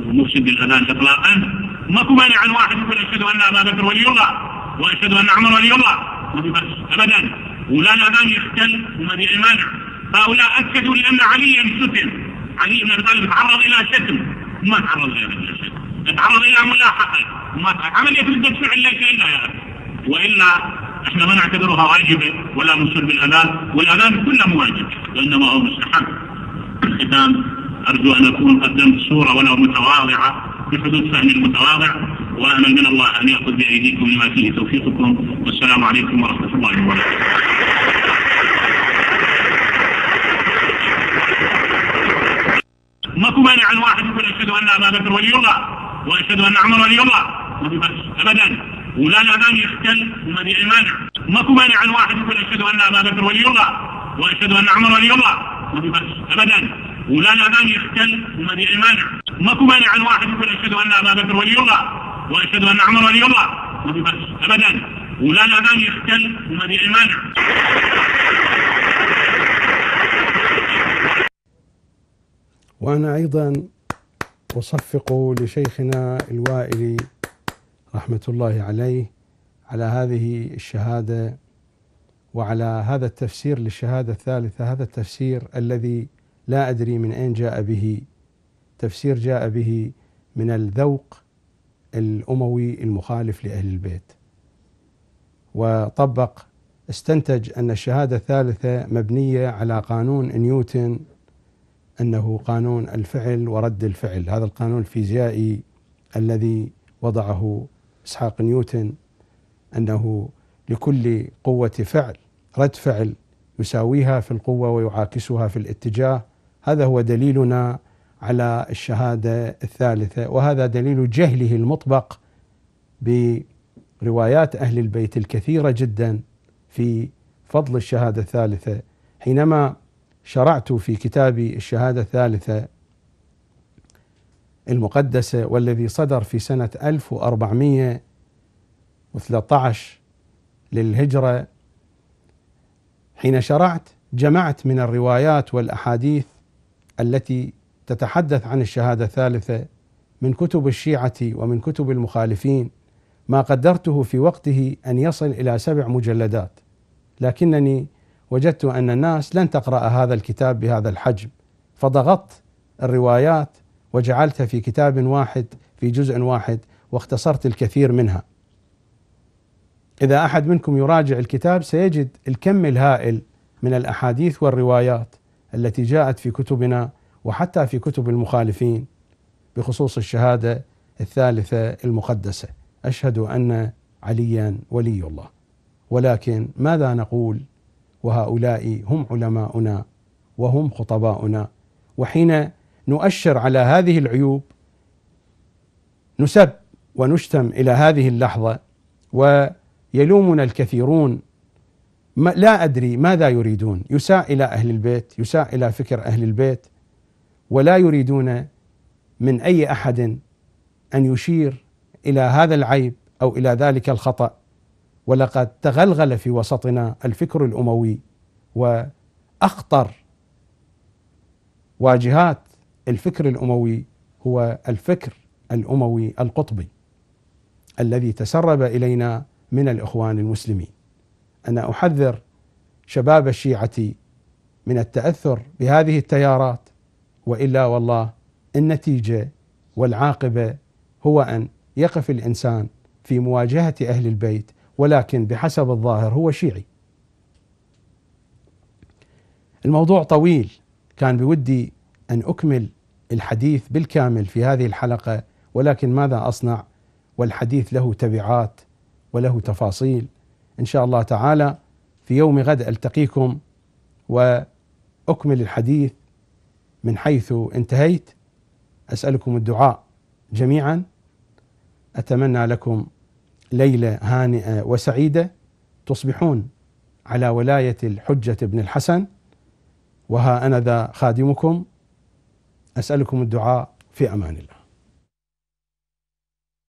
مفسد للاذان اطلاقا ماكو مانع عن واحد يقول اشهد ان ابا بكر ولي الله واشهد ان عمر ولي الله ما في بس ابدا ولا الاذان يختل وما في مانع هؤلاء اكدوا لان عليا شتم علي بن ابي طالب تعرض الى شتم ما تعرض الى شتم نتعرض الى ملاحقه عمليه رده فعل ليس الا يا اخي والا احنا ما نعتبرها واجبة ولا نصر بالأذان والأذان كله مو واجب وإنما هو مستحب الختام أرجو أن أكون قدمت صورة ولو متواضعة بحدود فهم المتواضع وأمل من الله أن يأخذ بأيديكم لما فيه توفيقكم والسلام عليكم ورحمة الله وبركاته ماكو مانع عن واحد يقول أشهد أن أبا بكر ولي الله وأشهد أن عمر ولي الله ما في أبدا ولا الأذان يختل وما في مانع ماكو مانع عن واحد يقول أشهد أن أبا بكر ولي الله وأشهد أن عمر ولي الله ما في أبدا ولا الأذان يختل وما في مانع ماكو مانع عن واحد يقول أشهد أن أبا بكر ولي الله وأشهد أن عمر ولي الله ما في أبدا ولا الأذان يختل وما في مانع وأنا أيضا وصفقوا لشيخنا الوائلي رحمة الله عليه على هذه الشهادة وعلى هذا التفسير للشهادة الثالثة هذا التفسير الذي لا أدري من أين جاء به تفسير جاء به من الذوق الأموي المخالف لأهل البيت وطبق استنتج أن الشهادة الثالثة مبنية على قانون نيوتن انه قانون الفعل ورد الفعل، هذا القانون الفيزيائي الذي وضعه اسحاق نيوتن انه لكل قوه فعل رد فعل يساويها في القوه ويعاكسها في الاتجاه، هذا هو دليلنا على الشهاده الثالثه وهذا دليل جهله المطبق بروايات اهل البيت الكثيره جدا في فضل الشهاده الثالثه حينما شرعت في كتابي الشهادة الثالثة المقدسة والذي صدر في سنة 1413 للهجرة حين شرعت جمعت من الروايات والأحاديث التي تتحدث عن الشهادة الثالثة من كتب الشيعة ومن كتب المخالفين ما قدرته في وقته أن يصل إلى سبع مجلدات لكنني وجدت ان الناس لن تقرا هذا الكتاب بهذا الحجم فضغطت الروايات وجعلتها في كتاب واحد في جزء واحد واختصرت الكثير منها اذا احد منكم يراجع الكتاب سيجد الكم الهائل من الاحاديث والروايات التي جاءت في كتبنا وحتى في كتب المخالفين بخصوص الشهاده الثالثه المقدسه اشهد ان عليا ولي الله ولكن ماذا نقول وهؤلاء هم علماؤنا وهم خطباؤنا وحين نؤشر على هذه العيوب نسب ونشتم الى هذه اللحظه ويلومنا الكثيرون ما لا ادري ماذا يريدون يساء الى اهل البيت يساء الى فكر اهل البيت ولا يريدون من اي احد ان يشير الى هذا العيب او الى ذلك الخطأ ولقد تغلغل في وسطنا الفكر الاموي واخطر واجهات الفكر الاموي هو الفكر الاموي القطبي الذي تسرب الينا من الاخوان المسلمين انا احذر شباب الشيعه من التاثر بهذه التيارات والا والله النتيجه والعاقبه هو ان يقف الانسان في مواجهه اهل البيت ولكن بحسب الظاهر هو شيعي الموضوع طويل كان بودي ان اكمل الحديث بالكامل في هذه الحلقه ولكن ماذا اصنع والحديث له تبعات وله تفاصيل ان شاء الله تعالى في يوم غد التقيكم واكمل الحديث من حيث انتهيت اسالكم الدعاء جميعا اتمنى لكم ليله هانئه وسعيده تصبحون على ولايه الحجه بن الحسن وها انا ذا خادمكم اسالكم الدعاء في امان الله